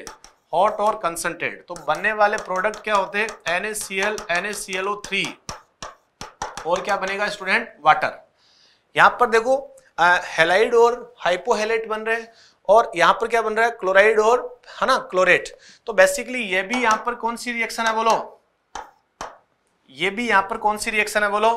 हॉट और कंसनट्रेट तो बनने वाले प्रोडक्ट क्या होते हैं एन एच और क्या बनेगा स्टूडेंट वाटर यहां पर देखो हेलाइड और हाइपोहेलाइट बन रहे और यहां पर क्या बन रहा है क्लोराइड और है ना क्लोरेट तो बेसिकली ये भी यहां पर कौन सी रिएक्शन है बोलो ये भी यहां पर कौन सी रिएक्शन है बोलो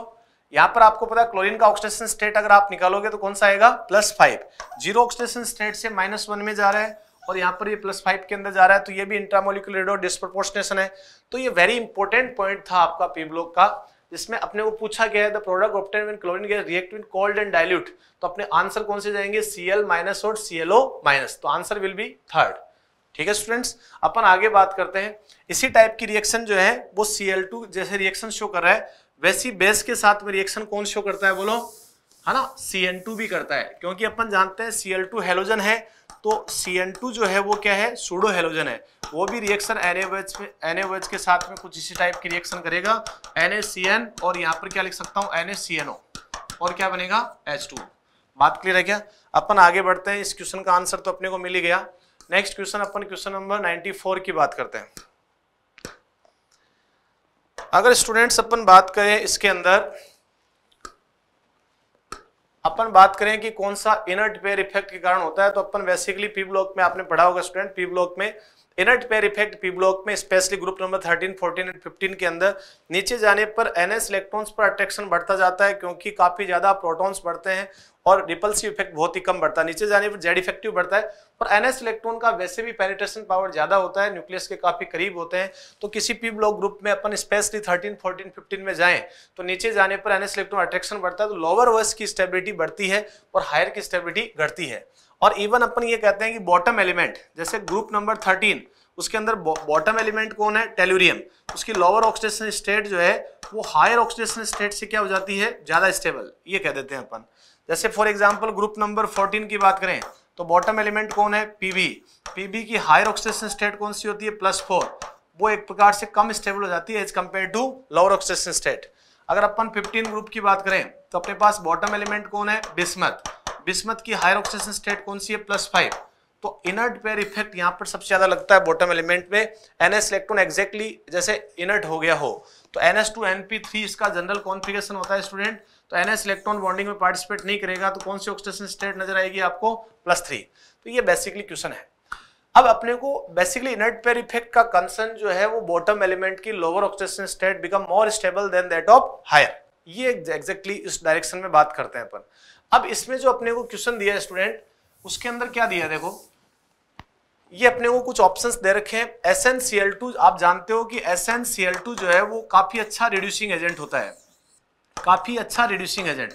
यहां पर आपको पता है क्लोरीन का ऑक्सीडेशन स्टेट अगर आप निकालोगे तो कौन सा आएगा plus five zero oxidation state से माइनस वन में जा रहा है और यहां पर ये प्लस फाइव के अंदर जा रहा है तो ये भी इंट्रामोलिकुलर रेडो डिस्प्रोपोर्शनेशन है तो ये वेरी इंपॉर्टेंट पॉइंट था आपका पी ब्लॉक का जिसमें अपने को पूछा गया है the product obtain when chlorine gas react with cold and dilute तो अपने आंसर कौन से जाएंगे Cl माइनस और ClO माइनस तो आंसर विल बी थर्ड ठीक है स्टूडेंट्स अपन आगे बात करते हैं इसी टाइप की रिएक्शन जो है वो टू जैसे रिएक्शन शो कर रहा है वैसी बेस के साथ में रिएक्शन कौन शो करता है बोलो है ना टू भी करता है क्योंकि अपन जानते हैं टू हेलोजन है तो टू जो है वो क्या है सूडो हेलोजन है वो भी रिएक्शन NaOH में NaOH के साथ में कुछ इसी टाइप की रिएक्शन करेगा एन और यहाँ पर क्या लिख सकता हूँ NaCnO और क्या बनेगा टू बात क्लियर है क्या अपन आगे बढ़ते हैं इस क्वेश्चन का आंसर तो अपने को मिल ही गया नेक्स्ट क्वेश्चन अपन क्वेश्चन नंबर 94 की बात करते हैं अगर स्टूडेंट्स अपन बात करें इसके अंदर अपन बात करें कि कौन सा इनर्ट पेयर इफेक्ट के कारण होता है तो अपन बेसिकली पी ब्लॉक में आपने पढ़ा होगा स्टूडेंट पी ब्लॉक में inert pair effect P block में स्पेशली ग्रुप नंबर 13, 14 एंड 15 के अंदर नीचे जाने पर एनएस इलेक्ट्रॉन्स पर अट्रैक्शन बढ़ता जाता है क्योंकि काफ़ी ज़्यादा प्रोटॉन्स बढ़ते हैं और रिपल्सिव इफेक्ट बहुत ही कम बढ़ता है नीचे जाने पर जेड इफेक्टिव बढ़ता है और एनएस इलेक्ट्रॉन का वैसे भी पेनिट्रेशन पावर ज़्यादा होता है न्यूक्लियस के काफ़ी करीब होते हैं तो किसी पी ब्लॉक ग्रुप में अपन स्पेशली थर्टीन फोर्टीन फिफ्टीन में जाएँ तो नीचे जाने पर एनएस इलेक्ट्रॉन अट्रैक्शन बढ़ता है तो लोअर वर्स की स्टेबिलिटी बढ़ती है और हायर की स्टेबिलिटी घटती है और इवन अपन ये कहते हैं कि बॉटम एलिमेंट जैसे ग्रुप नंबर थर्टीन उसके अंदर बॉटम एलिमेंट कौन है टेल्यूरियम उसकी लोअर ऑक्सीडेशन स्टेट जो है वो हायर ऑक्सीडेशन स्टेट से क्या हो जाती है ज़्यादा स्टेबल ये कह देते हैं अपन जैसे for example group number fourteen की बात करें तो बॉटम एलिमेंट कौन है पीबी पीबी की हायर ऑक्सीडेशन स्टेट कौन सी होती है प्लस फोर वो एक प्रकार से कम स्टेबल हो जाती है as compared to lower oxidation state अगर अपन 15 ग्रुप की बात करें तो अपने पास बॉटम एलिमेंट कौन है बिस्मत बिस्मत की हायर ऑक्सीजन स्टेट कौन सी है प्लस फाइव तो इनर्ट पेयर इफेक्ट यहाँ पर सबसे ज्यादा लगता है बॉटम एलिमेंट में एन एस इलेक्ट्रॉन एग्जैक्टली जैसे इनर्ट हो गया हो तो N S two N P three इसका जनरल कॉन्फिगेशन होता है स्टूडेंट तो एन एस इलेक्ट्रॉन बॉन्डिंग में पार्टिसिपेट नहीं करेगा तो कौन सी ऑक्सीजन स्टेट नजर आएगी आपको प्लस थ्री तो ये बेसिकली क्वेश्चन है अब अपने को बेसिकली इनर्ट पेयर इफेक्ट का कंसर्न जो है वो बॉटम एलिमेंट की lower oxygen state become more stable than that of higher ये एग्जैक्टली exactly इस डायरेक्शन में बात करते हैं अपन अब इसमें जो अपने को क्वेश्चन दिया है स्टूडेंट उसके अंदर क्या दिया है देखो ये अपने को कुछ ऑप्शंस दे रखे हैं S N C L two आप जानते हो कि S N C L two जो है वो काफ़ी अच्छा रिड्यूसिंग एजेंट होता है काफ़ी अच्छा रिड्यूसिंग एजेंट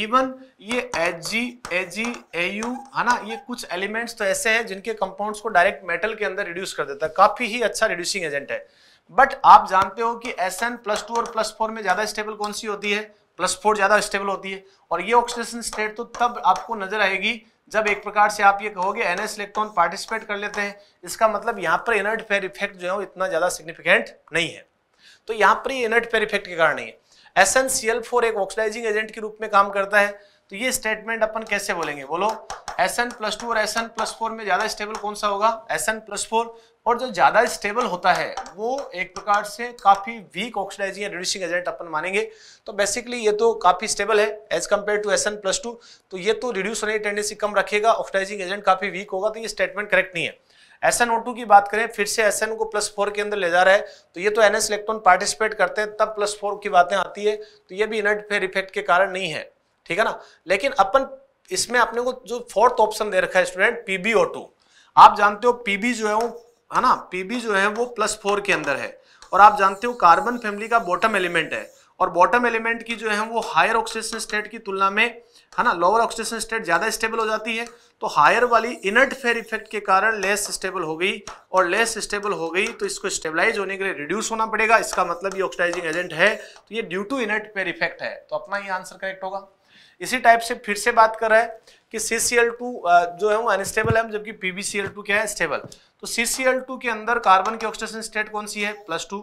इवन ये H G A G A U है ना ये कुछ एलिमेंट्स तो ऐसे हैं जिनके कंपाउंड्स को डायरेक्ट मेटल के अंदर रिड्यूस कर देता है काफ़ी ही अच्छा रिड्यूसिंग एजेंट है बट आप जानते हो कि एस एन प्लस टू और प्लस फोर में ज़्यादा स्टेबल कौन सी होती है प्लस फोर ज़्यादा स्टेबल होती है और ये ऑक्सीडेशन स्टेट तो तब आपको नजर आएगी जब एक प्रकार से आप ये कहोगे एन एस इलेक्ट्रॉन पार्टिसिपेट कर लेते हैं इसका मतलब यहाँ पर इनर्ट फेयर इफेक्ट जो है वो इतना ज़्यादा सिग्निफिकेंट नहीं है तो यहाँ पर ये इनर्ट फेयर इफेक्ट के कारण नहीं है S N C L four एक ऑक्सीडाइजिंग एजेंट के रूप में काम करता है तो ये स्टेटमेंट अपन कैसे बोलेंगे बोलो एस एन प्लस टू और एस एन प्लस फोर में ज़्यादा स्टेबल कौन सा होगा एस एन प्लस फोर और जो ज़्यादा स्टेबल होता है वो एक प्रकार से काफ़ी वीक ऑक्सीडाइजिंग या रिड्यूसिंग एजेंट अपन मानेंगे तो बेसिकली ये तो काफ़ी स्टेबल है as compared to S N plus two तो ये तो रिड्यूस होने की टेंडेंसी कम रखेगा ऑक्सीडाइजिंग एजेंट काफ़ी वीक होगा तो ये स्टेटमेंट करेक्ट नहीं है एस एन की बात करें फिर से एस एन को प्लस फोर के अंदर ले जा रहा है तो ये तो एन एस इलेक्ट्रॉन पार्टिसिपेट करते हैं तब प्लस फोर की बातें आती है तो ये भी इनर्ट फेयर इफेक्ट के कारण नहीं है ठीक है ना लेकिन अपन इसमें अपने को जो फोर्थ ऑप्शन दे रखा है स्टूडेंट पीबीओ टू आप जानते हो पीबी जो है वो है ना पीबी जो है वो प्लस फोर के अंदर है और आप जानते हो कार्बन फैमिली का बॉटम एलिमेंट है और बॉटम एलिमेंट की जो है वो हायर ऑक्सीजन स्टेट की तुलना में है ना लोअर ऑक्सीजन स्टेट ज़्यादा स्टेबल हो जाती है तो हायर वाली इनर्ट फेयर इफेक्ट के कारण लेस स्टेबल हो गई और लेस स्टेबल हो गई तो इसको स्टेबलाइज होने के लिए रिड्यूस होना पड़ेगा इसका मतलब ये ऑक्सीडाइजिंग एजेंट है तो ये due to inert pair effect है तो अपना ही आंसर करेक्ट होगा इसी टाइप से फिर से बात कर रहा है कि सी जो है वो अनस्टेबल है जबकि पी क्या है स्टेबल तो CCl2 के अंदर कार्बन की ऑक्सीडेशन स्टेट कौन सी है प्लस टू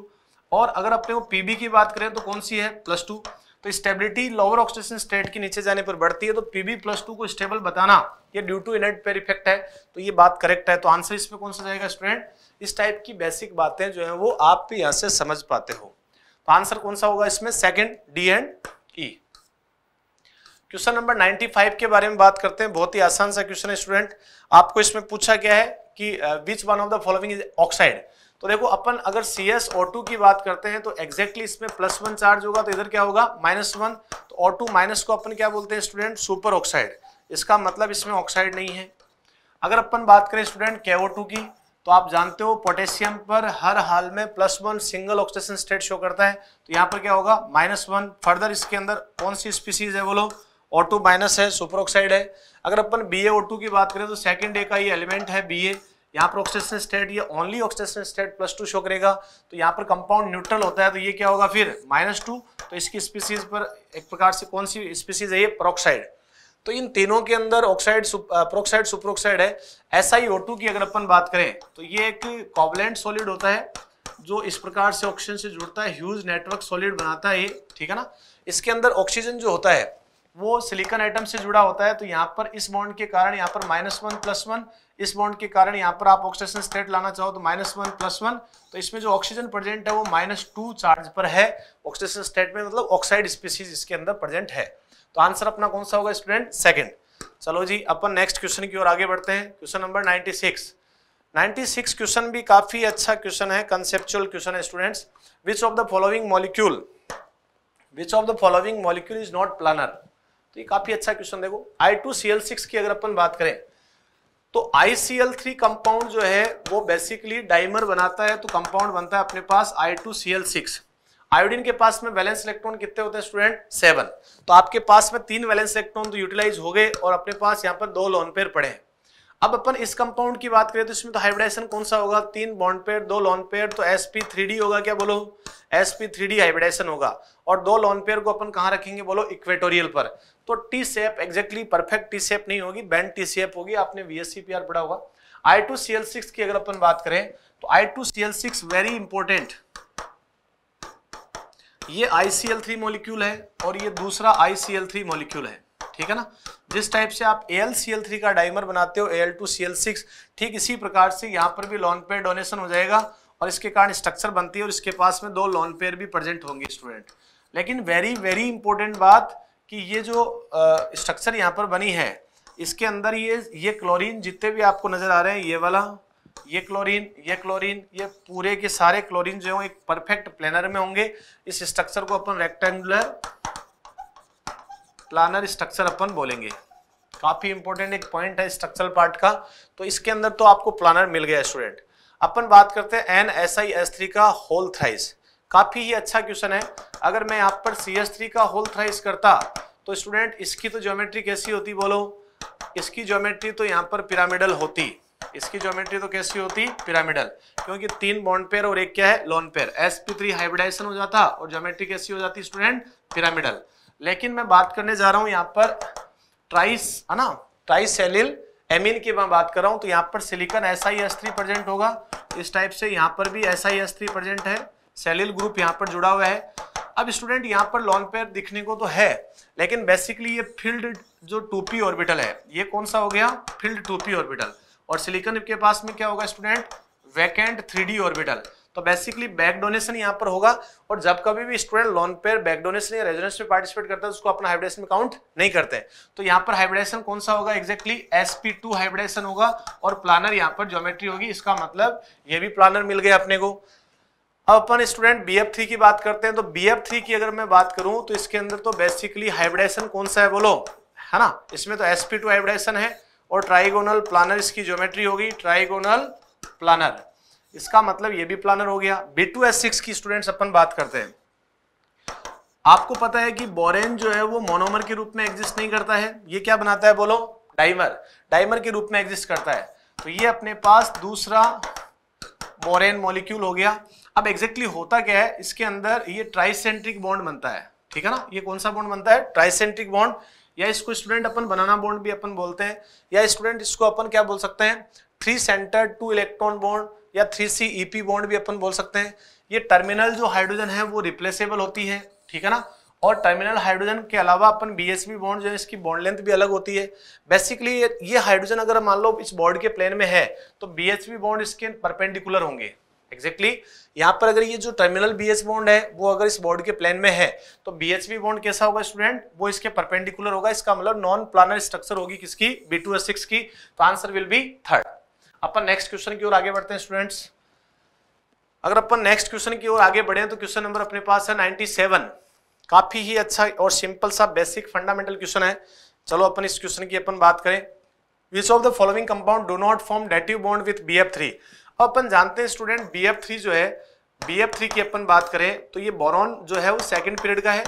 और अगर अपने को Pb की बात करें तो कौन सी है प्लस टू तो स्टेबिलिटी लोअर ऑक्सीडेशन स्टेट के नीचे जाने पर बढ़ती है तो Pb प्लस टू को स्टेबल बताना ये ड्यू टू इनेट पर इफेक्ट है तो ये बात करेक्ट है तो आंसर इसमें कौन सा जाएगा स्टूडेंट इस टाइप की बेसिक बातें जो है वो आप भी यहाँ से समझ पाते हो तो आंसर कौन सा होगा इसमें second D and E question number 95 के बारे में बात करते हैं बहुत ही आसान सा क्वेश्चन है स्टूडेंट आपको इसमें पूछा गया है कि which one of the following is oxide तो देखो अपन अगर सी एस ओ टू की बात करते हैं तो exactly इसमें प्लस वन चार्ज होगा तो इधर क्या होगा माइनस वन तो ओ टू माइनस को अपन क्या बोलते हैं स्टूडेंट सुपर ऑक्साइड इसका मतलब इसमें ऑक्साइड नहीं है अगर अपन बात करें स्टूडेंट के ओ टू की तो आप जानते हो पोटेशियम पर हर हाल में plus one single oxygen state show करता है तो यहाँ पर क्या होगा माइनस वन फर्दर इसके अंदर कौन सी स्पीसीज है वो लोग ओ टू माइनस है सुपरऑक्साइड है अगर अपन बी ओ टू की बात करें तो सेकेंड डे का ये एलिमेंट है बी ए यहाँ पर ऑक्सीजन स्टेट ये only oxygen state plus two show करेगा तो यहाँ पर कंपाउंड न्यूट्रल होता है तो ये क्या होगा फिर माइनस टू तो इसकी स्पीसीज पर एक प्रकार से कौन सी स्पीसीज है ये प्रोक्साइड तो इन तीनों के अंदर ऑक्साइड प्रोक्साइड सुप्रोक्साइड है ऐसा ही O2 की अगर अपन बात करें तो ये एक कॉबलेंट सॉलिड होता है जो इस प्रकार से ऑक्सीजन से जुड़ता है ह्यूज नेटवर्क सॉलिड बनाता है ये ठीक है ना इसके अंदर ऑक्सीजन जो होता है वो सिलिकॉन आइटम से जुड़ा होता है तो यहाँ पर इस बॉन्ड के कारण यहाँ पर माइनस वन प्लस वन इस बॉन्ड के कारण यहाँ पर आप ऑक्सीजन स्टेट लाना चाहो तो माइनस वन प्लस वन तो इसमें जो ऑक्सीजन प्रेजेंट है वो माइनस टू चार्ज पर है ऑक्सीजन स्टेट में मतलब ऑक्साइड स्पीसीज इसके अंदर प्रेजेंट है तो आंसर अपना कौन सा होगा स्टूडेंट सेकेंड चलो जी अपन नेक्स्ट क्वेश्चन की ओर आगे बढ़ते हैं question number ninety six six question भी काफी अच्छा क्वेश्चन है कंसेप्चुअल क्वेश्चन है students which of the following molecule which of the following molecule is not planar तो ये काफी अच्छा क्वेश्चन देखो I two C L six की अगर अपन बात करें तो I C L three compound जो है वो बेसिकली डाइमर बनाता है तो कंपाउंड बनता है अपने पास I two C L six iodine के पास में वैलेंस इलेक्ट्रॉन कितने होते हैं स्टूडेंट सेवन तो आपके पास में तीन वैलेंस इलेक्ट्रॉन तो यूटिलाइज हो गए और अपने पास यहाँ पर दो लॉन पेयर पड़े हैं अब अपन इस कंपाउंड की बात करें तो इसमें तो हाइब्रिडाइजेशन कौन सा होगा तीन बॉन्ड पेयर दो लॉन पेयर तो एस पी थ्री डी होगा क्या बोलो S P three D hybridisation होगा और दो लॉन पेयर को अपन कहाँ रखेंगे बोलो इक्वेटोरियल पर तो T shape exactly perfect T shape नहीं होगी बैंड टी सेप होगी आपने V S C P R पढ़ा होगा I two C L six की अगर अपन बात करें तो I two C L six very important ये I C L three molecule है और ये दूसरा I C L three molecule है ठीक है ना जिस टाइप से आप एल सी एल थ्री का डाइमर बनाते हो L two C L six ठीक इसी प्रकार से यहाँ पर भी लॉन पेयर डोनेशन हो जाएगा और इसके कारण स्ट्रक्चर बनती है और इसके पास में दो लॉन पेयर भी प्रेजेंट होंगे स्टूडेंट लेकिन वेरी वेरी इंपॉर्टेंट बात कि ये जो स्ट्रक्चर यहाँ पर बनी है इसके अंदर ये ये क्लोरीन जितने भी आपको नज़र आ रहे हैं ये वाला ये क्लोरीन ये क्लोरीन ये पूरे के सारे क्लोरीन जो है एक परफेक्ट प्लानर में होंगे इस स्ट्रक्चर को अपन रेक्टेंगुलर प्लानर स्ट्रक्चर अपन बोलेंगे काफ़ी इंपॉर्टेंट एक पॉइंट है स्ट्रक्चरल पार्ट का तो इसके अंदर तो आपको प्लानर मिल गया स्टूडेंट अपन बात करते हैं N S I S three का होल थ्राइस काफ़ी ही अच्छा क्वेश्चन है अगर मैं यहाँ पर सी एस थ्री का होल थ्राइस करता तो स्टूडेंट इसकी तो ज्योमेट्री कैसी होती बोलो इसकी ज्योमेट्री तो यहाँ पर पिरामिडल होती इसकी ज्योमेट्री तो कैसी होती पिरामिडल क्योंकि तीन बॉन्ड पेयर और एक क्या है lone pair S P three hybridization हो जाता और ज्योमेट्री कैसी हो जाती स्टूडेंट पिरामिडल लेकिन मैं बात करने जा रहा हूँ यहाँ पर ट्राइस है ना ट्राइस सेलिल एमिन की मैं बात कर रहा हूँ तो यहाँ पर silicon S I S three present होगा इस टाइप से यहाँ पर भी S I S three present है सेलिल ग्रुप यहाँ पर जुड़ा हुआ है अब स्टूडेंट यहाँ पर लॉन्ग पेयर दिखने को तो है लेकिन बेसिकली ये फील्ड जो टूपी ऑर्बिटल है ये कौन सा हो गया फील्ड टूपी ऑर्बिटल और सिलिकन के पास में क्या होगा स्टूडेंट वैकेंट थ्री ऑर्बिटल तो बेसिकली बैक डोनेशन यहाँ पर होगा और जब कभी भी student lone pair back donation या रेजिडेंस में पार्टिसिपेट करता है तो उसको अपना हाइब्रिडेशन में काउंट नहीं करते तो यहाँ पर हाइब्रिडेशन कौन सा होगा एक्जैक्टली एस पी हाइब्रिडेशन होगा और प्लानर यहाँ पर ज्योमेट्री होगी इसका मतलब ये भी प्लानर मिल गया अपने को अब अपन स्टूडेंट बी एफ थ्री की बात करते हैं तो बी एफ थ्री की अगर मैं बात करूं तो इसके अंदर तो बेसिकली हाइब्रिडाइजेशन कौन सा है बोलो है ना इसमें तो एस पी टू हाइब्रिडाइजेशन है और ट्राइगोनल प्लानर इसकी ज्योमेट्री होगी ट्राइगोनल प्लानर इसका मतलब ये भी प्लानर हो गया बी टू एस सिक्स की स्टूडेंट्स अपन बात करते हैं आपको पता है कि बोरेन जो है वो मोनोमर के रूप में एग्जिस्ट नहीं करता है ये क्या बनाता है बोलो डाइमर डाइमर के रूप में एग्जिस्ट करता है तो ये अपने पास दूसरा बोरेन मॉलिक्यूल हो गया अब एग्जैक्टली होता क्या है इसके अंदर ये ट्राइसेंट्रिक बॉन्ड बनता है ठीक है ना ये कौन सा बॉन्ड बनता है ट्राइसेंट्रिक बॉन्ड या इसको स्टूडेंट अपन बनाना बॉन्ड भी अपन बोलते हैं या स्टूडेंट इसको अपन क्या बोल सकते हैं three center two electron bond या three C E P bond भी अपन बोल सकते हैं ये टर्मिनल जो हाइड्रोजन है वो रिप्लेसेबल होती है ठीक है ना और टर्मिनल हाइड्रोजन के अलावा अपन बीएसबी बॉन्ड जो है इसकी बॉन्ड लेंथ भी अलग होती है बेसिकली ये हाइड्रोजन अगर मान लो इस बॉन्ड के प्लेन में है तो बीएसबी बॉन्ड इसके परपेंडिकुलर होंगे एग्जैक्टली exactly, यहाँ पर अगर ये जो टर्मिनल बी एच बॉन्ड है वो अगर इस बॉर्ड के प्लेन में है तो बी एच बी बॉन्ड कैसा होगा स्टूडेंट वो इसके परपेंडिकुलर होगा इसका मतलब नॉन प्लानर स्ट्रक्चर होगी किसकी बी टू एस सिक्स की तो आंसर विल बी थर्ड अपन नेक्स्ट क्वेश्चन की ओर आगे बढ़ते हैं स्टूडेंट्स अगर अपन नेक्स्ट क्वेश्चन की ओर आगे बढ़े तो क्वेश्चन नंबर अपने पास है नाइनटी सेवन काफी ही अच्छा और सिंपल सा बेसिक फंडामेंटल क्वेश्चन है चलो अपन इस क्वेश्चन की अपन बात करें which of the following compound do not form dative bond with B F three अब अपन जानते हैं स्टूडेंट बी एफ थ्री जो है बी एफ थ्री की अपन बात करें तो ये बोरॉन जो है वो सेकेंड पीरियड का है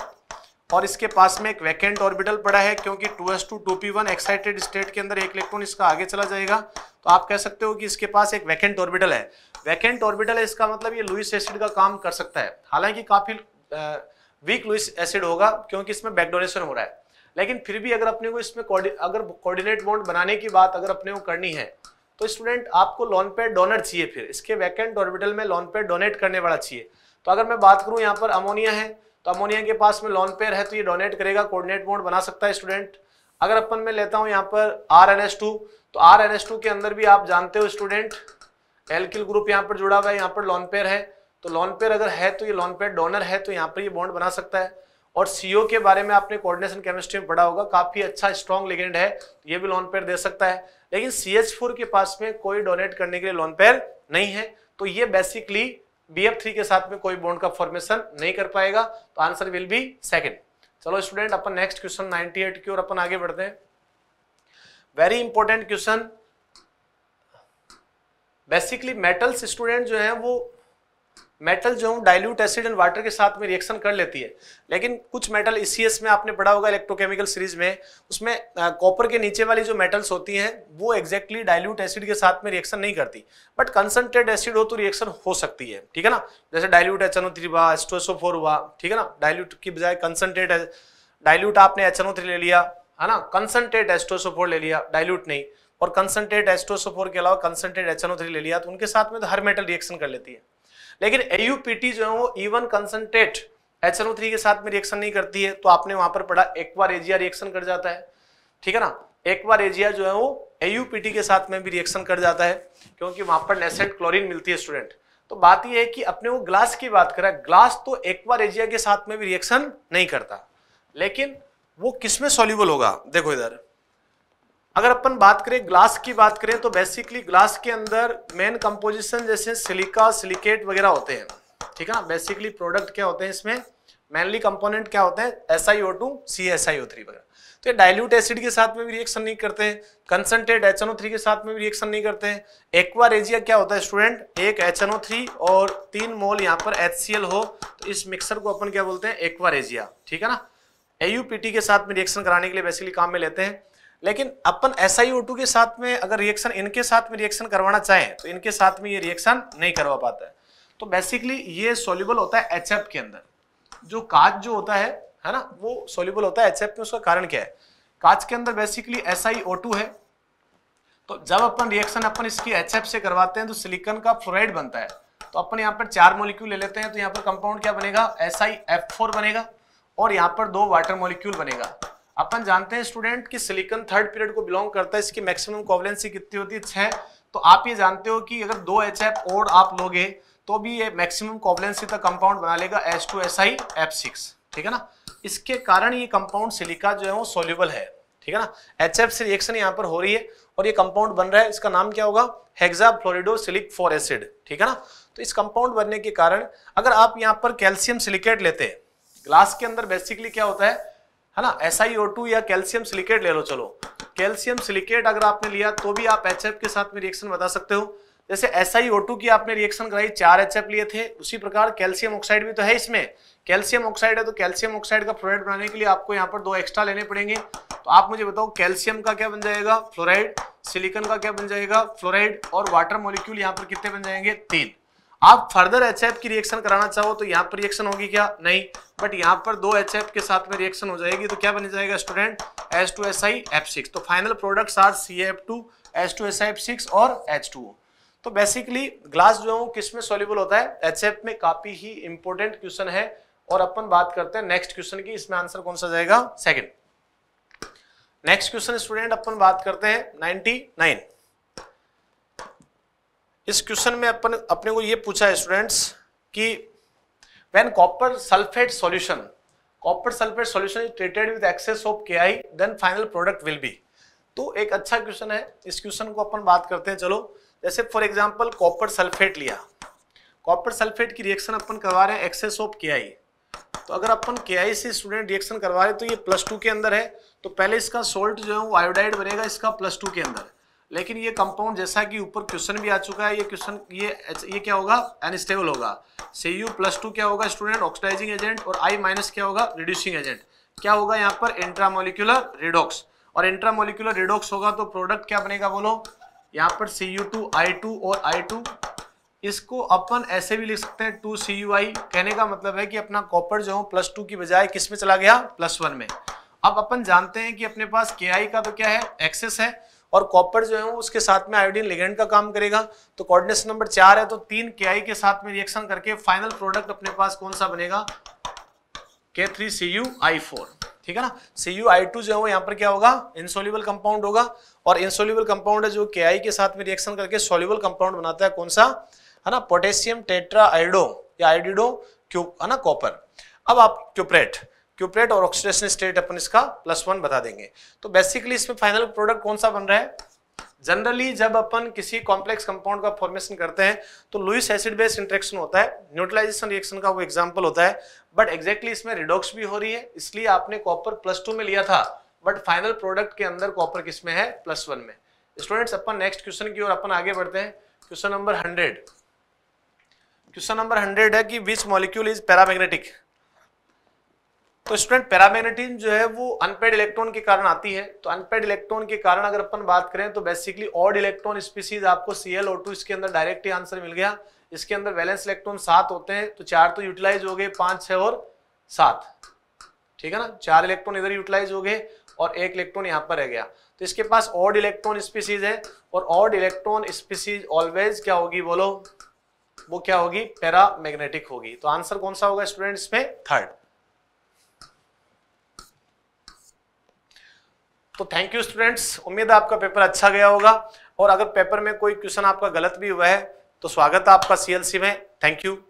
और इसके पास में एक वैकेंट ऑर्बिटल पड़ा है क्योंकि two S two two P one excited state के अंदर एक इलेक्ट्रॉन इसका आगे चला जाएगा तो आप कह सकते हो कि इसके पास एक वैकेंट ऑर्बिटल है वैकेंट ऑर्बिटल है इसका मतलब ये लुइस एसिड का काम कर सकता है हालांकि काफ़ी वीक लुइस एसिड होगा क्योंकि इसमें बैकडोनेशन हो रहा है लेकिन फिर भी अगर अपने को इसमें अगर कोऑर्डिनेट बॉन्ड बनाने की बात अगर अपने को करनी है तो स्टूडेंट आपको लॉन पेड डोनर चाहिए फिर इसके वैकेंट ऑर्बिटल में लॉन पेड डोनेट करने वाला चाहिए तो अगर मैं बात करूँ यहाँ पर अमोनिया है तो अमोनिया के पास में लॉन पेयर है तो ये डोनेट करेगा कोऑर्डिनेट मोड बना सकता है स्टूडेंट अगर अपन मैं लेता हूँ यहाँ पर आर एन एस टू तो आर एन एस टू के अंदर भी आप जानते हो स्टूडेंट एलकिल ग्रुप यहाँ पर जुड़ा हुआ है यहाँ पर लॉन पेयर है तो लॉन पेयर अगर है तो ये लॉन पेयर डोनर है तो यहाँ पर ये बॉन्ड बना सकता है और सीओ के बारे में आपने कोऑर्डिनेशन केमिस्ट्री में पढ़ा होगा काफी अच्छा स्ट्रॉन्ग लिगेंड है तो ये भी लॉन पेयर दे सकता है लेकिन सी एच फोर के पास में कोई डोनेट करने के लिए लोन पेयर नहीं है तो ये बेसिकली बी एफ थ्री के साथ में कोई बॉन्ड का फॉर्मेशन नहीं कर पाएगा तो आंसर विल बी सेकेंड चलो स्टूडेंट अपन नेक्स्ट क्वेश्चन नाइनटी एट की ओर अपन आगे बढ़ते हैं very important question basically metals student जो है वो मेटल जो हूँ डाइल्यूट एसिड एंड वाटर के साथ में रिएक्शन कर लेती है लेकिन कुछ मेटल ई में आपने पढ़ा होगा इलेक्ट्रोकेमिकल सीरीज में उसमें कॉपर के नीचे वाली जो मेटल्स होती हैं वो एग्जैक्टली डाइल्यूट एसिड के साथ में रिएक्शन नहीं करती बट कंसनट्रेट एसिड हो तो रिएक्शन हो सकती है ठीक है ना जैसे डायल्यूट एच एन थ्री हुआ एस्टोसो फोर हुआ ठीक है ना डायल्यूट की बजाय कंसनट्रेट डायल्यूट आपने एच एन थ्री ले लिया है ना कंसनट्रेट एस्टोसोफोर ले लिया डायल्यूट नहीं और कंसनट्रेट एस्टोसोफोर के अलावा कंसनट्रेट एच एन थ्री ले लिया तो उनके साथ में तो हर मेटल रिएक्शन कर लेती है लेकिन एयूपीटी जो है वो इवन कंसनट्रेट HNO3 के साथ में रिएक्शन नहीं करती है तो आपने वहां पर पढ़ा एक्वा रेजिया रिएक्शन कर जाता है ठीक है ना एक्वा रेजिया जो है वो एयूपीटी के साथ में भी रिएक्शन कर जाता है क्योंकि वहां पर नेसेंट क्लोरिन मिलती है स्टूडेंट तो बात यह है कि अपने वो ग्लास की बात करा ग्लास तो एक्वा रेजिया के साथ में भी रिएक्शन नहीं करता लेकिन वो किसमें में सॉल्यूबल होगा देखो इधर अगर अपन बात करें ग्लास की बात करें तो बेसिकली ग्लास के अंदर मेन कंपोजिशन जैसे सिलिका सिलिकेट वगैरह होते हैं ठीक है ना बेसिकली प्रोडक्ट क्या होते हैं इसमें मेनली कंपोनेंट क्या होते हैं S I O two C S I O three वगैरह तो ये डायल्यूट एसिड के साथ में भी रिएक्शन नहीं करते हैं concentrate H N O three के साथ में भी रिएक्शन नहीं करते हैं एक्वा रेजिया क्या होता है स्टूडेंट एक एच एन ओ थ्री और तीन मोल यहाँ पर एच सी एल हो तो इस मिक्सर को अपन क्या बोलते हैं एक्वा रेजिया ठीक है ना एयू पी टी के साथ में रिएक्शन कराने के लिए बेसिकली काम में लेते हैं लेकिन अपन एस के साथ में अगर रिएक्शन इनके साथ में रिएक्शन करवाना चाहें तो इनके साथ में ये रिएक्शन नहीं करवा पाता है तो बेसिकली ये सोल्यूबल होता है एच के अंदर जो काच जो होता है है ना वो सोल्यूबल होता है एच में उसका कारण क्या है काच के अंदर बेसिकली एस है तो जब अपन रिएक्शन अपन इसकी एच से करवाते हैं तो सिलिकन का फ्लोराइड बनता है तो अपन यहाँ पर चार मोलिक्यूल ले लेते हैं तो यहाँ पर कंपाउंड क्या बनेगा एस बनेगा और यहाँ पर दो वाटर मोलिक्यूल बनेगा अपन जानते हैं स्टूडेंट कि सिलिकॉन थर्ड पीरियड को बिलोंग करता है इसकी मैक्सिमम कॉवलेंसी कितनी होती है छः तो आप ये जानते हो कि अगर दो एच एफ और आप लोगे तो भी ये मैक्सिमम कॉवलेंसी तक कंपाउंड बना लेगा H two S I F six ठीक है ना इसके कारण ये कंपाउंड सिलिका जो है वो सोल्यूबल है ठीक है ना एच एफ से रिएक्शन यहाँ पर हो रही है और ये कंपाउंड बन रहा है इसका नाम क्या होगा हेक्सा फ्लोरिडो सिलिक फोर एसिड ठीक है ना तो इस कंपाउंड बनने के कारण अगर आप यहाँ पर कैल्शियम सिलिकेट लेते हैं ग्लास के अंदर बेसिकली क्या होता है है ना एस या कैल्शियम सिलिकेट ले लो चलो कैल्शियम सिलिकेट अगर आपने लिया तो भी आप एच के साथ में रिएक्शन बता सकते हो जैसे एस की आपने रिएक्शन कराई चार एच लिए थे उसी प्रकार कैल्शियम ऑक्साइड भी तो है इसमें कैल्शियम ऑक्साइड है तो कैल्शियम ऑक्साइड का फ्लोराइड बनाने के लिए आपको यहाँ पर दो एक्स्ट्रा लेने पड़ेंगे तो आप मुझे बताओ कैल्शियम का क्या बन जाएगा फ्लोराइड सिलिकन का क्या बन जाएगा फ्लोराइड और वाटर मॉलिक्यूल यहाँ पर कितने बन जाएंगे तीन आप फर्दर एच की रिएक्शन कराना चाहो तो यहाँ पर रिएक्शन होगी क्या नहीं बट यहाँ पर दो एच के साथ में रिएक्शन हो जाएगी तो क्या बन जाएगा student S two S I F six तो final products are C F two S two S I F six और एच टू ओ तो बेसिकली ग्लास जो है वो किस में सोल्यूबल होता है एच में काफ़ी ही इंपॉर्टेंट क्वेश्चन है और अपन बात करते हैं नेक्स्ट क्वेश्चन की इसमें आंसर कौन सा जाएगा सेकेंड नेक्स्ट क्वेश्चन स्टूडेंट अपन बात करते हैं नाइनटी नाइन इस क्वेश्चन में अपन अपने को ये पूछा है स्टूडेंट्स कि copper sulphate solution copper sulphate solution is treated with excess of K I then final product will be तो एक अच्छा क्वेश्चन है इस क्वेश्चन को अपन बात करते हैं चलो जैसे फॉर एग्जाम्पल कॉपर सल्फेट लिया कॉपर सल्फेट की रिएक्शन अपन करवा रहे हैं एक्सेस ऑफ के आई तो अगर अपन के आई से स्टूडेंट रिएक्शन करवा रहे हैं तो ये प्लस टू के अंदर है तो पहले इसका सोल्ट जो है वो आयोडाइड बनेगा इसका प्लस टू के अंदर लेकिन ये कंपाउंड जैसा कि ऊपर क्वेश्चन भी आ चुका है ये क्वेश्चन ये ये क्या होगा अनस्टेबल होगा सी यू प्लस टू क्या होगा स्टूडेंट ऑक्सीडाइजिंग एजेंट और आई माइनस क्या होगा रिड्यूसिंग एजेंट क्या होगा यहाँ पर इंट्रामोलिकुलर रिडोक्स और इंट्रामोलिकुलर रिडोक्स होगा तो प्रोडक्ट क्या बनेगा बोलो यहाँ पर C U two I two और आई टू इसको अपन ऐसे भी लिख सकते हैं टू सी यू आई कहने का मतलब है कि अपना कॉपर जो हो प्लस टू की बजाय किस में चला गया प्लस वन में अब अपन जानते हैं कि अपने पास के आई का तो क्या है एक्सेस है और कॉपर जो है उसके साथ में आयोडीन लिगेंड का काम करेगा तो कोऑर्डिनेशन नंबर चार है तो तीन के के साथ में रिएक्शन करके फाइनल प्रोडक्ट अपने पास कौन सा बनेगा K three C U I four ठीक है ना सी यू आई टू जो है वो यहाँ पर क्या होगा इनसोल्यूबल कंपाउंड होगा और इनसोल्यूबल कंपाउंड है जो के के साथ में रिएक्शन करके सोल्यूबल कंपाउंड बनाता है कौन सा है ना पोटेशियम टेट्रा आयोडो या आयोडिडो क्यों है ना कॉपर अब आप क्यूपरेट क्यूपरेट और ऑक्सीडेशन स्टेट अपन इसका प्लस वन बता देंगे तो बेसिकली इसमें फाइनल प्रोडक्ट कौन सा बन रहा है जनरली जब अपन किसी कॉम्प्लेक्स कंपाउंड का फॉर्मेशन करते हैं तो लुइस एसिड बेस इंट्रेक्शन होता है न्यूट्रलाइजेशन रिएक्शन का वो एग्जाम्पल होता है बट एग्जैक्टली इसमें रिडोक्स भी हो रही है इसलिए आपने कॉपर प्लस टू में लिया था बट फाइनल प्रोडक्ट के अंदर कॉपर किस में है प्लस वन में स्टूडेंट्स अपन नेक्स्ट क्वेश्चन की ओर अपन आगे बढ़ते हैं question number hundred question number hundred है कि विच मॉलिक्यूल इज पैरामैग्नेटिक तो स्टूडेंट पैरामैग्नेटिज्म जो है वो अनपेड इलेक्ट्रॉन के कारण आती है तो अनपेड इलेक्ट्रॉन के कारण अगर अपन बात करें तो बेसिकली ऑड इलेक्ट्रॉन स्पीसीज आपको टू इसके अंदर डायरेक्ट आंसर मिल गया इसके अंदर बैलेंस इलेक्ट्रॉन सात होते हैं तो चार तो यूटिलाइज हो गए पांच छह और सात ठीक है ना चार इलेक्ट्रॉन इधर यूटिलाइज हो गए और एक इलेक्ट्रॉन यहाँ पर रह गया तो इसके पास ऑड इलेक्ट्रॉन स्पीसीज है और ऑड इलेक्ट्रॉन स्पीसीज ऑलवेज क्या होगी बोलो वो क्या होगी मैग्नेटिक होगी तो आंसर कौन सा होगा स्टूडेंट में थर्ड तो थैंक यू स्टूडेंट्स उम्मीद है आपका पेपर अच्छा गया होगा और अगर पेपर में कोई क्वेश्चन आपका गलत भी हुआ है तो स्वागत है आपका सीएलसी में थैंक यू